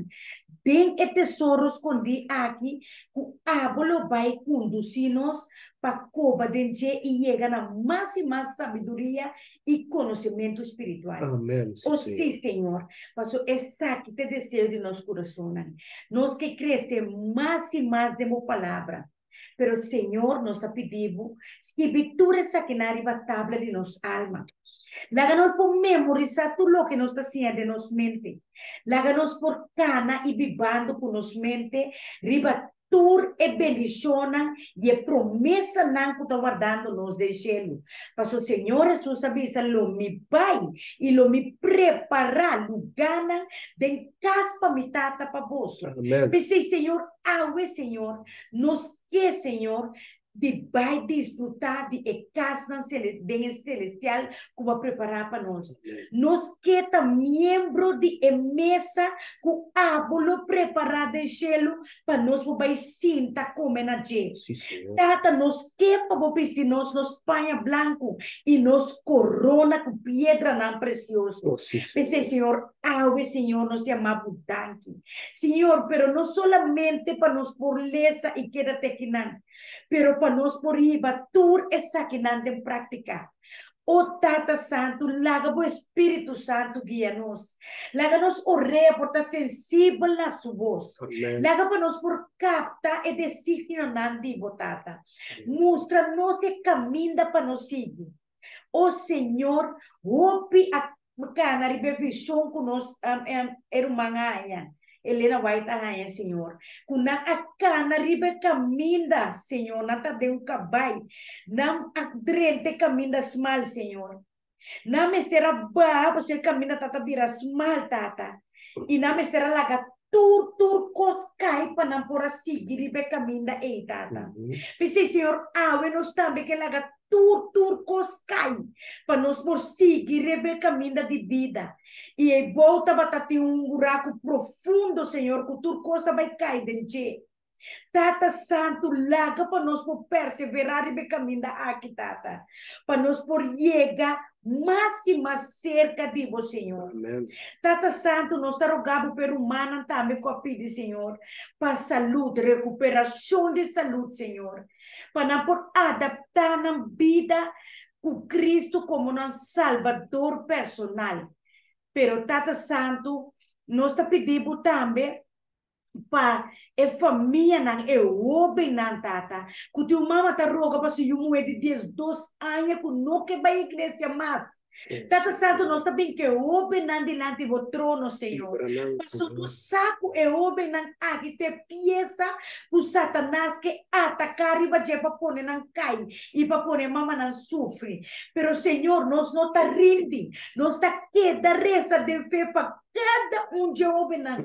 tem é tesouro escondi aqui, o ábolo vai conduzir-nos para cova de e chega na mais e mais sabedoria e conhecimento espiritual. Amém. Oh, sim, Senhor. Mas está aqui te desejo de nosso coração. Nós que crescemos mais e mais de uma palavra. Pero el Señor nos ha pedido esa que en la tabla de nos alma. Láganos por memorizar todo lo que nos está haciendo en nos mente. Láganos por cana y vivando con nos mente, tour é e y e promesa promessa que está guardando nos de gelo. su señor Jesus avisa, lo mi pai y lo mi prepara lugar de casa para mi tata para vos. Señor, Senhor, señor Señor, nos que, Señor vai disfrutar de e casa celestial que prepara preparar para nosotros. Nos queda miembro de mesa con árboles preparado de gelo para nosotros vai sentar comer na nos Tata, Nos queda para vestirnos nos y blanco y nos corona con piedra tan precioso. Oh, Señor, señor ave, Senhor, nos te pero no solamente para nos por lesa e queda pero para por riba, tur essa que andem prática O Tata Santo, laga o Espírito Santo guia-nos. Laga nos o por estar sensível na sua voz. Amém. Laga para nós por capta e designa nandivo, Tata. Mostra-nos que caminho para nos seguir. O Senhor, roupe a cana, ribevishon com nós, um, um, irmã Anha. Helena White Arranha, ah, Senhor. Kuna akana ribe Señor, Senhor. Nata deu kabai. Nam adrente caminda mal, Senhor. Nam estera babo, Senhor, caminda tata biras mal, tata. Y nam estera laga tur tur kos kai panam pora sigiri be caminda ei, tata. Pensei, mm-hmm. Senhor, awe ah, nos tambe que laga tur tur coscai para nós por seguir rebecaminda de vida e aí volta batati um buraco profundo Senhor que tur costa vai cair dentro Tata Santo, larga para nós por perseverar e caminhar aqui, Tata. Para nós por chegar máxima cerca de vos, Senhor. Amém. Tata Santo, nós te rogamos pelo humano também com a pide, Senhor, para saúde, recuperação de saúde, Senhor, para não por adaptar na vida com Cristo como um salvador personal. Pero Tata Santo, nós te pedimos também pa e família é e bem na tata ku o mama tá roga para se um é de 12 anos ku não que vai igreja mais Tata Santo, nós também que open nan delante do trono, Senhor. Passo do saco e open nan aqui te pieza o Satanás que atacar e vai para pôr na cai e para pôr mama nan sofre. Pero Senhor, nós não tá rindo, nós tá queda reza de fé para cada um jovem para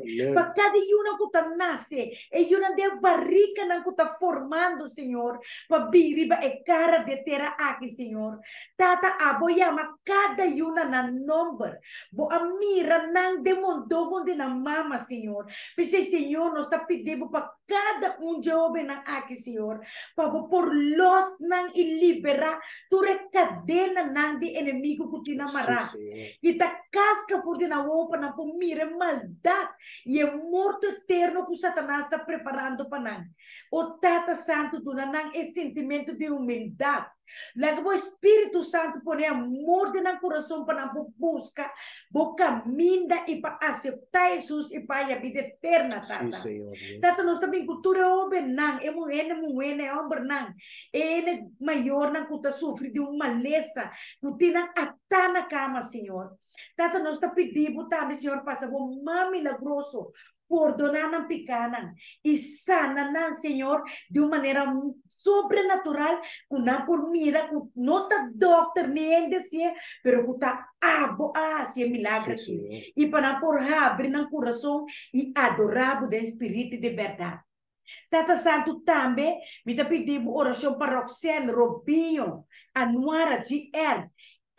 cada uma que está nasce e uma de barriga que está formando Senhor para vir para a cara de terra aqui Senhor tata aboiama cada uma na número bo a mira não demandou onde na mama Senhor pensei Senhor nós está pedindo para Cada un Giove ng aking para por los nang ilibera, ture kadena nang di enemigo ko tinamara. Itakas kaska po dinawopa na pumire maldad, y morto eterno ko satanas ta preparando pa nang. O Tata Santo, doon na nang e sentimento de humildade. Logo o Espírito Santo põe amor morte no coração para não buscar, para caminhar e para aceitar Jesus e para a vida eterna, Tata. Sim, Senhor. Tata, nós também cultura é homem, É mulher, é mulher, é homem, não. É maior, não, que está sofrendo de uma lesa que tem até na cama, Senhor. Tata, nós te pedimos também, Senhor, faça um milagre milagroso perdonar ng Picana, E sana na, Senhor, de uma maneira sobrenatural, kung por mira, kung não tá doctor, nem descer, pero tá abo, ah, se milagre E para por abrir no coração e o do Espírito de verdade. Tata Santo também me tá pedindo oração para Roxane Robinho, Anuara GR,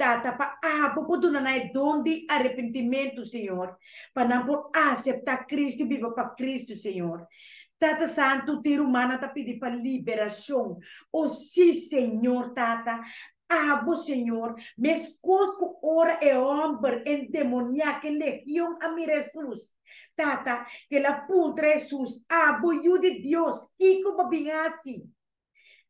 aceptada para ah puputu na nai donde arrependimento Senhor para não por aceitar Cristo viva para Cristo Senhor Tata Santo, ter humana tá pedir para liberação. Oh, sim, Senhor, Tata. Abo, ah, Senhor, me escuto ora e homem endemoniado, legião a mi Jesus. Tata, que la punta Jesus, abo, eu de Deus, que como bem assim.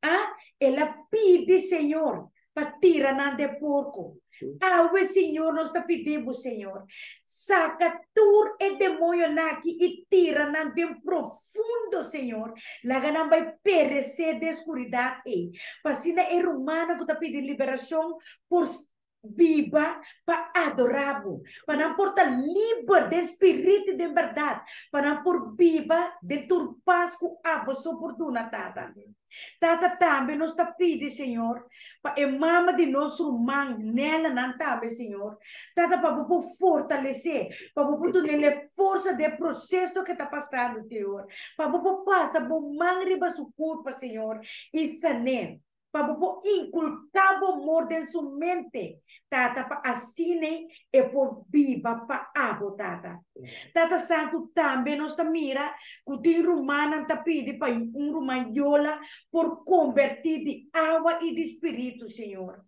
Ah, ela pede, Senhor, Patira de porco. Ave, Senhor, nós te pedimos, Senhor. Saca todo o demônio naqui e tira de profundo, Senhor. Laga não vai perecer de escuridão. Passina eh. é romana que está pedindo liberação por viva para adorá-lo, para portar livre de espírito de verdade, para por viva de tua a vossa oportuna, Tata. Tata também nos está pedindo, Senhor, para a mama de nosso irmão, nela não também, Senhor. Tata, para você fortalecer, para você ter força de processo que está passando, Senhor. Para você passar, para mãe riba sua culpa, Senhor, e sanem para inculcar o amor em sua mente. Tata, para assim e por viva para a tata. Tata Santo também nos mira, que tem romana tá pede para um romanhola por convertir de água e de espírito, Senhor.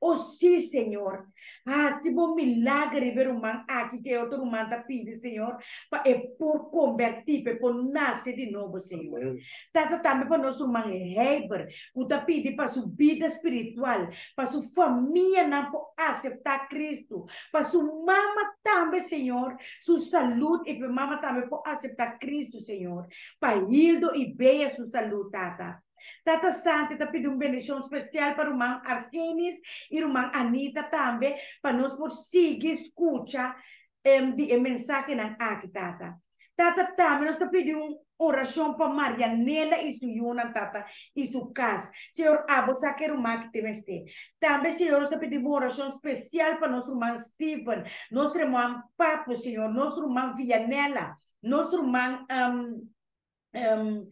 Oh sí, Señor. Haz un milagre ver un man aquí que otro man te pide, Señor, para eh, por convertir, para nacer de novo, Senhor. Tata também para nosso man Heber, o te pide para sua vida espiritual, para sua família não aceitar Cristo, para sua mama também, Senhor, sua saúde e para mama também para aceitar Cristo, Senhor. Para Hildo e Beia sua saúde, Tata. Tata Santa, te pedindo uma bendição especial para o irmão Argenis e irmão Anita também, para nós por seguir, escuta um, a mensagem na aqui, Tata. Tata também nós pedimos pedindo oração para Marianela e sua Yuna, Tata, e sua casa. Senhor, abo, saque irmão que tem este. Também, Senhor, nós pedimos oração especial para nosso irmão Stephen, nosso irmão Papo, Senhor, nosso irmão Vianela, nosso irmão... Um, um,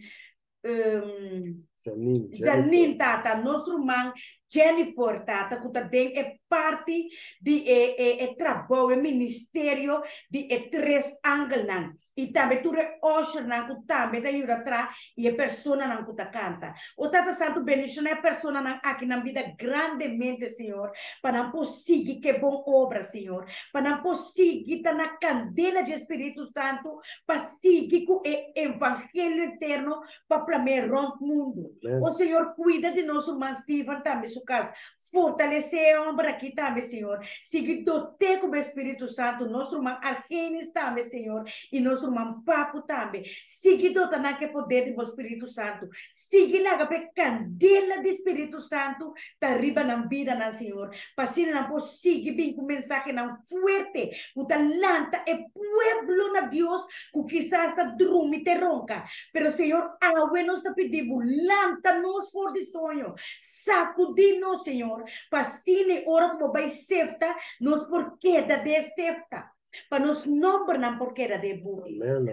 um, Janine, Janine, tata, nosso man Jennifer Tata, tá? tá conta bem, é parte de é, é, é trabalho, é ministério de é três ângulos. E também tu reoxa na também da yura tra e é pessoa na kuta canta. O Tata Santo Benício, é pessoa na aqui na vida grandemente, Senhor, para não conseguir que bom obra, Senhor, para não conseguir estar na candela de Espírito Santo, para seguir com o evangelho eterno para plamer o mundo. O Senhor cuida de nosso irmão Steven também, su casa. Fortalecer honra aqui também, Senhor. Seguir do com o Espírito Santo, nosso irmão Argenis também, Senhor. E nosso irmão Papo também. Seguir do naquele poder do Espírito Santo. Seguir lá que candela do Espírito Santo. Tá riba na vida, na Senhor. Passina na por seguir bem com mensagem não forte. O talanta é pueblo na Deus. Que está a e te ronca. Pero, Senhor, água nos te pedimos. Lanta nos for de sonho. Sacudir ensina, Senhor, passine ora como vai septa, nos porqueda é de septa. Para nos não tornar porqueda de burro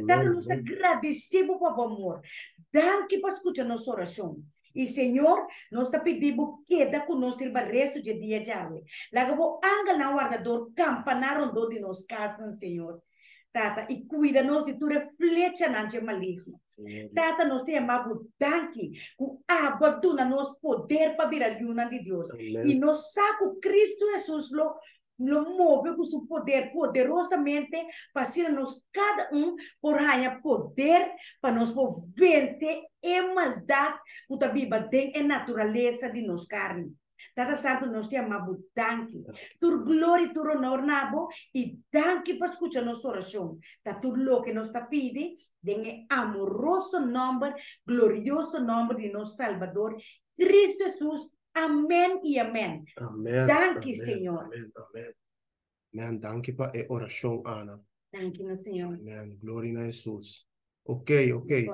Dá-nos agradecido por amor. Danke para escutar nossa oração. E Senhor, nós te pedimos queda conosco o resto de dia, Jarwe. Laga vou anjo na guardador, campanar onde de nos casam, Senhor. Tata, e cuida-nos de tu refletir na maligno. Trata-nos de abundante, com abandona-nos poder para vir a de Deus. E nos saco Cristo Jesus lo, lo move com seu poder poderosamente, fazendo-nos cada um por raia poder para nos vencer e maldade, com a Bíblia tem a natureza de nos carne. Tata Santo, nós te amamos, danke. Tur glória, tur honor nabo, e danke para escutar nossa oração. Tá tudo que nos está pedi, den amoroso nome, glorioso nome de nosso Salvador, Cristo Jesus. Amém e amém. Amém. Danke, Senhor. Amém, amém. Amém, danke para a oração, Ana. Danke, Senhor. Amém, glória a Jesus. Ok, ok.